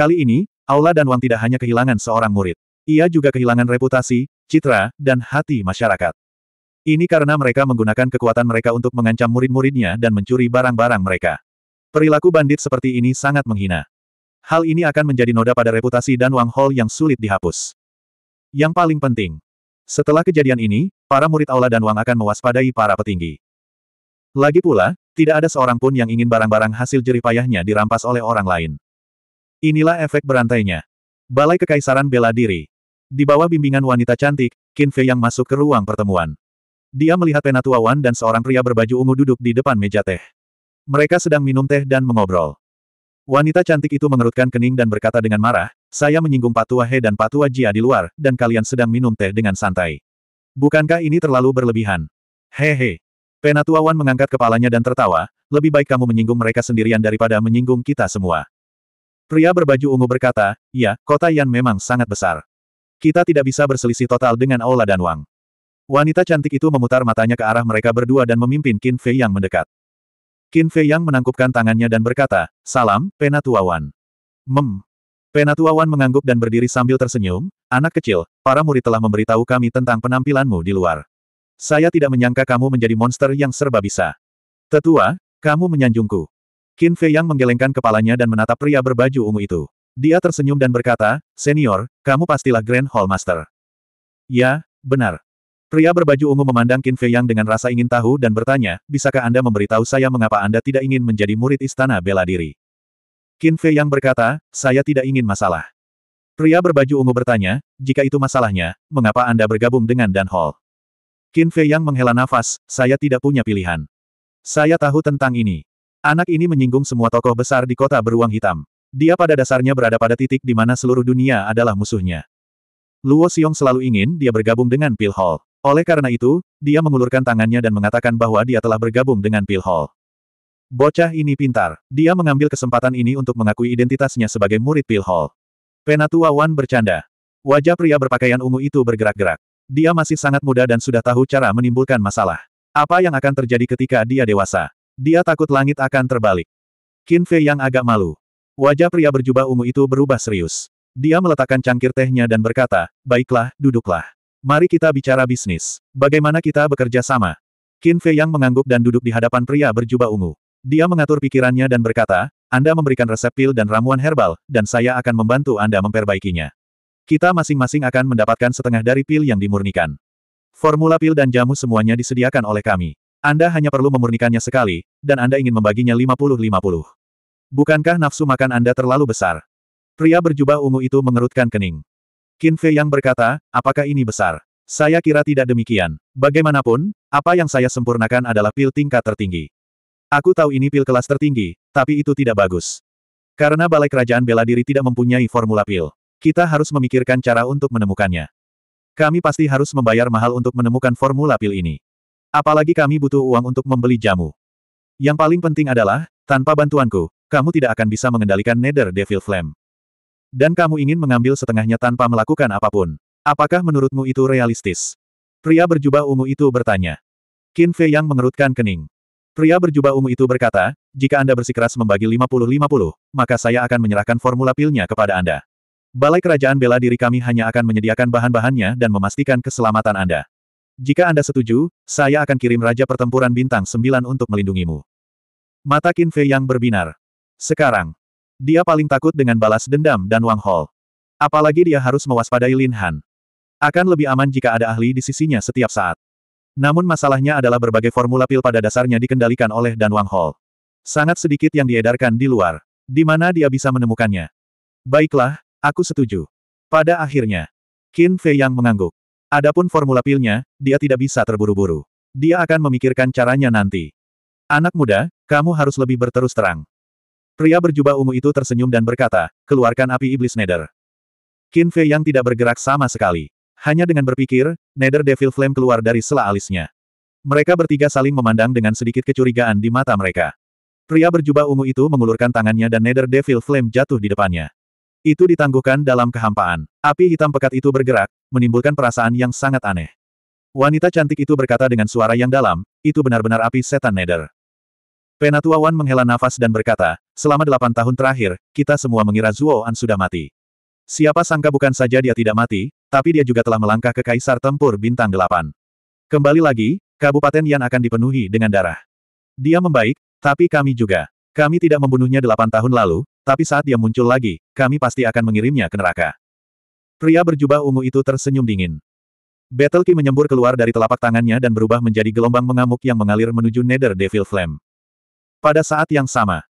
Kali ini, Aula dan Wang tidak hanya kehilangan seorang murid. Ia juga kehilangan reputasi, citra, dan hati masyarakat. Ini karena mereka menggunakan kekuatan mereka untuk mengancam murid-muridnya dan mencuri barang-barang mereka. Perilaku bandit seperti ini sangat menghina. Hal ini akan menjadi noda pada reputasi dan Wang Hall yang sulit dihapus. Yang paling penting, setelah kejadian ini, para murid Aula dan Wang akan mewaspadai para petinggi. Lagi pula, tidak ada seorang pun yang ingin barang-barang hasil jerih payahnya dirampas oleh orang lain. Inilah efek berantainya. Balai Kekaisaran Bela Diri. Di bawah bimbingan wanita cantik, Qin Fei yang masuk ke ruang pertemuan. Dia melihat Penatua Wan dan seorang pria berbaju ungu duduk di depan meja teh. Mereka sedang minum teh dan mengobrol. Wanita cantik itu mengerutkan kening dan berkata dengan marah, saya menyinggung Patua He dan Patua Jia di luar, dan kalian sedang minum teh dengan santai. Bukankah ini terlalu berlebihan? Hehe. Penatua Wan mengangkat kepalanya dan tertawa, lebih baik kamu menyinggung mereka sendirian daripada menyinggung kita semua. Pria berbaju ungu berkata, ya, kota Yan memang sangat besar. Kita tidak bisa berselisih total dengan Aula dan Wang. Wanita cantik itu memutar matanya ke arah mereka berdua dan memimpin Qin Fei yang mendekat. Qin Fei yang menangkupkan tangannya dan berkata, Salam, Penatua Wan." Mem. Penatua Wan mengangguk dan berdiri sambil tersenyum, Anak kecil, para murid telah memberitahu kami tentang penampilanmu di luar. Saya tidak menyangka kamu menjadi monster yang serba bisa. Tetua, kamu menyanjungku. Qin Fei Yang menggelengkan kepalanya dan menatap pria berbaju ungu itu. Dia tersenyum dan berkata, Senior, kamu pastilah Grand Hall Master. Ya, benar. Pria berbaju ungu memandang Qin Fei Yang dengan rasa ingin tahu dan bertanya, bisakah Anda memberitahu saya mengapa Anda tidak ingin menjadi murid istana bela diri? Qin Fei Yang berkata, saya tidak ingin masalah. Pria berbaju ungu bertanya, jika itu masalahnya, mengapa Anda bergabung dengan Dan Hall? Qin Fei Yang menghela nafas, saya tidak punya pilihan. Saya tahu tentang ini. Anak ini menyinggung semua tokoh besar di kota beruang hitam. Dia pada dasarnya berada pada titik di mana seluruh dunia adalah musuhnya. Luo Xiong selalu ingin dia bergabung dengan Pil Hall. Oleh karena itu, dia mengulurkan tangannya dan mengatakan bahwa dia telah bergabung dengan Pil Hall. Bocah ini pintar. Dia mengambil kesempatan ini untuk mengakui identitasnya sebagai murid Pil Hall. Penatua Wan bercanda. Wajah pria berpakaian ungu itu bergerak-gerak. Dia masih sangat muda dan sudah tahu cara menimbulkan masalah. Apa yang akan terjadi ketika dia dewasa? Dia takut langit akan terbalik. Qin Fei yang agak malu. Wajah pria berjubah ungu itu berubah serius. Dia meletakkan cangkir tehnya dan berkata, baiklah, duduklah. Mari kita bicara bisnis. Bagaimana kita bekerja sama? Qin Fei yang mengangguk dan duduk di hadapan pria berjubah ungu. Dia mengatur pikirannya dan berkata, Anda memberikan resep pil dan ramuan herbal, dan saya akan membantu Anda memperbaikinya. Kita masing-masing akan mendapatkan setengah dari pil yang dimurnikan. Formula pil dan jamu semuanya disediakan oleh kami. Anda hanya perlu memurnikannya sekali, dan Anda ingin membaginya 50-50. Bukankah nafsu makan Anda terlalu besar? Pria berjubah ungu itu mengerutkan kening. Qin Fei yang berkata, apakah ini besar? Saya kira tidak demikian. Bagaimanapun, apa yang saya sempurnakan adalah pil tingkat tertinggi. Aku tahu ini pil kelas tertinggi, tapi itu tidak bagus. Karena Balai Kerajaan Bela Diri tidak mempunyai formula pil. Kita harus memikirkan cara untuk menemukannya. Kami pasti harus membayar mahal untuk menemukan formula pil ini. Apalagi kami butuh uang untuk membeli jamu. Yang paling penting adalah, tanpa bantuanku, kamu tidak akan bisa mengendalikan Nether Devil Flame. Dan kamu ingin mengambil setengahnya tanpa melakukan apapun. Apakah menurutmu itu realistis? Pria berjubah ungu itu bertanya. Qin Fei yang mengerutkan kening. Pria berjubah ungu itu berkata, jika Anda bersikeras membagi 50-50, maka saya akan menyerahkan formula pilnya kepada Anda. Balai Kerajaan Bela Diri kami hanya akan menyediakan bahan-bahannya dan memastikan keselamatan Anda. Jika Anda setuju, saya akan kirim Raja Pertempuran Bintang 9 untuk melindungimu. Mata Qin Fei yang berbinar. Sekarang. Dia paling takut dengan balas dendam dan Wang Hall. Apalagi dia harus mewaspadai Lin Han. Akan lebih aman jika ada ahli di sisinya setiap saat. Namun masalahnya adalah berbagai formula pil pada dasarnya dikendalikan oleh Dan Wang Hall. Sangat sedikit yang diedarkan di luar. Di mana dia bisa menemukannya. Baiklah, aku setuju. Pada akhirnya, Qin Fei yang mengangguk. Adapun formula pilnya, dia tidak bisa terburu-buru. Dia akan memikirkan caranya nanti. Anak muda, kamu harus lebih berterus terang. Pria berjubah ungu itu tersenyum dan berkata, keluarkan api iblis Nether. Qin Fei yang tidak bergerak sama sekali. Hanya dengan berpikir, Nether Devil Flame keluar dari sela alisnya. Mereka bertiga saling memandang dengan sedikit kecurigaan di mata mereka. Pria berjubah ungu itu mengulurkan tangannya dan Nether Devil Flame jatuh di depannya. Itu ditangguhkan dalam kehampaan. Api hitam pekat itu bergerak, menimbulkan perasaan yang sangat aneh. Wanita cantik itu berkata dengan suara yang dalam, itu benar-benar api setan neder. Penatua Wan menghela nafas dan berkata, selama delapan tahun terakhir, kita semua mengira Zuo An sudah mati. Siapa sangka bukan saja dia tidak mati, tapi dia juga telah melangkah ke Kaisar Tempur Bintang Delapan. Kembali lagi, kabupaten Yan akan dipenuhi dengan darah. Dia membaik, tapi kami juga. Kami tidak membunuhnya delapan tahun lalu, tapi saat dia muncul lagi, kami pasti akan mengirimnya ke neraka. Pria berjubah ungu itu tersenyum dingin. Battle Ki menyembur keluar dari telapak tangannya dan berubah menjadi gelombang mengamuk yang mengalir menuju Nether Devil Flame. Pada saat yang sama,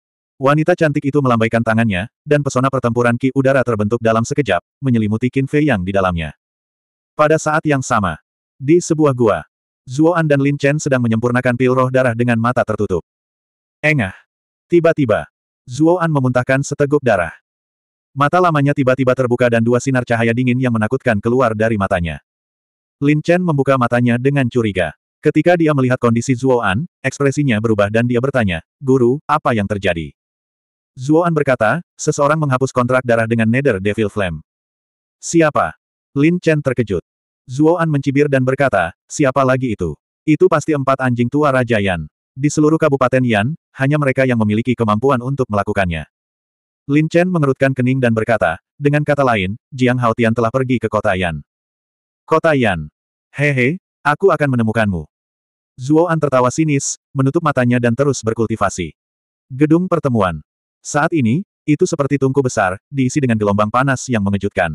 wanita cantik itu melambaikan tangannya, dan pesona pertempuran Ki udara terbentuk dalam sekejap, menyelimuti Qin Fei yang di dalamnya. Pada saat yang sama, di sebuah gua, An dan Lin Chen sedang menyempurnakan pil roh darah dengan mata tertutup. Engah. Tiba-tiba, Zuo An memuntahkan seteguk darah. Mata lamanya tiba-tiba terbuka dan dua sinar cahaya dingin yang menakutkan keluar dari matanya. Lin Chen membuka matanya dengan curiga. Ketika dia melihat kondisi Zuo An. ekspresinya berubah dan dia bertanya, Guru, apa yang terjadi? Zuo An berkata, seseorang menghapus kontrak darah dengan Nether Devil Flame. Siapa? Lin Chen terkejut. Zuo An mencibir dan berkata, siapa lagi itu? Itu pasti empat anjing tua Raja Yan. Di seluruh Kabupaten Yan, hanya mereka yang memiliki kemampuan untuk melakukannya. Lin Chen mengerutkan kening dan berkata, dengan kata lain, Jiang Haotian telah pergi ke kota Yan. Kota Yan. Hehe, aku akan menemukanmu. An tertawa sinis, menutup matanya dan terus berkultivasi. Gedung pertemuan. Saat ini, itu seperti tungku besar, diisi dengan gelombang panas yang mengejutkan.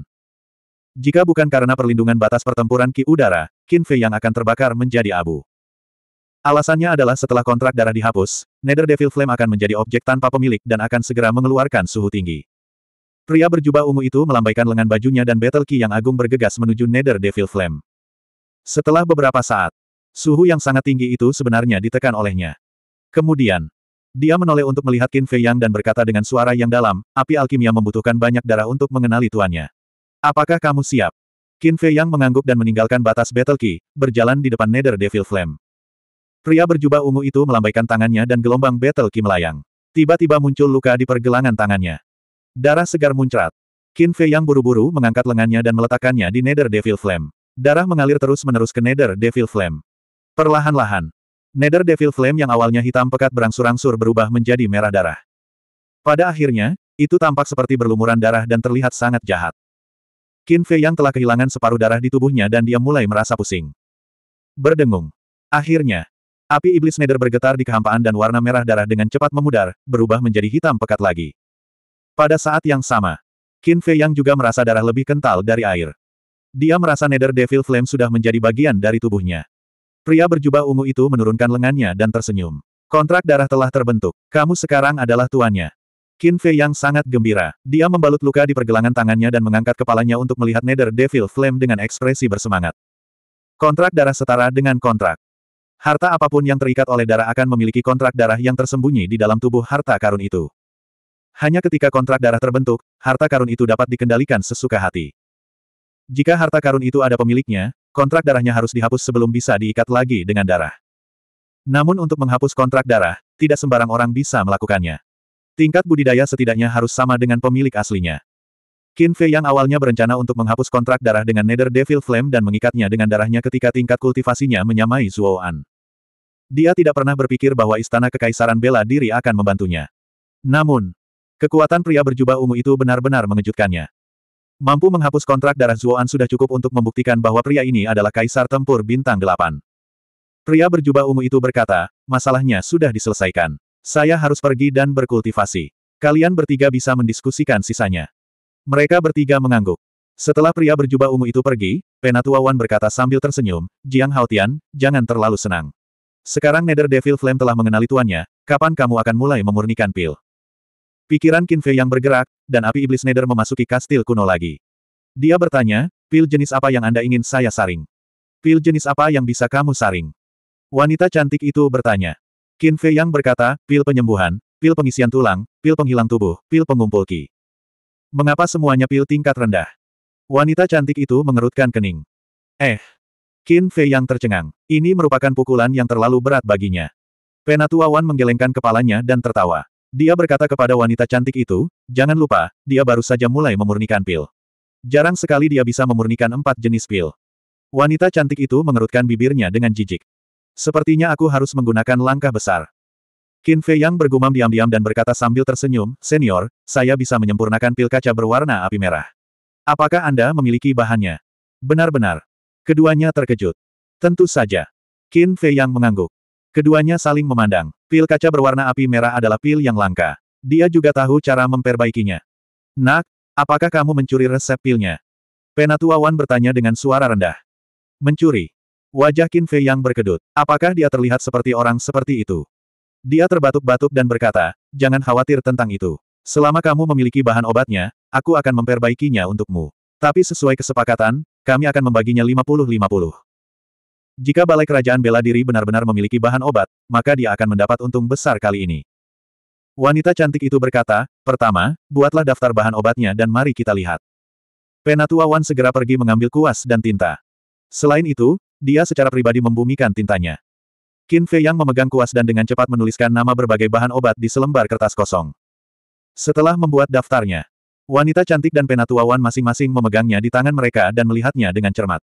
Jika bukan karena perlindungan batas pertempuran Ki Udara, Qin Fei yang akan terbakar menjadi abu. Alasannya adalah setelah kontrak darah dihapus, Nether Devil Flame akan menjadi objek tanpa pemilik dan akan segera mengeluarkan suhu tinggi. Pria berjubah ungu itu melambaikan lengan bajunya dan battle key yang agung bergegas menuju Nether Devil Flame. Setelah beberapa saat, suhu yang sangat tinggi itu sebenarnya ditekan olehnya. Kemudian, dia menoleh untuk melihat Qin Fei Yang dan berkata dengan suara yang dalam, api alkimia membutuhkan banyak darah untuk mengenali tuannya. Apakah kamu siap? Qin Fei Yang mengangguk dan meninggalkan batas battle key, berjalan di depan Nether Devil Flame. Pria berjubah ungu itu melambaikan tangannya dan gelombang battle ki melayang. Tiba-tiba muncul luka di pergelangan tangannya. Darah segar muncrat. Qin Fei yang buru-buru mengangkat lengannya dan meletakkannya di Nether Devil Flame. Darah mengalir terus-menerus ke Nether Devil Flame. Perlahan-lahan. Nether Devil Flame yang awalnya hitam pekat berangsur-angsur berubah menjadi merah darah. Pada akhirnya, itu tampak seperti berlumuran darah dan terlihat sangat jahat. Qin Fei yang telah kehilangan separuh darah di tubuhnya dan dia mulai merasa pusing. Berdengung. Akhirnya, Api iblis Nether bergetar di kehampaan dan warna merah darah dengan cepat memudar, berubah menjadi hitam pekat lagi. Pada saat yang sama, Qin Fei Yang juga merasa darah lebih kental dari air. Dia merasa Nether Devil Flame sudah menjadi bagian dari tubuhnya. Pria berjubah ungu itu menurunkan lengannya dan tersenyum. Kontrak darah telah terbentuk. Kamu sekarang adalah tuannya. Qin Fei Yang sangat gembira. Dia membalut luka di pergelangan tangannya dan mengangkat kepalanya untuk melihat Nether Devil Flame dengan ekspresi bersemangat. Kontrak darah setara dengan kontrak. Harta apapun yang terikat oleh darah akan memiliki kontrak darah yang tersembunyi di dalam tubuh harta karun itu. Hanya ketika kontrak darah terbentuk, harta karun itu dapat dikendalikan sesuka hati. Jika harta karun itu ada pemiliknya, kontrak darahnya harus dihapus sebelum bisa diikat lagi dengan darah. Namun untuk menghapus kontrak darah, tidak sembarang orang bisa melakukannya. Tingkat budidaya setidaknya harus sama dengan pemilik aslinya. Qin Fei yang awalnya berencana untuk menghapus kontrak darah dengan Nether Devil Flame dan mengikatnya dengan darahnya ketika tingkat kultivasinya menyamai An. Dia tidak pernah berpikir bahwa istana kekaisaran bela diri akan membantunya. Namun, kekuatan pria berjubah ungu itu benar-benar mengejutkannya. Mampu menghapus kontrak darah Zuoan sudah cukup untuk membuktikan bahwa pria ini adalah kaisar tempur bintang delapan. Pria berjubah ungu itu berkata, masalahnya sudah diselesaikan. Saya harus pergi dan berkultivasi. Kalian bertiga bisa mendiskusikan sisanya. Mereka bertiga mengangguk. Setelah pria berjubah ungu itu pergi, Penatua Wan berkata sambil tersenyum, Jiang Haotian, jangan terlalu senang. Sekarang Nether Devil Flame telah mengenali tuannya, kapan kamu akan mulai memurnikan pil? Pikiran Kinfe yang bergerak, dan api iblis Nether memasuki kastil kuno lagi. Dia bertanya, pil jenis apa yang Anda ingin saya saring? Pil jenis apa yang bisa kamu saring? Wanita cantik itu bertanya. Kinfe yang berkata, pil penyembuhan, pil pengisian tulang, pil penghilang tubuh, pil pengumpul ki. Mengapa semuanya pil tingkat rendah? Wanita cantik itu mengerutkan kening. Eh, Qin Fei yang tercengang. Ini merupakan pukulan yang terlalu berat baginya. Penatua Wan menggelengkan kepalanya dan tertawa. Dia berkata kepada wanita cantik itu, jangan lupa, dia baru saja mulai memurnikan pil. Jarang sekali dia bisa memurnikan empat jenis pil. Wanita cantik itu mengerutkan bibirnya dengan jijik. Sepertinya aku harus menggunakan langkah besar. Qin Fei Yang bergumam diam-diam dan berkata sambil tersenyum, Senior, saya bisa menyempurnakan pil kaca berwarna api merah. Apakah Anda memiliki bahannya? Benar-benar, Keduanya terkejut. Tentu saja. Qin Fei yang mengangguk. Keduanya saling memandang. Pil kaca berwarna api merah adalah pil yang langka. Dia juga tahu cara memperbaikinya. Nak, apakah kamu mencuri resep pilnya? Penatua Wan bertanya dengan suara rendah. Mencuri. Wajah Qin Fei yang berkedut. Apakah dia terlihat seperti orang seperti itu? Dia terbatuk-batuk dan berkata, jangan khawatir tentang itu. Selama kamu memiliki bahan obatnya, aku akan memperbaikinya untukmu. Tapi sesuai kesepakatan, kami akan membaginya 50-50. Jika Balai Kerajaan Bela Diri benar-benar memiliki bahan obat, maka dia akan mendapat untung besar kali ini. Wanita cantik itu berkata, pertama, buatlah daftar bahan obatnya dan mari kita lihat. Penatua Wan segera pergi mengambil kuas dan tinta. Selain itu, dia secara pribadi membumikan tintanya. Qin Fei Yang memegang kuas dan dengan cepat menuliskan nama berbagai bahan obat di selembar kertas kosong. Setelah membuat daftarnya, Wanita cantik dan penatua Wan masing-masing memegangnya di tangan mereka dan melihatnya dengan cermat.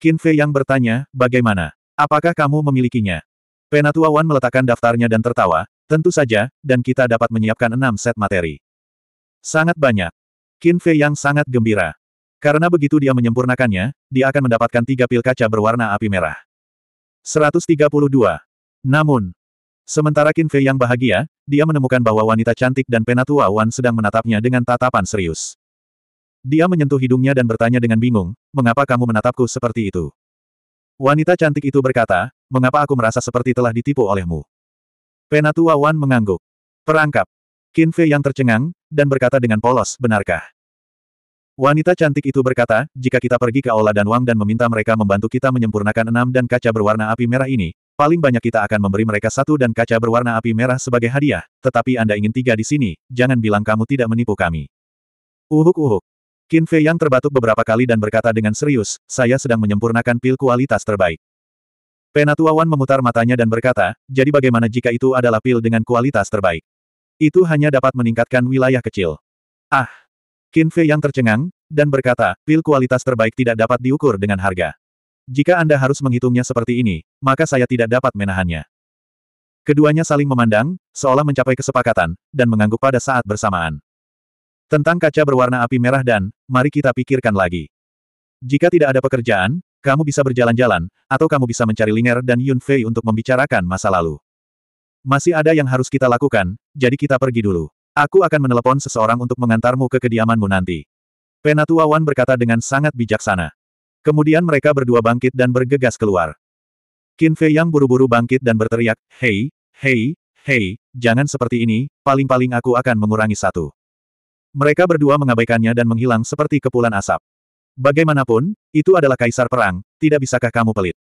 Qin Fei yang bertanya, bagaimana? Apakah kamu memilikinya? Penatua Wan meletakkan daftarnya dan tertawa, tentu saja, dan kita dapat menyiapkan enam set materi. Sangat banyak. Qin Fei yang sangat gembira. Karena begitu dia menyempurnakannya, dia akan mendapatkan tiga pil kaca berwarna api merah. 132. Namun, sementara Qin Fei yang bahagia, dia menemukan bahwa wanita cantik dan penatua Wan sedang menatapnya dengan tatapan serius. Dia menyentuh hidungnya dan bertanya dengan bingung, mengapa kamu menatapku seperti itu? Wanita cantik itu berkata, mengapa aku merasa seperti telah ditipu olehmu? Penatua Wan mengangguk. Perangkap. Qin Fei yang tercengang, dan berkata dengan polos, benarkah? Wanita cantik itu berkata, jika kita pergi ke Aula dan Wang dan meminta mereka membantu kita menyempurnakan enam dan kaca berwarna api merah ini, Paling banyak kita akan memberi mereka satu dan kaca berwarna api merah sebagai hadiah, tetapi Anda ingin tiga di sini, jangan bilang kamu tidak menipu kami. Uhuk-uhuk. Qin Fei yang terbatuk beberapa kali dan berkata dengan serius, saya sedang menyempurnakan pil kualitas terbaik. Penatua Wan memutar matanya dan berkata, jadi bagaimana jika itu adalah pil dengan kualitas terbaik? Itu hanya dapat meningkatkan wilayah kecil. Ah! Qin Fei yang tercengang, dan berkata, pil kualitas terbaik tidak dapat diukur dengan harga. Jika Anda harus menghitungnya seperti ini, maka saya tidak dapat menahannya. Keduanya saling memandang, seolah mencapai kesepakatan, dan mengangguk pada saat bersamaan. Tentang kaca berwarna api merah dan, mari kita pikirkan lagi. Jika tidak ada pekerjaan, kamu bisa berjalan-jalan, atau kamu bisa mencari Linger dan Yun Fei untuk membicarakan masa lalu. Masih ada yang harus kita lakukan, jadi kita pergi dulu. Aku akan menelepon seseorang untuk mengantarmu ke kediamanmu nanti. Penatua Wan berkata dengan sangat bijaksana. Kemudian mereka berdua bangkit dan bergegas keluar. Qin Fei yang buru-buru bangkit dan berteriak, Hei, hei, hei, jangan seperti ini, paling-paling aku akan mengurangi satu. Mereka berdua mengabaikannya dan menghilang seperti kepulan asap. Bagaimanapun, itu adalah kaisar perang, tidak bisakah kamu pelit?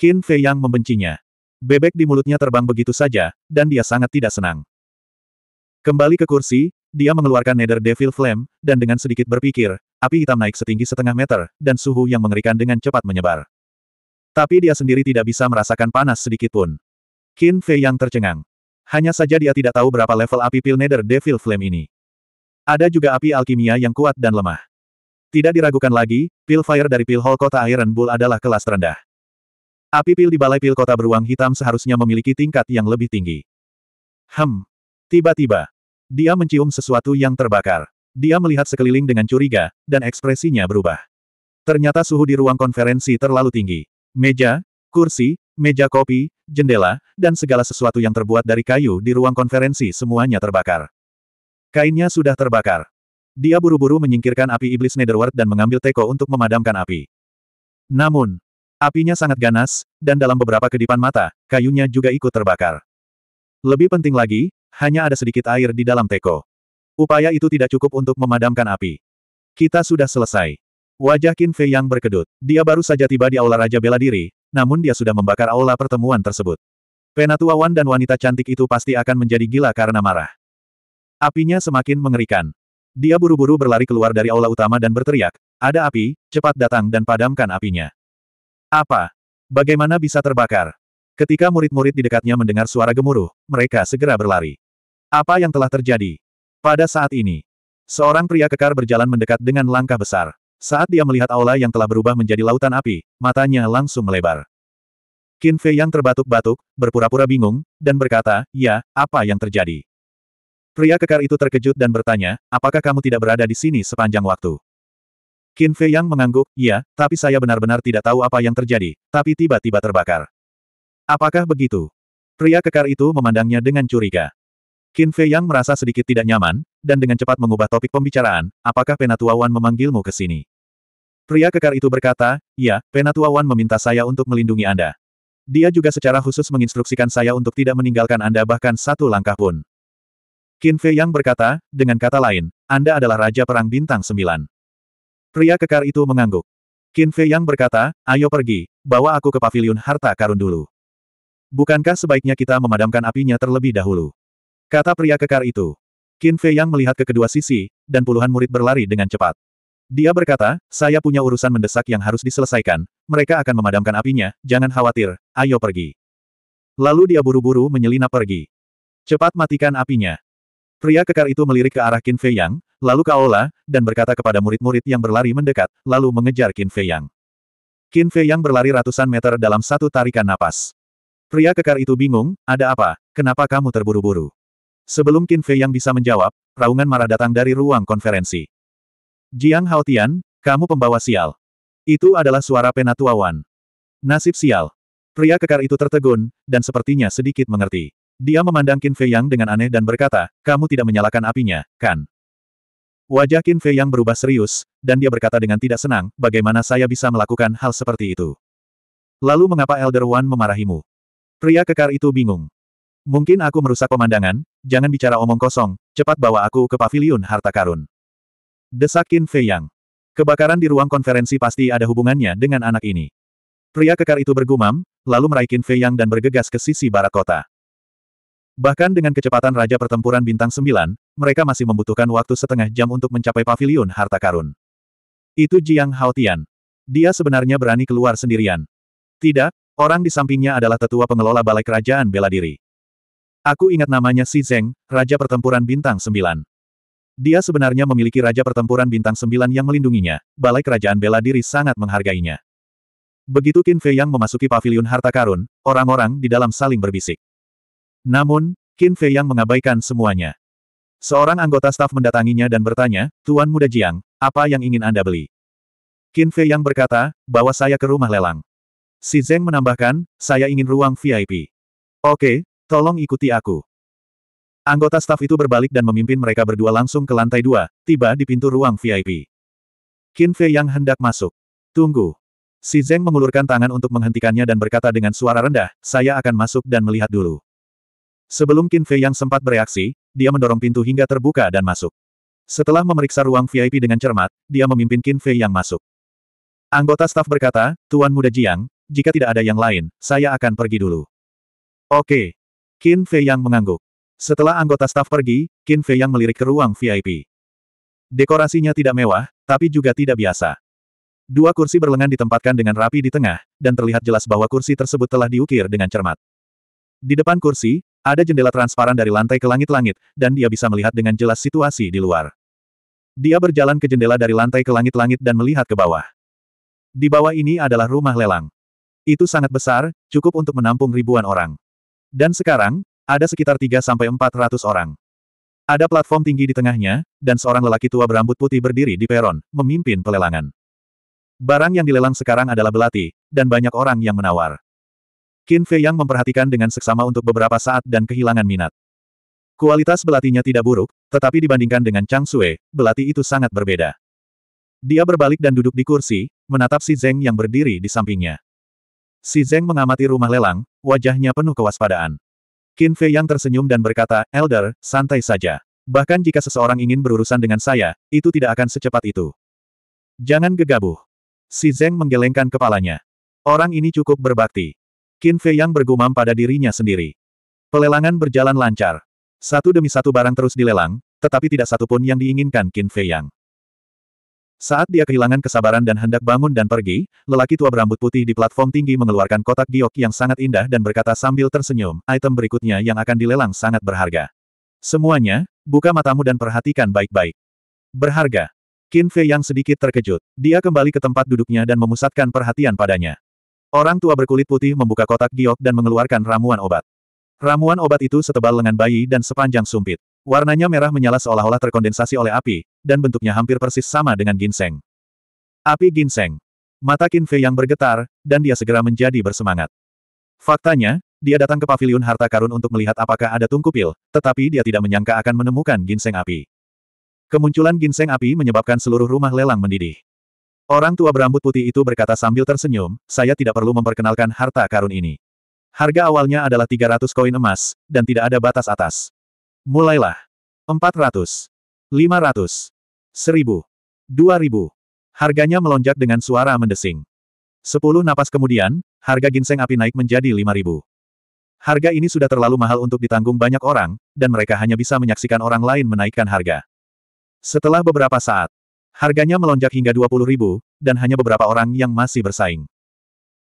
Qin Fei yang membencinya. Bebek di mulutnya terbang begitu saja, dan dia sangat tidak senang. Kembali ke kursi, dia mengeluarkan Nether Devil Flame, dan dengan sedikit berpikir, api hitam naik setinggi setengah meter, dan suhu yang mengerikan dengan cepat menyebar. Tapi dia sendiri tidak bisa merasakan panas sedikitpun. Qin Fei yang tercengang. Hanya saja dia tidak tahu berapa level api pil Nether Devil Flame ini. Ada juga api alkimia yang kuat dan lemah. Tidak diragukan lagi, pil fire dari pil hall kota Iron Bull adalah kelas terendah. Api pil di balai pil kota beruang hitam seharusnya memiliki tingkat yang lebih tinggi. Hem. Tiba-tiba, dia mencium sesuatu yang terbakar. Dia melihat sekeliling dengan curiga, dan ekspresinya berubah. Ternyata suhu di ruang konferensi terlalu tinggi. Meja, kursi, meja kopi, jendela, dan segala sesuatu yang terbuat dari kayu di ruang konferensi semuanya terbakar. Kainnya sudah terbakar. Dia buru-buru menyingkirkan api iblis Netherworld dan mengambil teko untuk memadamkan api. Namun, apinya sangat ganas, dan dalam beberapa kedipan mata, kayunya juga ikut terbakar. Lebih penting lagi, hanya ada sedikit air di dalam teko. Upaya itu tidak cukup untuk memadamkan api. Kita sudah selesai. Wajah Qin Fei yang berkedut. Dia baru saja tiba di Aula Raja Bela Diri, namun dia sudah membakar aula pertemuan tersebut. Penatua Wan dan wanita cantik itu pasti akan menjadi gila karena marah. Apinya semakin mengerikan. Dia buru-buru berlari keluar dari aula utama dan berteriak, ada api, cepat datang dan padamkan apinya. Apa? Bagaimana bisa terbakar? Ketika murid-murid di dekatnya mendengar suara gemuruh, mereka segera berlari. Apa yang telah terjadi? Pada saat ini, seorang pria kekar berjalan mendekat dengan langkah besar. Saat dia melihat aula yang telah berubah menjadi lautan api, matanya langsung melebar. Qin Fei yang terbatuk-batuk, berpura-pura bingung, dan berkata, ya, apa yang terjadi? Pria kekar itu terkejut dan bertanya, apakah kamu tidak berada di sini sepanjang waktu? Qin Fei yang mengangguk, ya, tapi saya benar-benar tidak tahu apa yang terjadi, tapi tiba-tiba terbakar. Apakah begitu? Pria kekar itu memandangnya dengan curiga. Qin Fei Yang merasa sedikit tidak nyaman, dan dengan cepat mengubah topik pembicaraan, apakah Penatua Wan memanggilmu ke sini? Pria kekar itu berkata, ya, Penatua Wan meminta saya untuk melindungi Anda. Dia juga secara khusus menginstruksikan saya untuk tidak meninggalkan Anda bahkan satu langkah pun. Qin Fei Yang berkata, dengan kata lain, Anda adalah Raja Perang Bintang Sembilan. Pria kekar itu mengangguk. Qin Fei Yang berkata, ayo pergi, bawa aku ke paviliun harta karun dulu. Bukankah sebaiknya kita memadamkan apinya terlebih dahulu? Kata pria kekar itu. Qin Fei Yang melihat ke kedua sisi, dan puluhan murid berlari dengan cepat. Dia berkata, saya punya urusan mendesak yang harus diselesaikan, mereka akan memadamkan apinya, jangan khawatir, ayo pergi. Lalu dia buru-buru menyelinap pergi. Cepat matikan apinya. Pria kekar itu melirik ke arah Qin Fei Yang, lalu kaola dan berkata kepada murid-murid yang berlari mendekat, lalu mengejar Qin Fei Yang. Qin Fei Yang berlari ratusan meter dalam satu tarikan napas. Pria kekar itu bingung, ada apa, kenapa kamu terburu-buru? Sebelum Qin Fei yang bisa menjawab, raungan marah datang dari ruang konferensi. Jiang Haotian, kamu pembawa sial. Itu adalah suara penatua Wan. Nasib sial. Pria kekar itu tertegun, dan sepertinya sedikit mengerti. Dia memandang Qin Fei Yang dengan aneh dan berkata, kamu tidak menyalakan apinya, kan? Wajah Qin Fei Yang berubah serius, dan dia berkata dengan tidak senang, bagaimana saya bisa melakukan hal seperti itu? Lalu mengapa Elder Wan memarahimu? Pria kekar itu bingung. Mungkin aku merusak pemandangan, jangan bicara omong kosong, cepat bawa aku ke paviliun harta karun. Desakin Fei Yang. Kebakaran di ruang konferensi pasti ada hubungannya dengan anak ini. Pria kekar itu bergumam, lalu meraikin Fei Yang dan bergegas ke sisi barat kota. Bahkan dengan kecepatan Raja Pertempuran Bintang 9, mereka masih membutuhkan waktu setengah jam untuk mencapai paviliun harta karun. Itu Jiang Haotian. Dia sebenarnya berani keluar sendirian. Tidak, orang di sampingnya adalah tetua pengelola balai kerajaan bela diri. Aku ingat namanya Si Zeng, Raja Pertempuran Bintang Sembilan. Dia sebenarnya memiliki Raja Pertempuran Bintang Sembilan yang melindunginya, Balai Kerajaan Bela Diri sangat menghargainya. Begitu Qin Fei Yang memasuki paviliun harta karun, orang-orang di dalam saling berbisik. Namun, Qin Fei Yang mengabaikan semuanya. Seorang anggota staf mendatanginya dan bertanya, Tuan Muda Jiang, apa yang ingin Anda beli? Qin Fei Yang berkata, bawa saya ke rumah lelang. Si Zeng menambahkan, saya ingin ruang VIP. Oke, Tolong ikuti aku. Anggota staf itu berbalik dan memimpin mereka berdua langsung ke lantai dua, tiba di pintu ruang VIP. Qin Fei yang hendak masuk. Tunggu. Si Zeng mengulurkan tangan untuk menghentikannya dan berkata dengan suara rendah, saya akan masuk dan melihat dulu. Sebelum Qin Fei yang sempat bereaksi, dia mendorong pintu hingga terbuka dan masuk. Setelah memeriksa ruang VIP dengan cermat, dia memimpin Qin Fei yang masuk. Anggota staf berkata, Tuan Muda Jiang, jika tidak ada yang lain, saya akan pergi dulu. Oke, Qin Fei Yang mengangguk. Setelah anggota staf pergi, Qin Fei Yang melirik ke ruang VIP. Dekorasinya tidak mewah, tapi juga tidak biasa. Dua kursi berlengan ditempatkan dengan rapi di tengah, dan terlihat jelas bahwa kursi tersebut telah diukir dengan cermat. Di depan kursi, ada jendela transparan dari lantai ke langit-langit, dan dia bisa melihat dengan jelas situasi di luar. Dia berjalan ke jendela dari lantai ke langit-langit dan melihat ke bawah. Di bawah ini adalah rumah lelang. Itu sangat besar, cukup untuk menampung ribuan orang. Dan sekarang, ada sekitar 3-400 orang. Ada platform tinggi di tengahnya, dan seorang lelaki tua berambut putih berdiri di peron, memimpin pelelangan. Barang yang dilelang sekarang adalah belati, dan banyak orang yang menawar. Qin Fei yang memperhatikan dengan seksama untuk beberapa saat dan kehilangan minat. Kualitas belatinya tidak buruk, tetapi dibandingkan dengan Chang Sue, belati itu sangat berbeda. Dia berbalik dan duduk di kursi, menatap si Zeng yang berdiri di sampingnya. Si Zeng mengamati rumah lelang, wajahnya penuh kewaspadaan. Qin Fei yang tersenyum dan berkata, Elder, santai saja. Bahkan jika seseorang ingin berurusan dengan saya, itu tidak akan secepat itu. Jangan gegabah. Si Zeng menggelengkan kepalanya. Orang ini cukup berbakti. Qin Fei yang bergumam pada dirinya sendiri. Pelelangan berjalan lancar. Satu demi satu barang terus dilelang, tetapi tidak satu pun yang diinginkan Qin Fei yang. Saat dia kehilangan kesabaran dan hendak bangun dan pergi, lelaki tua berambut putih di platform tinggi mengeluarkan kotak giok yang sangat indah dan berkata sambil tersenyum, item berikutnya yang akan dilelang sangat berharga. Semuanya, buka matamu dan perhatikan baik-baik. Berharga. Qin Fei yang sedikit terkejut. Dia kembali ke tempat duduknya dan memusatkan perhatian padanya. Orang tua berkulit putih membuka kotak giok dan mengeluarkan ramuan obat. Ramuan obat itu setebal lengan bayi dan sepanjang sumpit. Warnanya merah menyala seolah-olah terkondensasi oleh api, dan bentuknya hampir persis sama dengan ginseng. Api ginseng. Mata Qin Fei yang bergetar, dan dia segera menjadi bersemangat. Faktanya, dia datang ke paviliun harta karun untuk melihat apakah ada tungku pil, tetapi dia tidak menyangka akan menemukan ginseng api. Kemunculan ginseng api menyebabkan seluruh rumah lelang mendidih. Orang tua berambut putih itu berkata sambil tersenyum, saya tidak perlu memperkenalkan harta karun ini. Harga awalnya adalah 300 koin emas, dan tidak ada batas atas. Mulailah. 400. 500. 1000. 2000. Harganya melonjak dengan suara mendesing. 10 napas kemudian, harga ginseng api naik menjadi 5000. Harga ini sudah terlalu mahal untuk ditanggung banyak orang, dan mereka hanya bisa menyaksikan orang lain menaikkan harga. Setelah beberapa saat, harganya melonjak hingga ribu, dan hanya beberapa orang yang masih bersaing.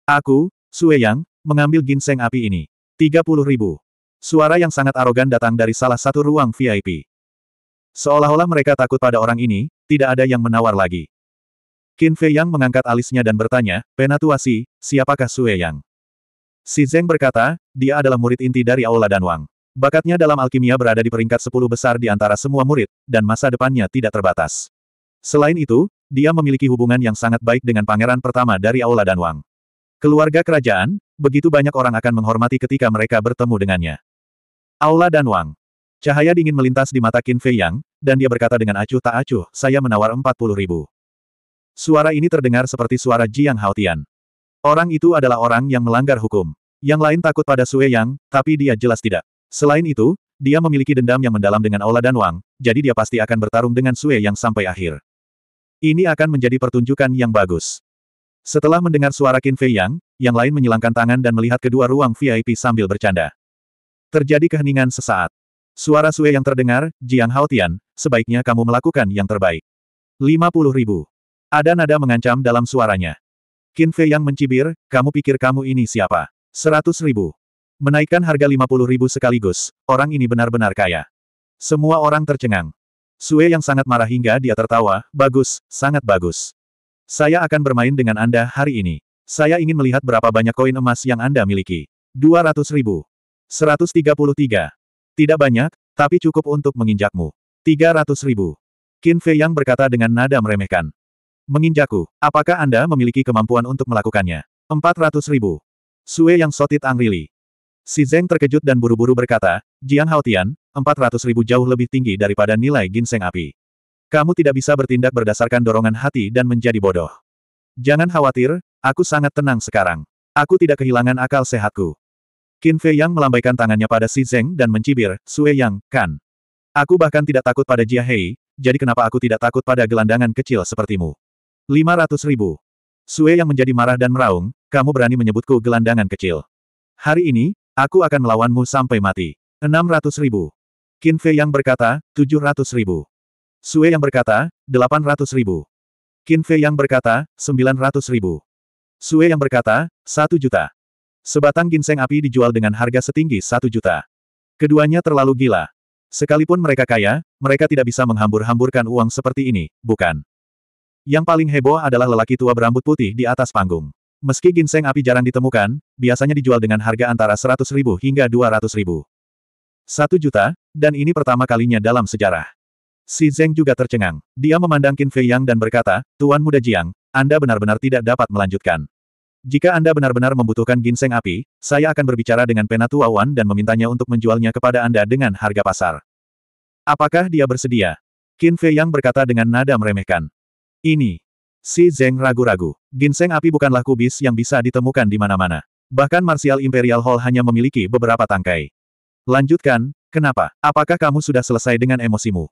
Aku, Sue Yang, mengambil ginseng api ini. ribu. Suara yang sangat arogan datang dari salah satu ruang VIP. Seolah-olah mereka takut pada orang ini, tidak ada yang menawar lagi. Qin Fei Yang mengangkat alisnya dan bertanya, Penatuasi, siapakah Sue Yang? Si Zeng berkata, dia adalah murid inti dari Aula dan Wang. Bakatnya dalam alkimia berada di peringkat 10 besar di antara semua murid, dan masa depannya tidak terbatas. Selain itu, dia memiliki hubungan yang sangat baik dengan pangeran pertama dari Aula dan Wang. Keluarga kerajaan, begitu banyak orang akan menghormati ketika mereka bertemu dengannya. Aula dan Wang. Cahaya dingin melintas di mata Qin Fei Yang, dan dia berkata dengan acuh tak acuh, saya menawar empat puluh ribu. Suara ini terdengar seperti suara Jiang Haotian. Orang itu adalah orang yang melanggar hukum. Yang lain takut pada Sue Yang, tapi dia jelas tidak. Selain itu, dia memiliki dendam yang mendalam dengan Aula dan Wang, jadi dia pasti akan bertarung dengan Sue Yang sampai akhir. Ini akan menjadi pertunjukan yang bagus. Setelah mendengar suara Qin Fei Yang, yang lain menyilangkan tangan dan melihat kedua ruang VIP sambil bercanda. Terjadi keheningan sesaat. Suara Sue yang terdengar, Jiang Haotian, sebaiknya kamu melakukan yang terbaik. 50 ribu. Ada nada mengancam dalam suaranya. Qin Fei yang mencibir, kamu pikir kamu ini siapa? 100 ribu. Menaikkan harga 50 ribu sekaligus, orang ini benar-benar kaya. Semua orang tercengang. Sue yang sangat marah hingga dia tertawa, bagus, sangat bagus. Saya akan bermain dengan Anda hari ini. Saya ingin melihat berapa banyak koin emas yang Anda miliki. 200 ribu. 133. Tidak banyak, tapi cukup untuk menginjakmu. 300 ribu. Qin Fei Yang berkata dengan nada meremehkan. Menginjakku, apakah Anda memiliki kemampuan untuk melakukannya? 400 ribu. Sue Yang sotit Angrili. Si Zeng terkejut dan buru-buru berkata, Jiang Haotian, 400 ribu jauh lebih tinggi daripada nilai ginseng api. Kamu tidak bisa bertindak berdasarkan dorongan hati dan menjadi bodoh. Jangan khawatir, aku sangat tenang sekarang. Aku tidak kehilangan akal sehatku. Qin Fei Yang melambaikan tangannya pada Si Zeng dan mencibir, Sue Yang, kan. Aku bahkan tidak takut pada Jia Hei, jadi kenapa aku tidak takut pada gelandangan kecil sepertimu? 500 ribu. Sue yang menjadi marah dan meraung, kamu berani menyebutku gelandangan kecil. Hari ini, aku akan melawanmu sampai mati. 600 ribu. Qin Fei yang berkata, 700 ribu. Sue yang berkata, 800 ribu. Qin Fei yang berkata, 900 ribu. Sue yang berkata, 1 juta. Sebatang ginseng api dijual dengan harga setinggi satu juta. Keduanya terlalu gila. Sekalipun mereka kaya, mereka tidak bisa menghambur-hamburkan uang seperti ini, bukan? Yang paling heboh adalah lelaki tua berambut putih di atas panggung. Meski ginseng api jarang ditemukan, biasanya dijual dengan harga antara 100 ribu hingga 200 ribu. Satu juta, dan ini pertama kalinya dalam sejarah. Si Zeng juga tercengang. Dia memandang Qin Fei Yang dan berkata, Tuan Muda Jiang, Anda benar-benar tidak dapat melanjutkan. Jika Anda benar-benar membutuhkan ginseng api, saya akan berbicara dengan Penatua Wan dan memintanya untuk menjualnya kepada Anda dengan harga pasar. Apakah dia bersedia? Qin Fei Yang berkata dengan nada meremehkan. Ini. Si Zeng ragu-ragu. Ginseng api bukanlah kubis yang bisa ditemukan di mana-mana. Bahkan Martial Imperial Hall hanya memiliki beberapa tangkai. Lanjutkan, kenapa? Apakah kamu sudah selesai dengan emosimu?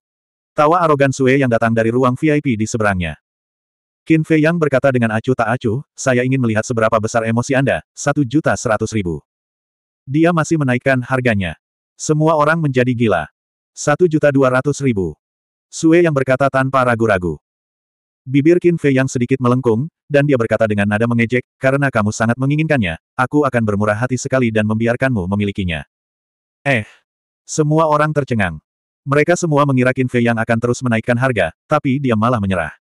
Tawa arogan Sue yang datang dari ruang VIP di seberangnya. Qin Fei Yang berkata dengan acuh tak acuh, saya ingin melihat seberapa besar emosi Anda, satu juta seratus ribu. Dia masih menaikkan harganya. Semua orang menjadi gila. Satu juta dua ratus ribu. Sue yang berkata tanpa ragu-ragu. Bibir Qin Fei yang sedikit melengkung, dan dia berkata dengan nada mengejek, karena kamu sangat menginginkannya, aku akan bermurah hati sekali dan membiarkanmu memilikinya. Eh. Semua orang tercengang. Mereka semua mengira Qin Fei yang akan terus menaikkan harga, tapi dia malah menyerah.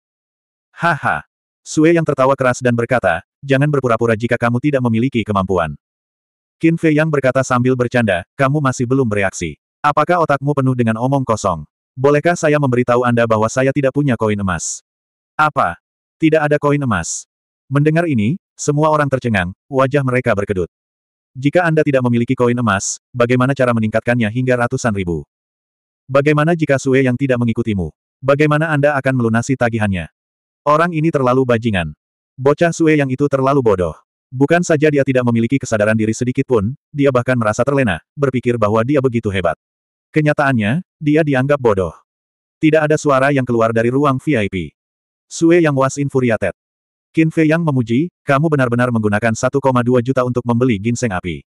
Haha. Sue yang tertawa keras dan berkata, jangan berpura-pura jika kamu tidak memiliki kemampuan. Qin Fei yang berkata sambil bercanda, kamu masih belum bereaksi. Apakah otakmu penuh dengan omong kosong? Bolehkah saya memberitahu Anda bahwa saya tidak punya koin emas? Apa? Tidak ada koin emas. Mendengar ini, semua orang tercengang, wajah mereka berkedut. Jika Anda tidak memiliki koin emas, bagaimana cara meningkatkannya hingga ratusan ribu? Bagaimana jika Sue yang tidak mengikutimu? Bagaimana Anda akan melunasi tagihannya? Orang ini terlalu bajingan. Bocah Sue yang itu terlalu bodoh. Bukan saja dia tidak memiliki kesadaran diri sedikit pun, dia bahkan merasa terlena, berpikir bahwa dia begitu hebat. Kenyataannya, dia dianggap bodoh. Tidak ada suara yang keluar dari ruang VIP. Sue yang was infuriated. Qin Fei yang memuji, kamu benar-benar menggunakan 1,2 juta untuk membeli ginseng api.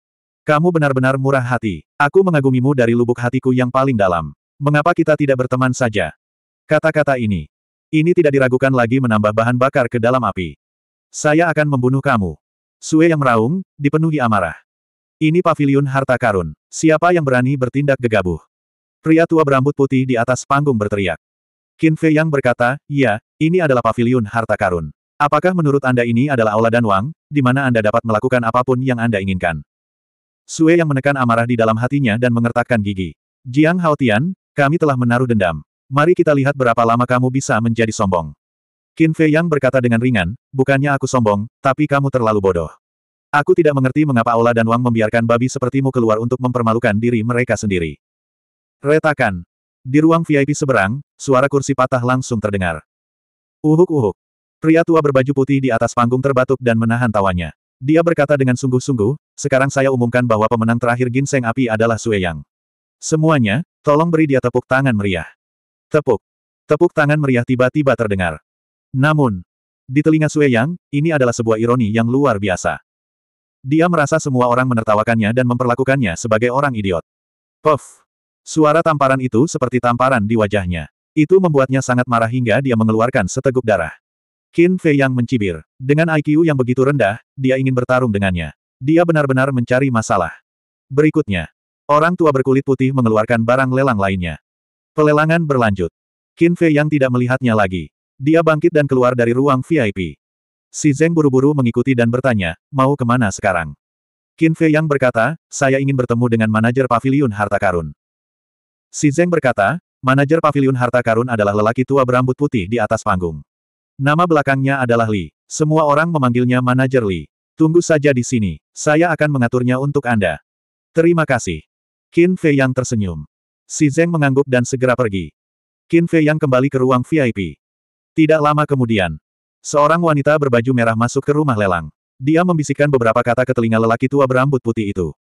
Kamu benar-benar murah hati. Aku mengagumimu dari lubuk hatiku yang paling dalam. Mengapa kita tidak berteman saja? Kata-kata ini, ini tidak diragukan lagi menambah bahan bakar ke dalam api. Saya akan membunuh kamu. Sue yang meraung, dipenuhi amarah. Ini pavilion harta karun. Siapa yang berani bertindak gegabah? Pria tua berambut putih di atas panggung berteriak. Qin Fei yang berkata, ya, ini adalah pavilion harta karun. Apakah menurut Anda ini adalah aula dan wang, di mana Anda dapat melakukan apapun yang Anda inginkan? Sue yang menekan amarah di dalam hatinya dan mengertakkan gigi. Jiang Haotian, kami telah menaruh dendam. Mari kita lihat berapa lama kamu bisa menjadi sombong. Qin Fei Yang berkata dengan ringan, bukannya aku sombong, tapi kamu terlalu bodoh. Aku tidak mengerti mengapa Ola dan Wang membiarkan babi sepertimu keluar untuk mempermalukan diri mereka sendiri. Retakan. Di ruang VIP seberang, suara kursi patah langsung terdengar. Uhuk-uhuk. Pria tua berbaju putih di atas panggung terbatuk dan menahan tawanya. Dia berkata dengan sungguh-sungguh, sekarang saya umumkan bahwa pemenang terakhir ginseng api adalah Sue Yang. Semuanya, tolong beri dia tepuk tangan meriah. Tepuk. Tepuk tangan meriah tiba-tiba terdengar. Namun, di telinga Sue Yang, ini adalah sebuah ironi yang luar biasa. Dia merasa semua orang menertawakannya dan memperlakukannya sebagai orang idiot. Puff. Suara tamparan itu seperti tamparan di wajahnya. Itu membuatnya sangat marah hingga dia mengeluarkan seteguk darah. Qin Fei Yang mencibir. Dengan IQ yang begitu rendah, dia ingin bertarung dengannya. Dia benar-benar mencari masalah. Berikutnya, orang tua berkulit putih mengeluarkan barang lelang lainnya. Pelelangan berlanjut. Qin Fei yang tidak melihatnya lagi. Dia bangkit dan keluar dari ruang VIP. Si Zeng buru-buru mengikuti dan bertanya, mau kemana sekarang? Qin Fei yang berkata, saya ingin bertemu dengan manajer pavilion harta karun. Si Zeng berkata, manajer pavilion harta karun adalah lelaki tua berambut putih di atas panggung. Nama belakangnya adalah Li. Semua orang memanggilnya manajer Li. Tunggu saja di sini, saya akan mengaturnya untuk Anda. Terima kasih. Qin Fei yang tersenyum. Si Zeng mengangguk dan segera pergi. Qin Fei yang kembali ke ruang VIP. Tidak lama kemudian, seorang wanita berbaju merah masuk ke rumah lelang. Dia membisikkan beberapa kata ke telinga lelaki tua berambut putih itu.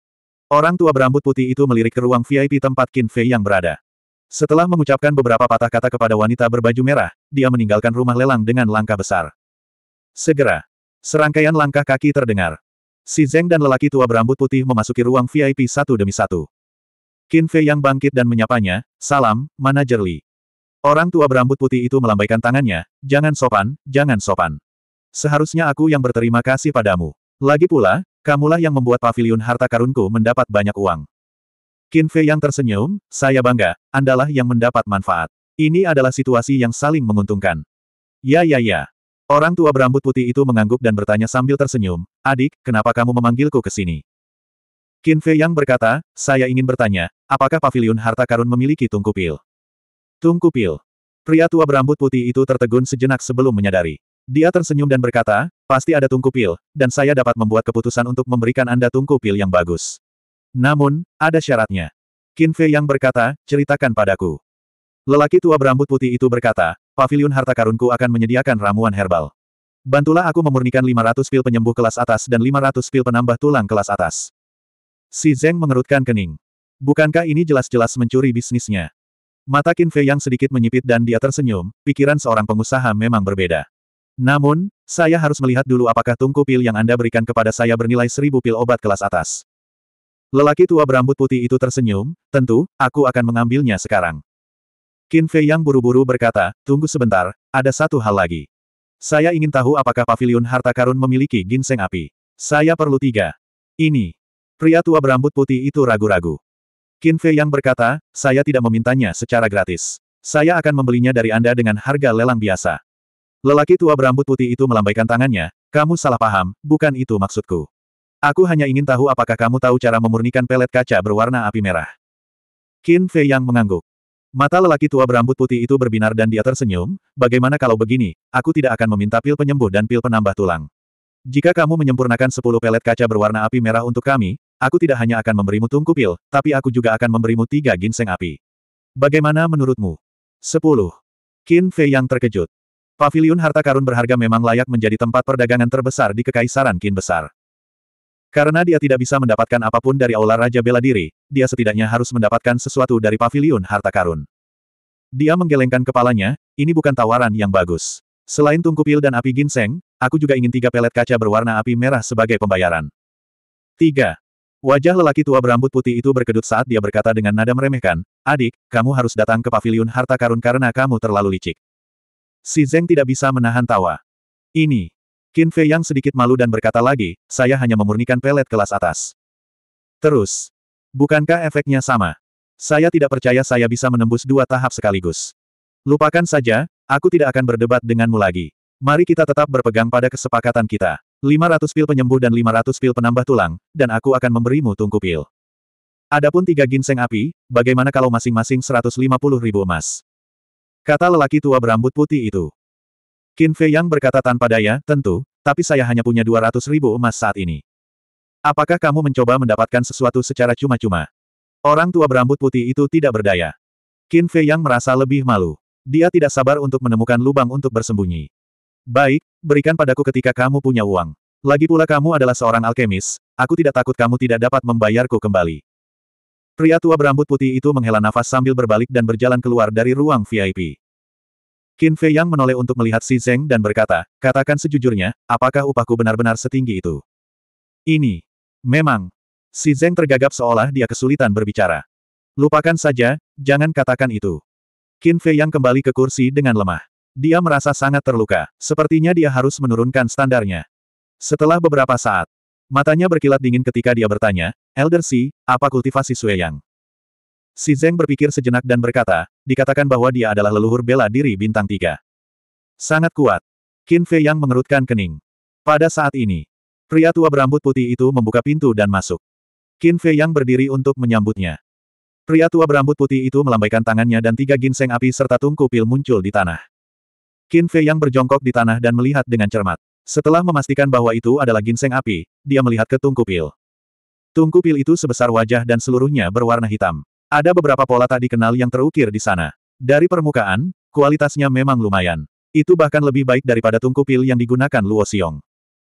Orang tua berambut putih itu melirik ke ruang VIP tempat Qin Fei yang berada. Setelah mengucapkan beberapa patah kata kepada wanita berbaju merah, dia meninggalkan rumah lelang dengan langkah besar. Segera, serangkaian langkah kaki terdengar. Si Zeng dan lelaki tua berambut putih memasuki ruang VIP satu demi satu. Qin Fei yang bangkit dan menyapanya, salam, manajer Li. Orang tua berambut putih itu melambaikan tangannya, jangan sopan, jangan sopan. Seharusnya aku yang berterima kasih padamu. Lagi pula, kamulah yang membuat pavilion harta karunku mendapat banyak uang. Qin Fei yang tersenyum, saya bangga, andalah yang mendapat manfaat. Ini adalah situasi yang saling menguntungkan. Ya ya ya. Orang tua berambut putih itu mengangguk dan bertanya sambil tersenyum, adik, kenapa kamu memanggilku ke sini? Qin Fei Yang berkata, saya ingin bertanya, apakah pavilion harta karun memiliki tungku pil? Tungku pil. Pria tua berambut putih itu tertegun sejenak sebelum menyadari. Dia tersenyum dan berkata, pasti ada tungku pil, dan saya dapat membuat keputusan untuk memberikan Anda tungku pil yang bagus. Namun, ada syaratnya. Qin Fei Yang berkata, ceritakan padaku. Lelaki tua berambut putih itu berkata, pavilion harta karunku akan menyediakan ramuan herbal. Bantulah aku memurnikan 500 pil penyembuh kelas atas dan 500 pil penambah tulang kelas atas. Si Zeng mengerutkan kening. Bukankah ini jelas-jelas mencuri bisnisnya? Mata Qin Fei yang sedikit menyipit dan dia tersenyum, pikiran seorang pengusaha memang berbeda. Namun, saya harus melihat dulu apakah tungku pil yang Anda berikan kepada saya bernilai seribu pil obat kelas atas. Lelaki tua berambut putih itu tersenyum, tentu, aku akan mengambilnya sekarang. Qin Fei yang buru-buru berkata, tunggu sebentar, ada satu hal lagi. Saya ingin tahu apakah pavilion harta karun memiliki ginseng api. Saya perlu tiga. Ini. Pria tua berambut putih itu ragu-ragu. Qin Fei yang berkata, saya tidak memintanya secara gratis. Saya akan membelinya dari Anda dengan harga lelang biasa. Lelaki tua berambut putih itu melambaikan tangannya, kamu salah paham, bukan itu maksudku. Aku hanya ingin tahu apakah kamu tahu cara memurnikan pelet kaca berwarna api merah. Qin Fei yang mengangguk. Mata lelaki tua berambut putih itu berbinar dan dia tersenyum, bagaimana kalau begini, aku tidak akan meminta pil penyembuh dan pil penambah tulang. Jika kamu menyempurnakan 10 pelet kaca berwarna api merah untuk kami, Aku tidak hanya akan memberimu tungku pil, tapi aku juga akan memberimu tiga ginseng api. Bagaimana menurutmu? 10. Qin Fei yang terkejut. Pavilion harta karun berharga memang layak menjadi tempat perdagangan terbesar di Kekaisaran Qin Besar. Karena dia tidak bisa mendapatkan apapun dari Aula Raja Bela Diri, dia setidaknya harus mendapatkan sesuatu dari Pavilion harta karun. Dia menggelengkan kepalanya, ini bukan tawaran yang bagus. Selain tungku pil dan api ginseng, aku juga ingin tiga pelet kaca berwarna api merah sebagai pembayaran. 3. Wajah lelaki tua berambut putih itu berkedut saat dia berkata dengan nada meremehkan, Adik, kamu harus datang ke paviliun harta karun karena kamu terlalu licik. Si Zeng tidak bisa menahan tawa. Ini. Qin Fei yang sedikit malu dan berkata lagi, saya hanya memurnikan pelet kelas atas. Terus. Bukankah efeknya sama? Saya tidak percaya saya bisa menembus dua tahap sekaligus. Lupakan saja, aku tidak akan berdebat denganmu lagi. Mari kita tetap berpegang pada kesepakatan kita. 500 pil penyembuh dan 500 pil penambah tulang, dan aku akan memberimu tungku pil. Adapun tiga ginseng api, bagaimana kalau masing-masing 150 ribu emas? Kata lelaki tua berambut putih itu. Qin Fei Yang berkata tanpa daya, tentu, tapi saya hanya punya 200 ribu emas saat ini. Apakah kamu mencoba mendapatkan sesuatu secara cuma-cuma? Orang tua berambut putih itu tidak berdaya. Qin Fei Yang merasa lebih malu. Dia tidak sabar untuk menemukan lubang untuk bersembunyi. Baik, berikan padaku ketika kamu punya uang. Lagi pula kamu adalah seorang alkemis, aku tidak takut kamu tidak dapat membayarku kembali. Pria tua berambut putih itu menghela nafas sambil berbalik dan berjalan keluar dari ruang VIP. Qin Fei Yang menoleh untuk melihat Si Zeng dan berkata, katakan sejujurnya, apakah upahku benar-benar setinggi itu? Ini. Memang. Si Zeng tergagap seolah dia kesulitan berbicara. Lupakan saja, jangan katakan itu. Qin Fei Yang kembali ke kursi dengan lemah. Dia merasa sangat terluka, sepertinya dia harus menurunkan standarnya. Setelah beberapa saat, matanya berkilat dingin ketika dia bertanya, Elder Si, apa kultivasi Sueyang? Si Zeng berpikir sejenak dan berkata, dikatakan bahwa dia adalah leluhur bela diri bintang tiga. Sangat kuat. Qin Fei Yang mengerutkan kening. Pada saat ini, pria tua berambut putih itu membuka pintu dan masuk. Qin Fei Yang berdiri untuk menyambutnya. Pria tua berambut putih itu melambaikan tangannya dan tiga ginseng api serta tungku pil muncul di tanah. Qin Fei yang berjongkok di tanah dan melihat dengan cermat. Setelah memastikan bahwa itu adalah ginseng api, dia melihat ke tungku pil. Tungku pil itu sebesar wajah dan seluruhnya berwarna hitam. Ada beberapa pola tak dikenal yang terukir di sana. Dari permukaan, kualitasnya memang lumayan. Itu bahkan lebih baik daripada tungku pil yang digunakan Luo Xiong.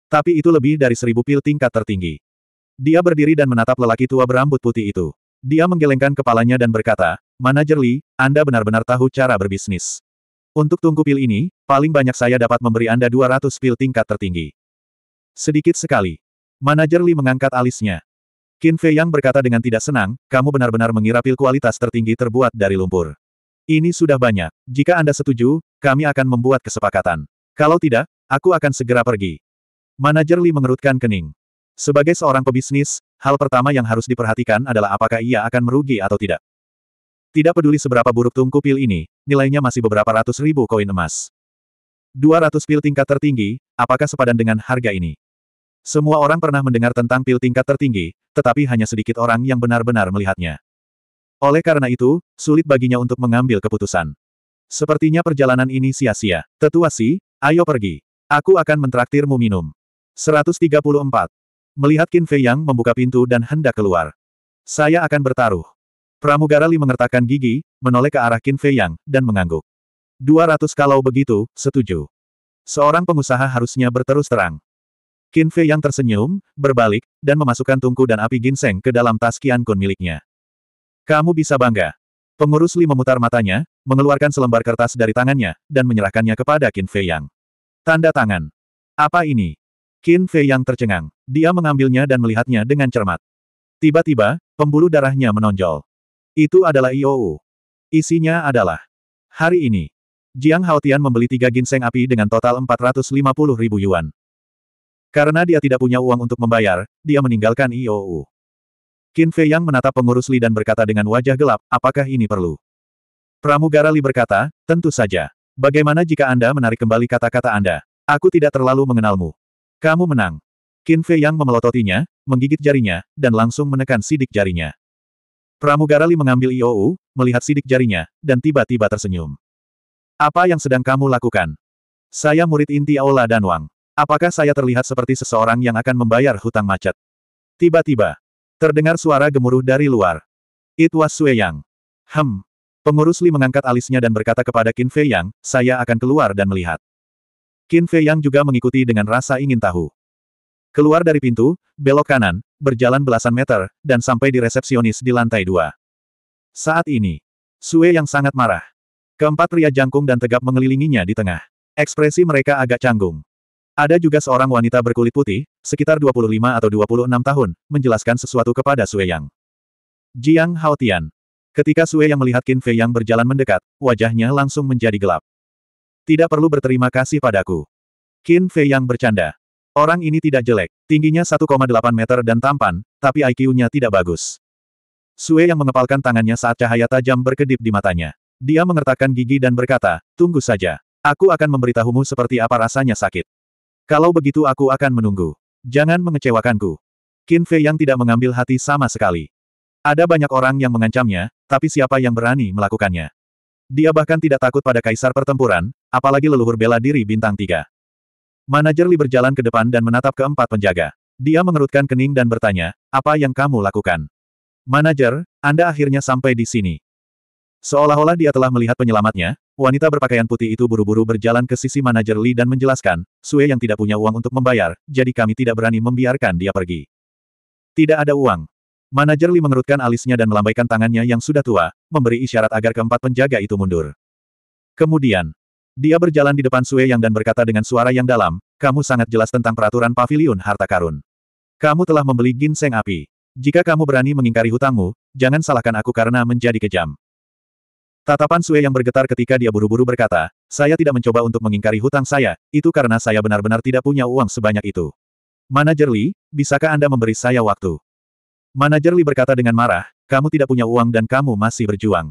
Tapi itu lebih dari seribu pil tingkat tertinggi. Dia berdiri dan menatap lelaki tua berambut putih itu. Dia menggelengkan kepalanya dan berkata, Manajer Li, Anda benar-benar tahu cara berbisnis. Untuk tungku pil ini, paling banyak saya dapat memberi Anda 200 pil tingkat tertinggi. Sedikit sekali. Manajer Li mengangkat alisnya. Qin Fei Yang berkata dengan tidak senang, kamu benar-benar mengira pil kualitas tertinggi terbuat dari lumpur. Ini sudah banyak. Jika Anda setuju, kami akan membuat kesepakatan. Kalau tidak, aku akan segera pergi. Manajer Li mengerutkan kening. Sebagai seorang pebisnis, hal pertama yang harus diperhatikan adalah apakah ia akan merugi atau tidak. Tidak peduli seberapa buruk tungku pil ini, nilainya masih beberapa ratus ribu koin emas. 200 pil tingkat tertinggi, apakah sepadan dengan harga ini? Semua orang pernah mendengar tentang pil tingkat tertinggi, tetapi hanya sedikit orang yang benar-benar melihatnya. Oleh karena itu, sulit baginya untuk mengambil keputusan. Sepertinya perjalanan ini sia-sia. Tetua si, ayo pergi. Aku akan mentraktirmu minum. 134. Melihat Qin Fei Yang membuka pintu dan hendak keluar. Saya akan bertaruh. Pramugara Li mengertakkan gigi, menoleh ke arah Qin Fei Yang, dan mengangguk. 200 kalau begitu, setuju. Seorang pengusaha harusnya berterus terang. Qin Fei Yang tersenyum, berbalik, dan memasukkan tungku dan api ginseng ke dalam tas Qian Kun miliknya. Kamu bisa bangga. Pengurus Li memutar matanya, mengeluarkan selembar kertas dari tangannya, dan menyerahkannya kepada Qin Fei Yang. Tanda tangan. Apa ini? Qin Fei Yang tercengang. Dia mengambilnya dan melihatnya dengan cermat. Tiba-tiba, pembuluh darahnya menonjol. Itu adalah IOU. Isinya adalah. Hari ini, Jiang Haotian membeli tiga ginseng api dengan total 450 ribu yuan. Karena dia tidak punya uang untuk membayar, dia meninggalkan IOU. Qin Fei Yang menatap pengurus Li dan berkata dengan wajah gelap, apakah ini perlu? Pramugara Li berkata, tentu saja. Bagaimana jika Anda menarik kembali kata-kata Anda? Aku tidak terlalu mengenalmu. Kamu menang. Qin Fei Yang memelototinya, menggigit jarinya, dan langsung menekan sidik jarinya. Pramugara Li mengambil IOU, melihat sidik jarinya, dan tiba-tiba tersenyum. Apa yang sedang kamu lakukan? Saya murid inti Aula dan Wang. Apakah saya terlihat seperti seseorang yang akan membayar hutang macet? Tiba-tiba, terdengar suara gemuruh dari luar. It was Sue Yang. Hem. Pengurus Li mengangkat alisnya dan berkata kepada Qin Fei Yang, saya akan keluar dan melihat. Qin Fei Yang juga mengikuti dengan rasa ingin tahu. Keluar dari pintu, belok kanan, berjalan belasan meter, dan sampai di resepsionis di lantai dua. Saat ini, Sue yang sangat marah. Keempat pria jangkung dan tegap mengelilinginya di tengah. Ekspresi mereka agak canggung. Ada juga seorang wanita berkulit putih, sekitar 25 atau 26 tahun, menjelaskan sesuatu kepada Sue Yang. Jiang Haotian. Ketika Sue Yang melihat Qin Fei Yang berjalan mendekat, wajahnya langsung menjadi gelap. Tidak perlu berterima kasih padaku. Qin Fei Yang bercanda. Orang ini tidak jelek, tingginya 1,8 meter dan tampan, tapi IQ-nya tidak bagus. Sue yang mengepalkan tangannya saat cahaya tajam berkedip di matanya. Dia mengertakkan gigi dan berkata, tunggu saja. Aku akan memberitahumu seperti apa rasanya sakit. Kalau begitu aku akan menunggu. Jangan mengecewakanku. Qin Fei yang tidak mengambil hati sama sekali. Ada banyak orang yang mengancamnya, tapi siapa yang berani melakukannya? Dia bahkan tidak takut pada kaisar pertempuran, apalagi leluhur bela diri bintang tiga. Manajer Li berjalan ke depan dan menatap keempat penjaga. Dia mengerutkan kening dan bertanya, apa yang kamu lakukan? Manajer, Anda akhirnya sampai di sini. Seolah-olah dia telah melihat penyelamatnya, wanita berpakaian putih itu buru-buru berjalan ke sisi manajer Li dan menjelaskan, Sue yang tidak punya uang untuk membayar, jadi kami tidak berani membiarkan dia pergi. Tidak ada uang. Manajer Li mengerutkan alisnya dan melambaikan tangannya yang sudah tua, memberi isyarat agar keempat penjaga itu mundur. Kemudian, dia berjalan di depan Sue Yang dan berkata dengan suara yang dalam, kamu sangat jelas tentang peraturan pavilion harta karun. Kamu telah membeli ginseng api. Jika kamu berani mengingkari hutangmu, jangan salahkan aku karena menjadi kejam. Tatapan Sue yang bergetar ketika dia buru-buru berkata, saya tidak mencoba untuk mengingkari hutang saya, itu karena saya benar-benar tidak punya uang sebanyak itu. Manajer Li, bisakah Anda memberi saya waktu? Manajer Li berkata dengan marah, kamu tidak punya uang dan kamu masih berjuang.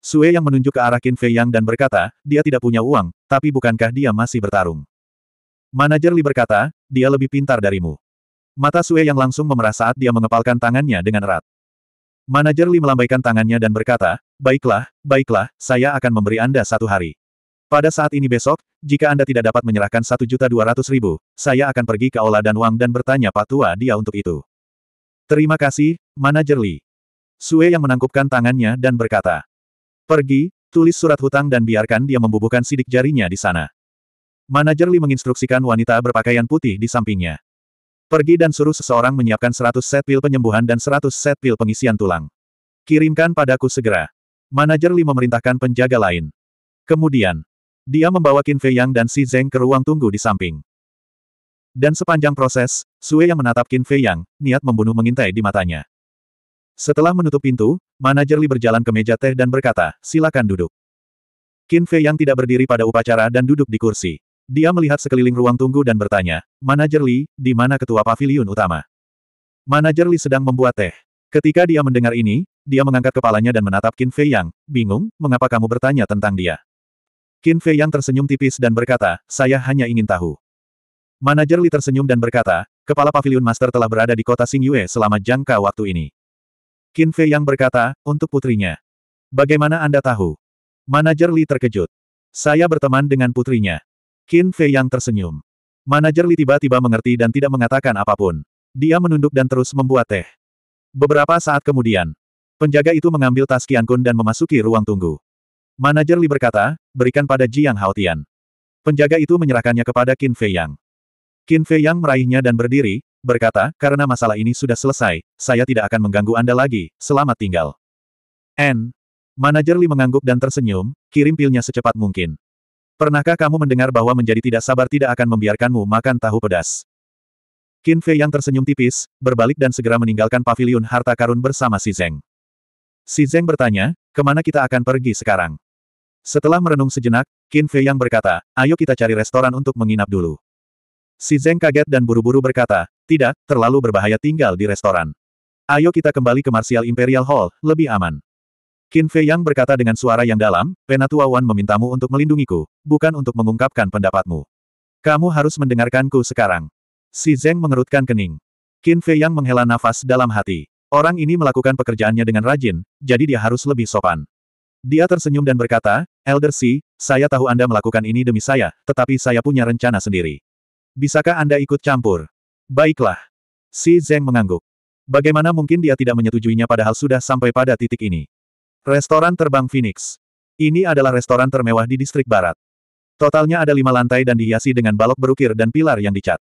Sue yang menunjuk ke arah Qin Fei Yang dan berkata, dia tidak punya uang, tapi bukankah dia masih bertarung? Manajer Li berkata, dia lebih pintar darimu. Mata Sue yang langsung memerah saat dia mengepalkan tangannya dengan erat. Manajer Li melambaikan tangannya dan berkata, baiklah, baiklah, saya akan memberi Anda satu hari. Pada saat ini besok, jika Anda tidak dapat menyerahkan 1.200.000, saya akan pergi ke Ola dan Wang dan bertanya Pak tua dia untuk itu. Terima kasih, Manajer Li. Sue yang menangkupkan tangannya dan berkata, Pergi, tulis surat hutang dan biarkan dia membubuhkan sidik jarinya di sana. Manajer Li menginstruksikan wanita berpakaian putih di sampingnya. Pergi dan suruh seseorang menyiapkan 100 set pil penyembuhan dan 100 set pil pengisian tulang. Kirimkan padaku segera. Manajer Li memerintahkan penjaga lain. Kemudian, dia membawa Qin Fei Yang dan Si Zeng ke ruang tunggu di samping. Dan sepanjang proses, Sue yang menatap Qin Fei Yang, niat membunuh mengintai di matanya. Setelah menutup pintu, manajer Li berjalan ke meja teh dan berkata, silakan duduk. Qin Fei yang tidak berdiri pada upacara dan duduk di kursi. Dia melihat sekeliling ruang tunggu dan bertanya, Manajer Li, di mana ketua pavilion utama? Manajer Li sedang membuat teh. Ketika dia mendengar ini, dia mengangkat kepalanya dan menatap Qin Fei Yang, bingung, mengapa kamu bertanya tentang dia? Qin Fei Yang tersenyum tipis dan berkata, saya hanya ingin tahu. Manajer Li tersenyum dan berkata, kepala pavilion master telah berada di kota Xingyue selama jangka waktu ini. Qin Fei yang berkata, untuk putrinya. Bagaimana Anda tahu? Manajer Li terkejut. Saya berteman dengan putrinya. Qin Fei yang tersenyum. Manajer Li tiba-tiba mengerti dan tidak mengatakan apapun. Dia menunduk dan terus membuat teh. Beberapa saat kemudian, penjaga itu mengambil tas Qian Kun dan memasuki ruang tunggu. Manajer Li berkata, berikan pada Jiang Yang Haotian. Penjaga itu menyerahkannya kepada Qin Fei Yang. Qin Fei Yang meraihnya dan berdiri, berkata, karena masalah ini sudah selesai, saya tidak akan mengganggu Anda lagi, selamat tinggal. N. Manajer Li mengangguk dan tersenyum, kirim pilnya secepat mungkin. Pernahkah kamu mendengar bahwa menjadi tidak sabar tidak akan membiarkanmu makan tahu pedas? Qin Fei yang tersenyum tipis, berbalik dan segera meninggalkan pavilion harta karun bersama Si Zeng. Si Zeng bertanya, kemana kita akan pergi sekarang? Setelah merenung sejenak, Qin Fei yang berkata, ayo kita cari restoran untuk menginap dulu. Si Zeng kaget dan buru-buru berkata, tidak, terlalu berbahaya tinggal di restoran. Ayo kita kembali ke Martial Imperial Hall, lebih aman. Qin Fei Yang berkata dengan suara yang dalam, Penatua Wan memintamu untuk melindungiku, bukan untuk mengungkapkan pendapatmu. Kamu harus mendengarkanku sekarang. Si Zeng mengerutkan kening. Qin Fei Yang menghela nafas dalam hati. Orang ini melakukan pekerjaannya dengan rajin, jadi dia harus lebih sopan. Dia tersenyum dan berkata, Elder Si, saya tahu Anda melakukan ini demi saya, tetapi saya punya rencana sendiri. Bisakah Anda ikut campur? Baiklah. Si Zeng mengangguk. Bagaimana mungkin dia tidak menyetujuinya padahal sudah sampai pada titik ini. Restoran Terbang Phoenix. Ini adalah restoran termewah di distrik barat. Totalnya ada lima lantai dan dihiasi dengan balok berukir dan pilar yang dicat.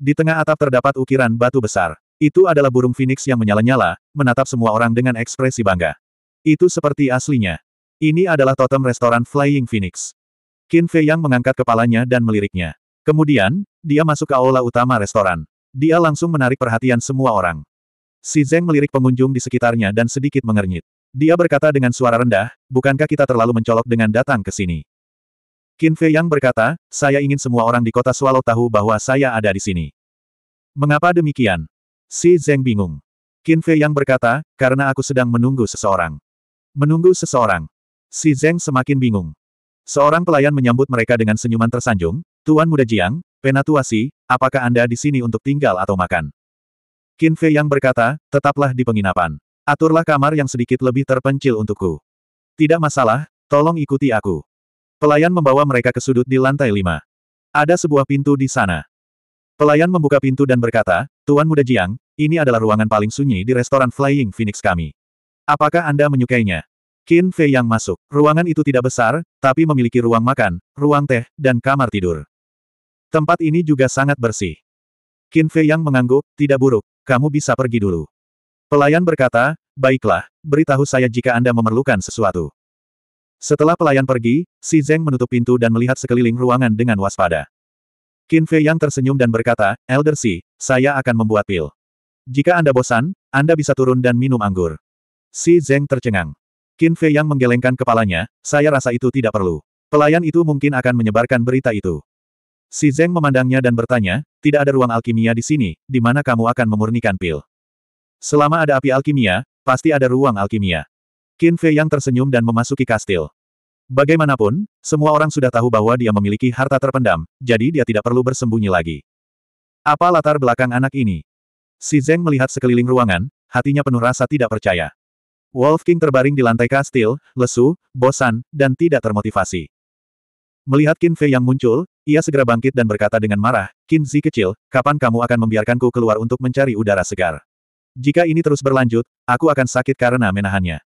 Di tengah atap terdapat ukiran batu besar. Itu adalah burung phoenix yang menyala-nyala, menatap semua orang dengan ekspresi bangga. Itu seperti aslinya. Ini adalah totem restoran Flying Phoenix. Qin Fei Yang mengangkat kepalanya dan meliriknya. Kemudian, dia masuk ke aula utama restoran. Dia langsung menarik perhatian semua orang. Si Zeng melirik pengunjung di sekitarnya dan sedikit mengernyit. Dia berkata dengan suara rendah, bukankah kita terlalu mencolok dengan datang ke sini? Qin Fei Yang berkata, saya ingin semua orang di kota Swallow tahu bahwa saya ada di sini. Mengapa demikian? Si Zeng bingung. Qin Fei Yang berkata, karena aku sedang menunggu seseorang. Menunggu seseorang. Si Zeng semakin bingung. Seorang pelayan menyambut mereka dengan senyuman tersanjung, Tuan Muda Jiang, Penatuasi, apakah Anda di sini untuk tinggal atau makan? Qin Fei yang berkata, tetaplah di penginapan. Aturlah kamar yang sedikit lebih terpencil untukku. Tidak masalah, tolong ikuti aku. Pelayan membawa mereka ke sudut di lantai lima. Ada sebuah pintu di sana. Pelayan membuka pintu dan berkata, Tuan Muda Jiang, ini adalah ruangan paling sunyi di restoran Flying Phoenix kami. Apakah Anda menyukainya? Qin Fei yang masuk. Ruangan itu tidak besar, tapi memiliki ruang makan, ruang teh, dan kamar tidur. Tempat ini juga sangat bersih. Qin Fei yang mengangguk, tidak buruk, kamu bisa pergi dulu. Pelayan berkata, baiklah, beritahu saya jika Anda memerlukan sesuatu. Setelah pelayan pergi, Si Zeng menutup pintu dan melihat sekeliling ruangan dengan waspada. Qin Fei yang tersenyum dan berkata, Elder Si, saya akan membuat pil. Jika Anda bosan, Anda bisa turun dan minum anggur. Si Zeng tercengang. Qin Fei yang menggelengkan kepalanya, saya rasa itu tidak perlu. Pelayan itu mungkin akan menyebarkan berita itu. Si Zeng memandangnya dan bertanya, tidak ada ruang alkimia di sini, di mana kamu akan memurnikan pil. Selama ada api alkimia, pasti ada ruang alkimia. Qin Fei yang tersenyum dan memasuki kastil. Bagaimanapun, semua orang sudah tahu bahwa dia memiliki harta terpendam, jadi dia tidak perlu bersembunyi lagi. Apa latar belakang anak ini? Si Zeng melihat sekeliling ruangan, hatinya penuh rasa tidak percaya. Wolf King terbaring di lantai kastil, lesu, bosan, dan tidak termotivasi. Melihat Qin Fei yang muncul, ia segera bangkit dan berkata dengan marah, Qin Zi kecil, kapan kamu akan membiarkanku keluar untuk mencari udara segar? Jika ini terus berlanjut, aku akan sakit karena menahannya.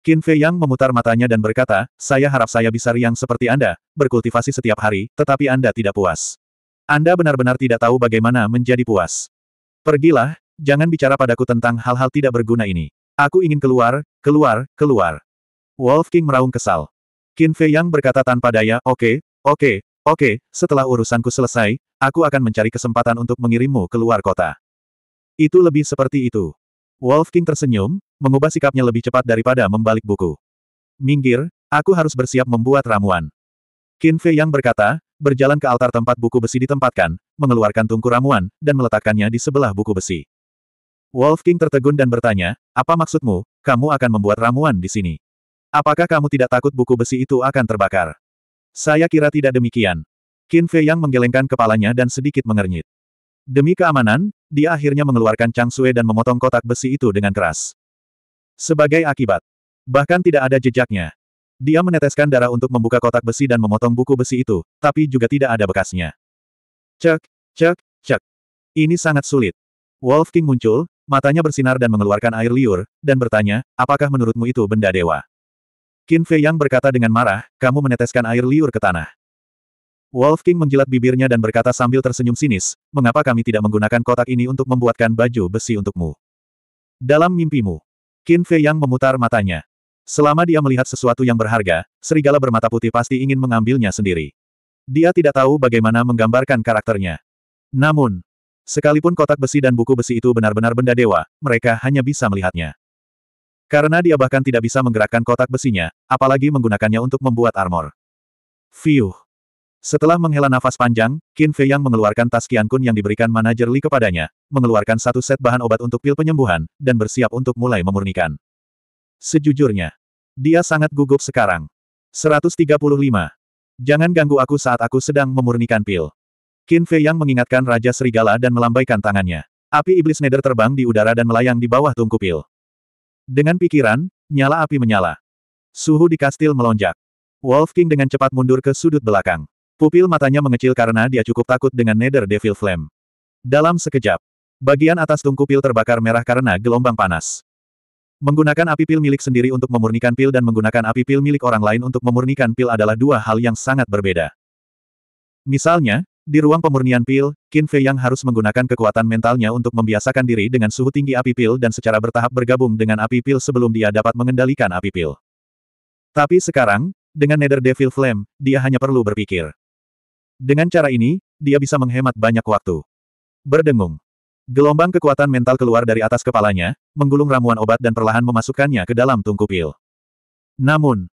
Qin Fei yang memutar matanya dan berkata, saya harap saya bisa riang seperti Anda, berkultivasi setiap hari, tetapi Anda tidak puas. Anda benar-benar tidak tahu bagaimana menjadi puas. Pergilah, jangan bicara padaku tentang hal-hal tidak berguna ini. Aku ingin keluar, keluar, keluar. Wolf King meraung kesal. Qin Fei Yang berkata tanpa daya, oke, okay, oke, okay, oke, okay, setelah urusanku selesai, aku akan mencari kesempatan untuk mengirimmu keluar kota. Itu lebih seperti itu. Wolf King tersenyum, mengubah sikapnya lebih cepat daripada membalik buku. Minggir, aku harus bersiap membuat ramuan. Qin Fei Yang berkata, berjalan ke altar tempat buku besi ditempatkan, mengeluarkan tungku ramuan, dan meletakkannya di sebelah buku besi. Wolf King tertegun dan bertanya, apa maksudmu, kamu akan membuat ramuan di sini? Apakah kamu tidak takut buku besi itu akan terbakar? Saya kira tidak demikian. Qin Fei Yang menggelengkan kepalanya dan sedikit mengernyit. Demi keamanan, dia akhirnya mengeluarkan Chang Sui dan memotong kotak besi itu dengan keras. Sebagai akibat, bahkan tidak ada jejaknya. Dia meneteskan darah untuk membuka kotak besi dan memotong buku besi itu, tapi juga tidak ada bekasnya. Cek, cek, cek. Ini sangat sulit. Wolf King muncul, matanya bersinar dan mengeluarkan air liur, dan bertanya, apakah menurutmu itu benda dewa? Qin Fei Yang berkata dengan marah, kamu meneteskan air liur ke tanah. Wolf King menjilat bibirnya dan berkata sambil tersenyum sinis, mengapa kami tidak menggunakan kotak ini untuk membuatkan baju besi untukmu? Dalam mimpimu, Qin Fei Yang memutar matanya. Selama dia melihat sesuatu yang berharga, serigala bermata putih pasti ingin mengambilnya sendiri. Dia tidak tahu bagaimana menggambarkan karakternya. Namun, sekalipun kotak besi dan buku besi itu benar-benar benda dewa, mereka hanya bisa melihatnya. Karena dia bahkan tidak bisa menggerakkan kotak besinya, apalagi menggunakannya untuk membuat armor. Fiuh. Setelah menghela nafas panjang, Qin Fei yang mengeluarkan tas Kun yang diberikan manajer Li kepadanya, mengeluarkan satu set bahan obat untuk pil penyembuhan, dan bersiap untuk mulai memurnikan. Sejujurnya, dia sangat gugup sekarang. 135. Jangan ganggu aku saat aku sedang memurnikan pil. Qin Fei yang mengingatkan Raja Serigala dan melambaikan tangannya. Api iblis neder terbang di udara dan melayang di bawah tungku pil. Dengan pikiran, nyala api menyala. Suhu di kastil melonjak. Wolf King dengan cepat mundur ke sudut belakang. Pupil matanya mengecil karena dia cukup takut dengan Nether Devil Flame. Dalam sekejap, bagian atas tungku pil terbakar merah karena gelombang panas. Menggunakan api pil milik sendiri untuk memurnikan pil dan menggunakan api pil milik orang lain untuk memurnikan pil adalah dua hal yang sangat berbeda. Misalnya, di ruang pemurnian pil, Qin Fei yang harus menggunakan kekuatan mentalnya untuk membiasakan diri dengan suhu tinggi api pil dan secara bertahap bergabung dengan api pil sebelum dia dapat mengendalikan api pil. Tapi sekarang, dengan Nether Devil Flame, dia hanya perlu berpikir. Dengan cara ini, dia bisa menghemat banyak waktu. Berdengung. Gelombang kekuatan mental keluar dari atas kepalanya, menggulung ramuan obat dan perlahan memasukkannya ke dalam tungku pil. Namun,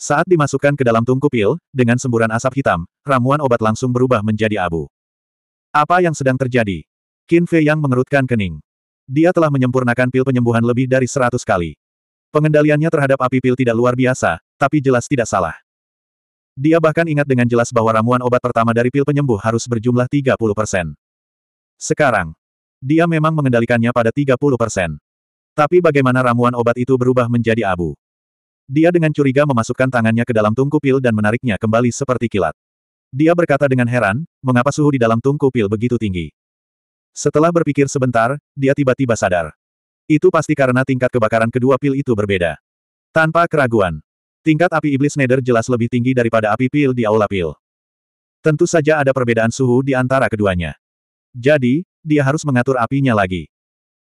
saat dimasukkan ke dalam tungku pil, dengan semburan asap hitam, ramuan obat langsung berubah menjadi abu. Apa yang sedang terjadi? Qin Fei yang mengerutkan kening. Dia telah menyempurnakan pil penyembuhan lebih dari seratus kali. Pengendaliannya terhadap api pil tidak luar biasa, tapi jelas tidak salah. Dia bahkan ingat dengan jelas bahwa ramuan obat pertama dari pil penyembuh harus berjumlah 30 persen. Sekarang, dia memang mengendalikannya pada 30 persen. Tapi bagaimana ramuan obat itu berubah menjadi abu? Dia dengan curiga memasukkan tangannya ke dalam tungku pil dan menariknya kembali seperti kilat. Dia berkata dengan heran, mengapa suhu di dalam tungku pil begitu tinggi? Setelah berpikir sebentar, dia tiba-tiba sadar. Itu pasti karena tingkat kebakaran kedua pil itu berbeda. Tanpa keraguan, tingkat api iblis Nether jelas lebih tinggi daripada api pil di aula pil. Tentu saja ada perbedaan suhu di antara keduanya. Jadi, dia harus mengatur apinya lagi.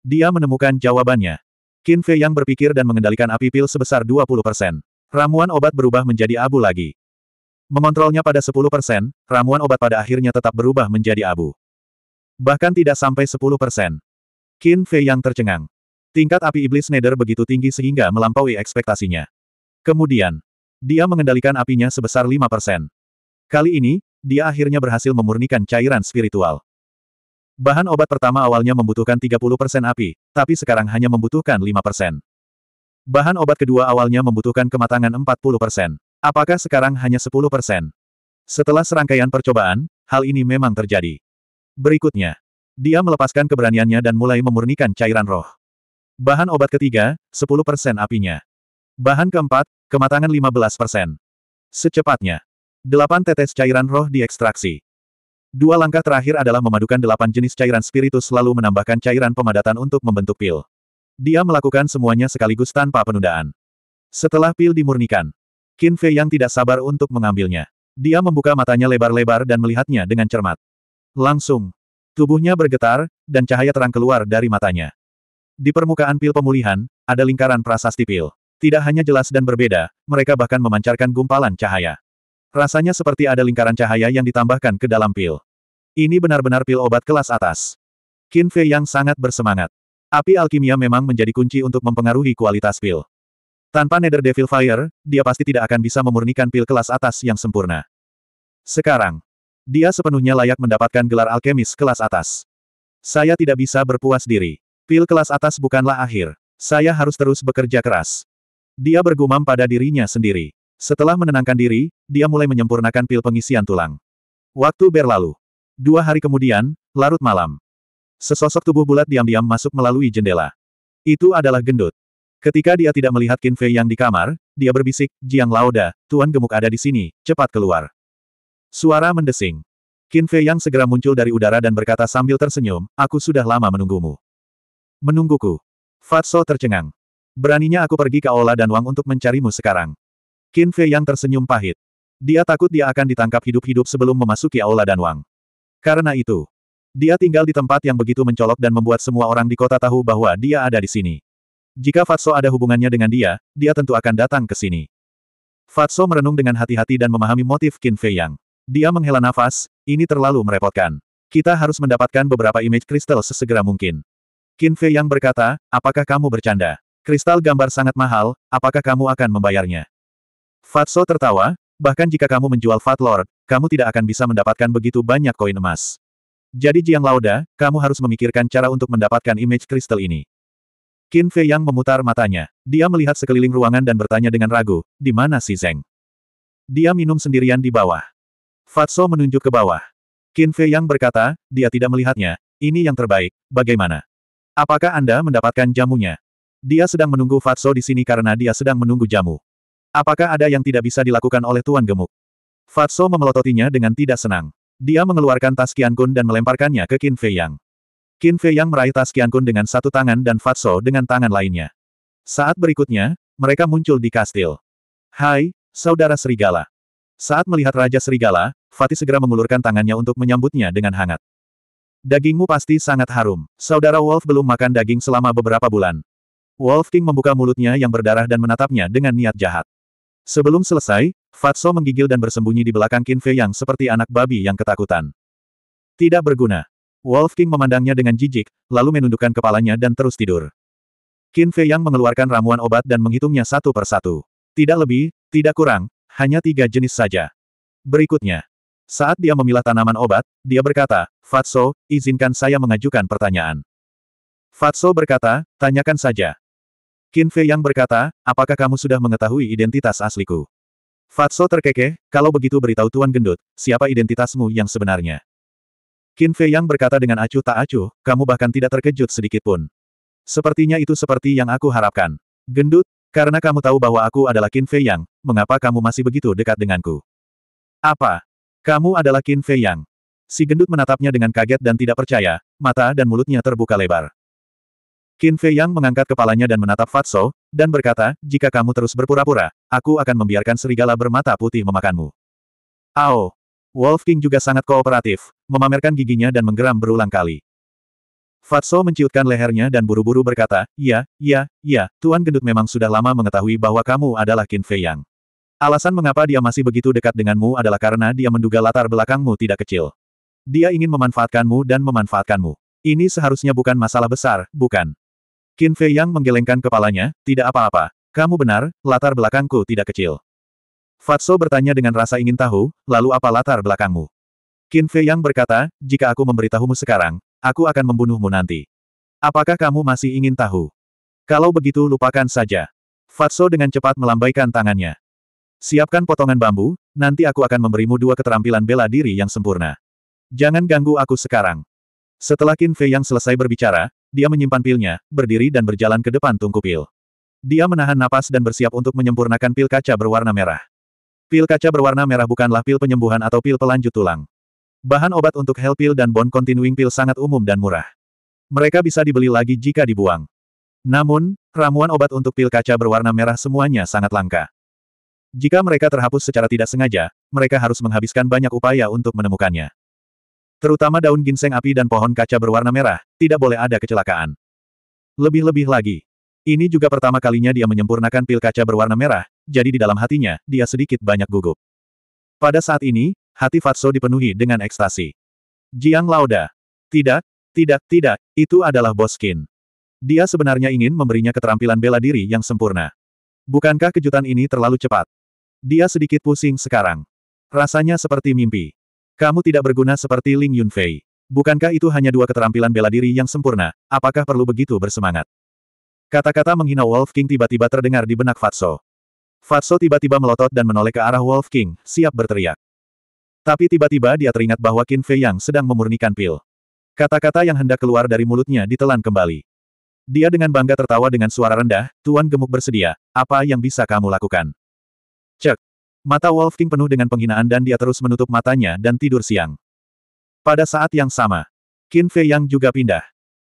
Dia menemukan jawabannya. Qin Fei yang berpikir dan mengendalikan api pil sebesar 20%. Ramuan obat berubah menjadi abu lagi. Mengontrolnya pada 10%, ramuan obat pada akhirnya tetap berubah menjadi abu. Bahkan tidak sampai 10%. Qin Fei yang tercengang. Tingkat api iblis Nether begitu tinggi sehingga melampaui ekspektasinya. Kemudian, dia mengendalikan apinya sebesar 5%. Kali ini, dia akhirnya berhasil memurnikan cairan spiritual. Bahan obat pertama awalnya membutuhkan 30% api, tapi sekarang hanya membutuhkan 5%. Bahan obat kedua awalnya membutuhkan kematangan 40%. Apakah sekarang hanya 10%? Setelah serangkaian percobaan, hal ini memang terjadi. Berikutnya, dia melepaskan keberaniannya dan mulai memurnikan cairan roh. Bahan obat ketiga, 10% apinya. Bahan keempat, kematangan 15%. Secepatnya, delapan tetes cairan roh diekstraksi. Dua langkah terakhir adalah memadukan delapan jenis cairan spiritus lalu menambahkan cairan pemadatan untuk membentuk pil. Dia melakukan semuanya sekaligus tanpa penundaan. Setelah pil dimurnikan, Qin Fei yang tidak sabar untuk mengambilnya. Dia membuka matanya lebar-lebar dan melihatnya dengan cermat. Langsung, tubuhnya bergetar, dan cahaya terang keluar dari matanya. Di permukaan pil pemulihan, ada lingkaran prasasti pil. Tidak hanya jelas dan berbeda, mereka bahkan memancarkan gumpalan cahaya. Rasanya seperti ada lingkaran cahaya yang ditambahkan ke dalam pil. Ini benar-benar pil obat kelas atas. Qin Fei yang sangat bersemangat. Api alkimia memang menjadi kunci untuk mempengaruhi kualitas pil. Tanpa Nether Devil Fire, dia pasti tidak akan bisa memurnikan pil kelas atas yang sempurna. Sekarang, dia sepenuhnya layak mendapatkan gelar alkemis kelas atas. Saya tidak bisa berpuas diri. Pil kelas atas bukanlah akhir. Saya harus terus bekerja keras. Dia bergumam pada dirinya sendiri. Setelah menenangkan diri, dia mulai menyempurnakan pil pengisian tulang. Waktu berlalu. Dua hari kemudian, larut malam. Sesosok tubuh bulat diam-diam masuk melalui jendela. Itu adalah gendut. Ketika dia tidak melihat Qin Fei yang di kamar, dia berbisik, Jiang Laoda, Tuan Gemuk ada di sini, cepat keluar. Suara mendesing. Qin Fei yang segera muncul dari udara dan berkata sambil tersenyum, aku sudah lama menunggumu. Menungguku. Fatso tercengang. Beraninya aku pergi ke Ola dan Wang untuk mencarimu sekarang. Qin Fei yang tersenyum pahit. Dia takut dia akan ditangkap hidup-hidup sebelum memasuki Aula dan Danwang. Karena itu, dia tinggal di tempat yang begitu mencolok dan membuat semua orang di kota tahu bahwa dia ada di sini. Jika Fatso ada hubungannya dengan dia, dia tentu akan datang ke sini. Fatso merenung dengan hati-hati dan memahami motif Qin Fei Yang. Dia menghela nafas, ini terlalu merepotkan. Kita harus mendapatkan beberapa image kristal sesegera mungkin. Qin Fei Yang berkata, apakah kamu bercanda? Kristal gambar sangat mahal, apakah kamu akan membayarnya? Fatso tertawa, bahkan jika kamu menjual Fat Lord, kamu tidak akan bisa mendapatkan begitu banyak koin emas. Jadi Jiang Lauda, kamu harus memikirkan cara untuk mendapatkan image kristal ini. Qin Fei Yang memutar matanya. Dia melihat sekeliling ruangan dan bertanya dengan ragu, di mana si Zeng? Dia minum sendirian di bawah. Fatso menunjuk ke bawah. Qin Fei Yang berkata, dia tidak melihatnya, ini yang terbaik, bagaimana? Apakah Anda mendapatkan jamunya? Dia sedang menunggu Fatso di sini karena dia sedang menunggu jamu. Apakah ada yang tidak bisa dilakukan oleh Tuan Gemuk? Fatso memelototinya dengan tidak senang. Dia mengeluarkan tas Kian Kun dan melemparkannya ke Qin Fei Yang. Qin Fei Yang meraih tas Kian Kun dengan satu tangan dan Fatso dengan tangan lainnya. Saat berikutnya, mereka muncul di kastil. Hai, Saudara Serigala. Saat melihat Raja Serigala, Fatih segera mengulurkan tangannya untuk menyambutnya dengan hangat. Dagingmu pasti sangat harum. Saudara Wolf belum makan daging selama beberapa bulan. Wolf King membuka mulutnya yang berdarah dan menatapnya dengan niat jahat. Sebelum selesai, Fatso menggigil dan bersembunyi di belakang Qin Fei yang seperti anak babi yang ketakutan. Tidak berguna. Wolf King memandangnya dengan jijik, lalu menundukkan kepalanya dan terus tidur. Qin Fei yang mengeluarkan ramuan obat dan menghitungnya satu per satu. Tidak lebih, tidak kurang, hanya tiga jenis saja. Berikutnya. Saat dia memilah tanaman obat, dia berkata, Fatso, izinkan saya mengajukan pertanyaan. Fatso berkata, tanyakan saja. Qin Fei Yang berkata, apakah kamu sudah mengetahui identitas asliku? Fatso terkekeh, kalau begitu beritahu Tuan Gendut, siapa identitasmu yang sebenarnya? Qin Fei Yang berkata dengan acuh tak acuh, kamu bahkan tidak terkejut sedikit pun. Sepertinya itu seperti yang aku harapkan. Gendut, karena kamu tahu bahwa aku adalah Qin Fei Yang, mengapa kamu masih begitu dekat denganku? Apa? Kamu adalah Qin Fei Yang. Si gendut menatapnya dengan kaget dan tidak percaya, mata dan mulutnya terbuka lebar. Qin Fei Yang mengangkat kepalanya dan menatap Fatso, dan berkata, jika kamu terus berpura-pura, aku akan membiarkan serigala bermata putih memakanmu. Ao! Wolf King juga sangat kooperatif, memamerkan giginya dan menggeram berulang kali. Fatso menciutkan lehernya dan buru-buru berkata, ya, ya, ya, Tuan Gendut memang sudah lama mengetahui bahwa kamu adalah Qin Fei Yang. Alasan mengapa dia masih begitu dekat denganmu adalah karena dia menduga latar belakangmu tidak kecil. Dia ingin memanfaatkanmu dan memanfaatkanmu. Ini seharusnya bukan masalah besar, bukan? Qin Fei Yang menggelengkan kepalanya, tidak apa-apa. Kamu benar, latar belakangku tidak kecil. Fatso bertanya dengan rasa ingin tahu, lalu apa latar belakangmu? Qin Fei Yang berkata, jika aku memberitahumu sekarang, aku akan membunuhmu nanti. Apakah kamu masih ingin tahu? Kalau begitu lupakan saja. Fatso dengan cepat melambaikan tangannya. Siapkan potongan bambu, nanti aku akan memberimu dua keterampilan bela diri yang sempurna. Jangan ganggu aku sekarang. Setelah Qin Fei yang selesai berbicara, dia menyimpan pilnya, berdiri dan berjalan ke depan tungku pil. Dia menahan napas dan bersiap untuk menyempurnakan pil kaca berwarna merah. Pil kaca berwarna merah bukanlah pil penyembuhan atau pil pelanjut tulang. Bahan obat untuk hell pill dan bone continuing pil sangat umum dan murah. Mereka bisa dibeli lagi jika dibuang. Namun, ramuan obat untuk pil kaca berwarna merah semuanya sangat langka. Jika mereka terhapus secara tidak sengaja, mereka harus menghabiskan banyak upaya untuk menemukannya. Terutama daun ginseng api dan pohon kaca berwarna merah, tidak boleh ada kecelakaan. Lebih-lebih lagi. Ini juga pertama kalinya dia menyempurnakan pil kaca berwarna merah, jadi di dalam hatinya, dia sedikit banyak gugup. Pada saat ini, hati Fatso dipenuhi dengan ekstasi. Jiang Lauda. Tidak, tidak, tidak, itu adalah Boskin. Dia sebenarnya ingin memberinya keterampilan bela diri yang sempurna. Bukankah kejutan ini terlalu cepat? Dia sedikit pusing sekarang. Rasanya seperti mimpi. Kamu tidak berguna seperti Ling Yunfei. Bukankah itu hanya dua keterampilan bela diri yang sempurna, apakah perlu begitu bersemangat? Kata-kata menghina Wolf King tiba-tiba terdengar di benak Fatso. Fatso tiba-tiba melotot dan menoleh ke arah Wolf King, siap berteriak. Tapi tiba-tiba dia teringat bahwa Qin Fei Yang sedang memurnikan pil. Kata-kata yang hendak keluar dari mulutnya ditelan kembali. Dia dengan bangga tertawa dengan suara rendah, Tuan Gemuk bersedia, apa yang bisa kamu lakukan? Cek, Mata Wolf King penuh dengan penghinaan dan dia terus menutup matanya dan tidur siang. Pada saat yang sama, Qin Fei Yang juga pindah.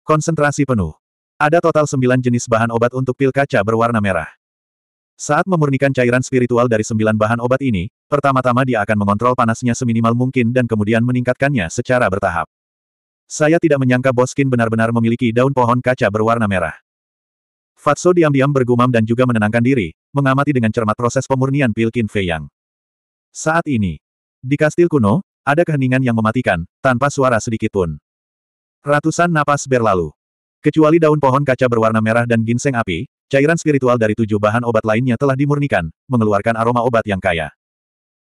Konsentrasi penuh. Ada total sembilan jenis bahan obat untuk pil kaca berwarna merah. Saat memurnikan cairan spiritual dari sembilan bahan obat ini, pertama-tama dia akan mengontrol panasnya seminimal mungkin dan kemudian meningkatkannya secara bertahap. Saya tidak menyangka Boskin benar-benar memiliki daun pohon kaca berwarna merah. Fatso diam-diam bergumam dan juga menenangkan diri, mengamati dengan cermat proses pemurnian pil Pilkin Yang. Saat ini, di kastil kuno, ada keheningan yang mematikan, tanpa suara sedikit pun. Ratusan napas berlalu. Kecuali daun pohon kaca berwarna merah dan ginseng api, cairan spiritual dari tujuh bahan obat lainnya telah dimurnikan, mengeluarkan aroma obat yang kaya.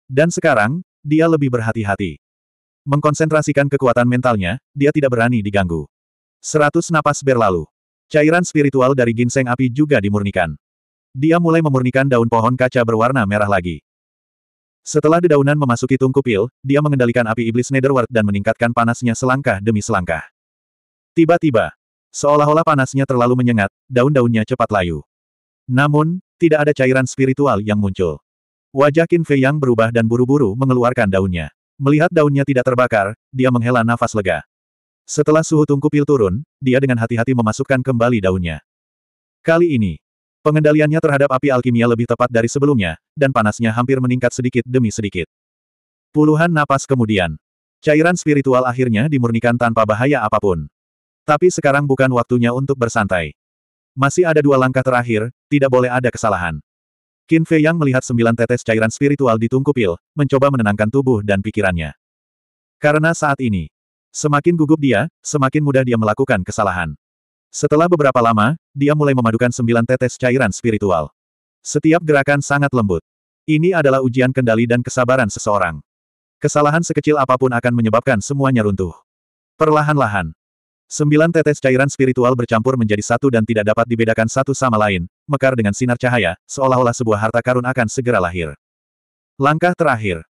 Dan sekarang, dia lebih berhati-hati. Mengkonsentrasikan kekuatan mentalnya, dia tidak berani diganggu. Seratus napas berlalu. Cairan spiritual dari ginseng api juga dimurnikan. Dia mulai memurnikan daun pohon kaca berwarna merah lagi. Setelah dedaunan memasuki tungku pil, dia mengendalikan api iblis Netherworld dan meningkatkan panasnya selangkah demi selangkah. Tiba-tiba, seolah-olah panasnya terlalu menyengat, daun-daunnya cepat layu. Namun, tidak ada cairan spiritual yang muncul. Wajah Qin Fei yang berubah dan buru-buru mengeluarkan daunnya. Melihat daunnya tidak terbakar, dia menghela nafas lega. Setelah suhu tungku pil turun, dia dengan hati-hati memasukkan kembali daunnya. Kali ini, pengendaliannya terhadap api alkimia lebih tepat dari sebelumnya, dan panasnya hampir meningkat sedikit demi sedikit. Puluhan napas kemudian, cairan spiritual akhirnya dimurnikan tanpa bahaya apapun. Tapi sekarang bukan waktunya untuk bersantai. Masih ada dua langkah terakhir, tidak boleh ada kesalahan. Qin Fei Yang melihat sembilan tetes cairan spiritual di tungku pil, mencoba menenangkan tubuh dan pikirannya. Karena saat ini, Semakin gugup dia, semakin mudah dia melakukan kesalahan. Setelah beberapa lama, dia mulai memadukan sembilan tetes cairan spiritual. Setiap gerakan sangat lembut. Ini adalah ujian kendali dan kesabaran seseorang. Kesalahan sekecil apapun akan menyebabkan semuanya runtuh. Perlahan-lahan. Sembilan tetes cairan spiritual bercampur menjadi satu dan tidak dapat dibedakan satu sama lain, mekar dengan sinar cahaya, seolah-olah sebuah harta karun akan segera lahir. Langkah terakhir.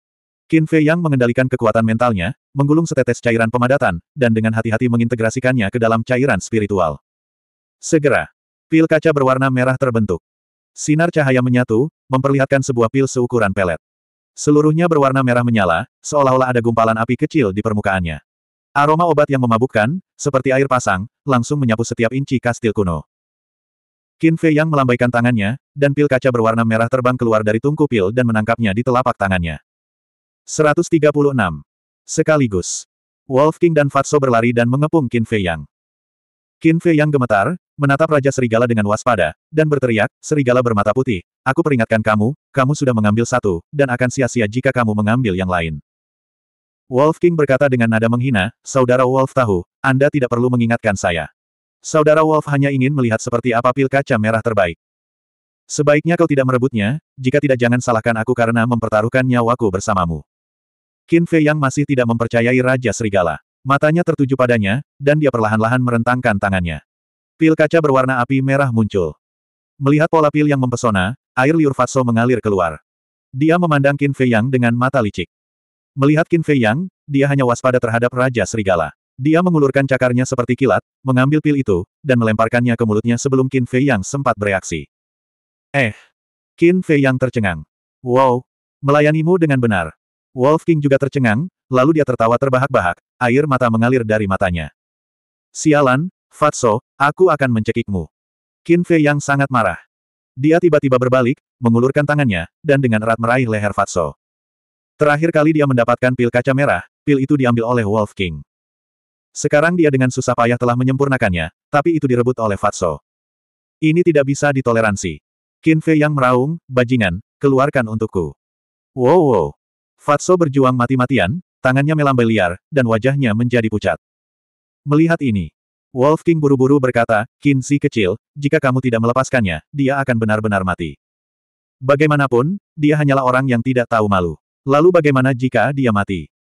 Qin Fei Yang mengendalikan kekuatan mentalnya, menggulung setetes cairan pemadatan, dan dengan hati-hati mengintegrasikannya ke dalam cairan spiritual. Segera, pil kaca berwarna merah terbentuk. Sinar cahaya menyatu, memperlihatkan sebuah pil seukuran pelet. Seluruhnya berwarna merah menyala, seolah-olah ada gumpalan api kecil di permukaannya. Aroma obat yang memabukkan, seperti air pasang, langsung menyapu setiap inci kastil kuno. Qin Fei Yang melambaikan tangannya, dan pil kaca berwarna merah terbang keluar dari tungku pil dan menangkapnya di telapak tangannya. 136. Sekaligus. Wolf King dan Fatso berlari dan mengepung Qin Fei Yang. Qin Fei Yang gemetar, menatap Raja Serigala dengan waspada, dan berteriak, Serigala bermata putih, aku peringatkan kamu, kamu sudah mengambil satu, dan akan sia-sia jika kamu mengambil yang lain. Wolf King berkata dengan nada menghina, Saudara Wolf tahu, Anda tidak perlu mengingatkan saya. Saudara Wolf hanya ingin melihat seperti apa pil kaca merah terbaik. Sebaiknya kau tidak merebutnya, jika tidak jangan salahkan aku karena mempertaruhkan nyawaku bersamamu. Qin Fei yang masih tidak mempercayai Raja Serigala. Matanya tertuju padanya, dan dia perlahan-lahan merentangkan tangannya. Pil kaca berwarna api merah muncul. Melihat pola pil yang mempesona, air liur Fatso mengalir keluar. Dia memandang Qin Fei Yang dengan mata licik. Melihat Qin Fei Yang, dia hanya waspada terhadap Raja Serigala. Dia mengulurkan cakarnya seperti kilat, mengambil pil itu, dan melemparkannya ke mulutnya sebelum Qin Fei Yang sempat bereaksi. Eh! Qin Fei Yang tercengang. Wow! Melayanimu dengan benar. Wolf King juga tercengang, lalu dia tertawa terbahak-bahak, air mata mengalir dari matanya. Sialan, Fatso, aku akan mencekikmu. Qin Fei yang sangat marah. Dia tiba-tiba berbalik, mengulurkan tangannya, dan dengan erat meraih leher Fatso. Terakhir kali dia mendapatkan pil kaca merah, pil itu diambil oleh Wolf King. Sekarang dia dengan susah payah telah menyempurnakannya, tapi itu direbut oleh Fatso. Ini tidak bisa ditoleransi. Qin Fei yang meraung, bajingan, keluarkan untukku. Wow wow. Fatso berjuang mati-matian, tangannya melambai liar, dan wajahnya menjadi pucat. Melihat ini, Wolf King buru-buru berkata, Kinsi Si kecil, jika kamu tidak melepaskannya, dia akan benar-benar mati. Bagaimanapun, dia hanyalah orang yang tidak tahu malu. Lalu bagaimana jika dia mati?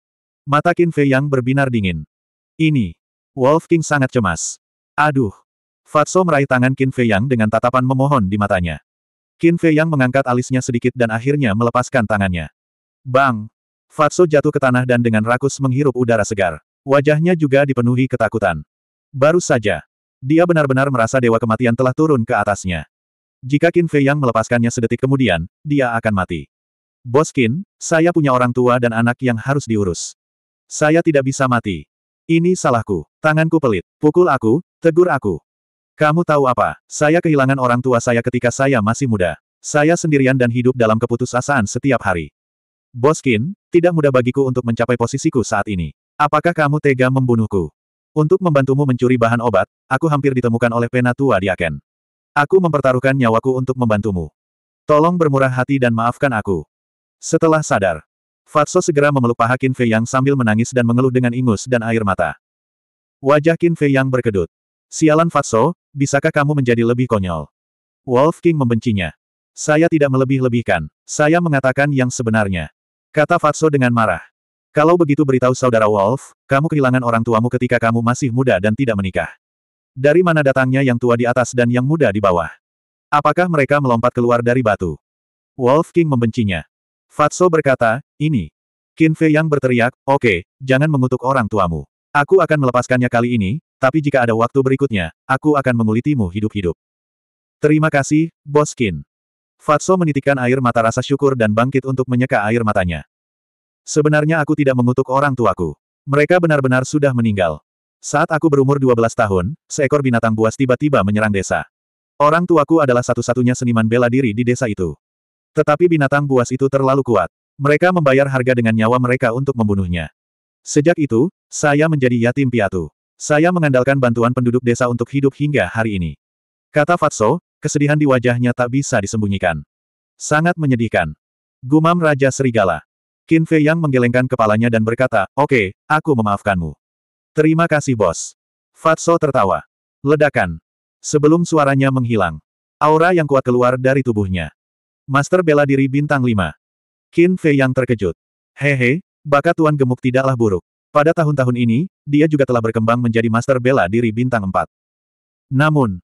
Mata Kin Fei yang berbinar dingin. Ini. Wolf King sangat cemas. Aduh. Fatso meraih tangan Kin Fei yang dengan tatapan memohon di matanya. Qin Fei yang mengangkat alisnya sedikit dan akhirnya melepaskan tangannya. Bang! Fatso jatuh ke tanah dan dengan rakus menghirup udara segar. Wajahnya juga dipenuhi ketakutan. Baru saja. Dia benar-benar merasa dewa kematian telah turun ke atasnya. Jika Qin Fei yang melepaskannya sedetik kemudian, dia akan mati. Bos Qin, saya punya orang tua dan anak yang harus diurus. Saya tidak bisa mati. Ini salahku. Tanganku pelit. Pukul aku, tegur aku. Kamu tahu apa? Saya kehilangan orang tua saya ketika saya masih muda. Saya sendirian dan hidup dalam keputusasaan setiap hari. Boskin, tidak mudah bagiku untuk mencapai posisiku saat ini. Apakah kamu tega membunuhku? Untuk membantumu mencuri bahan obat, aku hampir ditemukan oleh penatua di Aken. Aku mempertaruhkan nyawaku untuk membantumu. Tolong bermurah hati dan maafkan aku. Setelah sadar, Fatso segera memeluk paha Qin Fei Yang sambil menangis dan mengeluh dengan ingus dan air mata. Wajah Qin Fei Yang berkedut. Sialan Fatso, bisakah kamu menjadi lebih konyol? Wolf King membencinya. Saya tidak melebih-lebihkan. Saya mengatakan yang sebenarnya. Kata Fatso dengan marah. Kalau begitu beritahu saudara Wolf, kamu kehilangan orang tuamu ketika kamu masih muda dan tidak menikah. Dari mana datangnya yang tua di atas dan yang muda di bawah? Apakah mereka melompat keluar dari batu? Wolf King membencinya. Fatso berkata, ini. Qin Fei yang berteriak, oke, okay, jangan mengutuk orang tuamu. Aku akan melepaskannya kali ini, tapi jika ada waktu berikutnya, aku akan mengulitimu hidup-hidup. Terima kasih, Bos Qin. Fatso menitikkan air mata rasa syukur dan bangkit untuk menyeka air matanya. Sebenarnya aku tidak mengutuk orang tuaku. Mereka benar-benar sudah meninggal. Saat aku berumur 12 tahun, seekor binatang buas tiba-tiba menyerang desa. Orang tuaku adalah satu-satunya seniman bela diri di desa itu. Tetapi binatang buas itu terlalu kuat. Mereka membayar harga dengan nyawa mereka untuk membunuhnya. Sejak itu, saya menjadi yatim piatu. Saya mengandalkan bantuan penduduk desa untuk hidup hingga hari ini. Kata Fatso, Kesedihan di wajahnya tak bisa disembunyikan. Sangat menyedihkan. Gumam Raja Serigala. Qin Fei Yang menggelengkan kepalanya dan berkata, Oke, okay, aku memaafkanmu. Terima kasih bos. Fatso tertawa. Ledakan. Sebelum suaranya menghilang. Aura yang kuat keluar dari tubuhnya. Master bela diri bintang 5. Qin Fei Yang terkejut. Hehe, bakat Tuan Gemuk tidaklah buruk. Pada tahun-tahun ini, dia juga telah berkembang menjadi master bela diri bintang 4. Namun,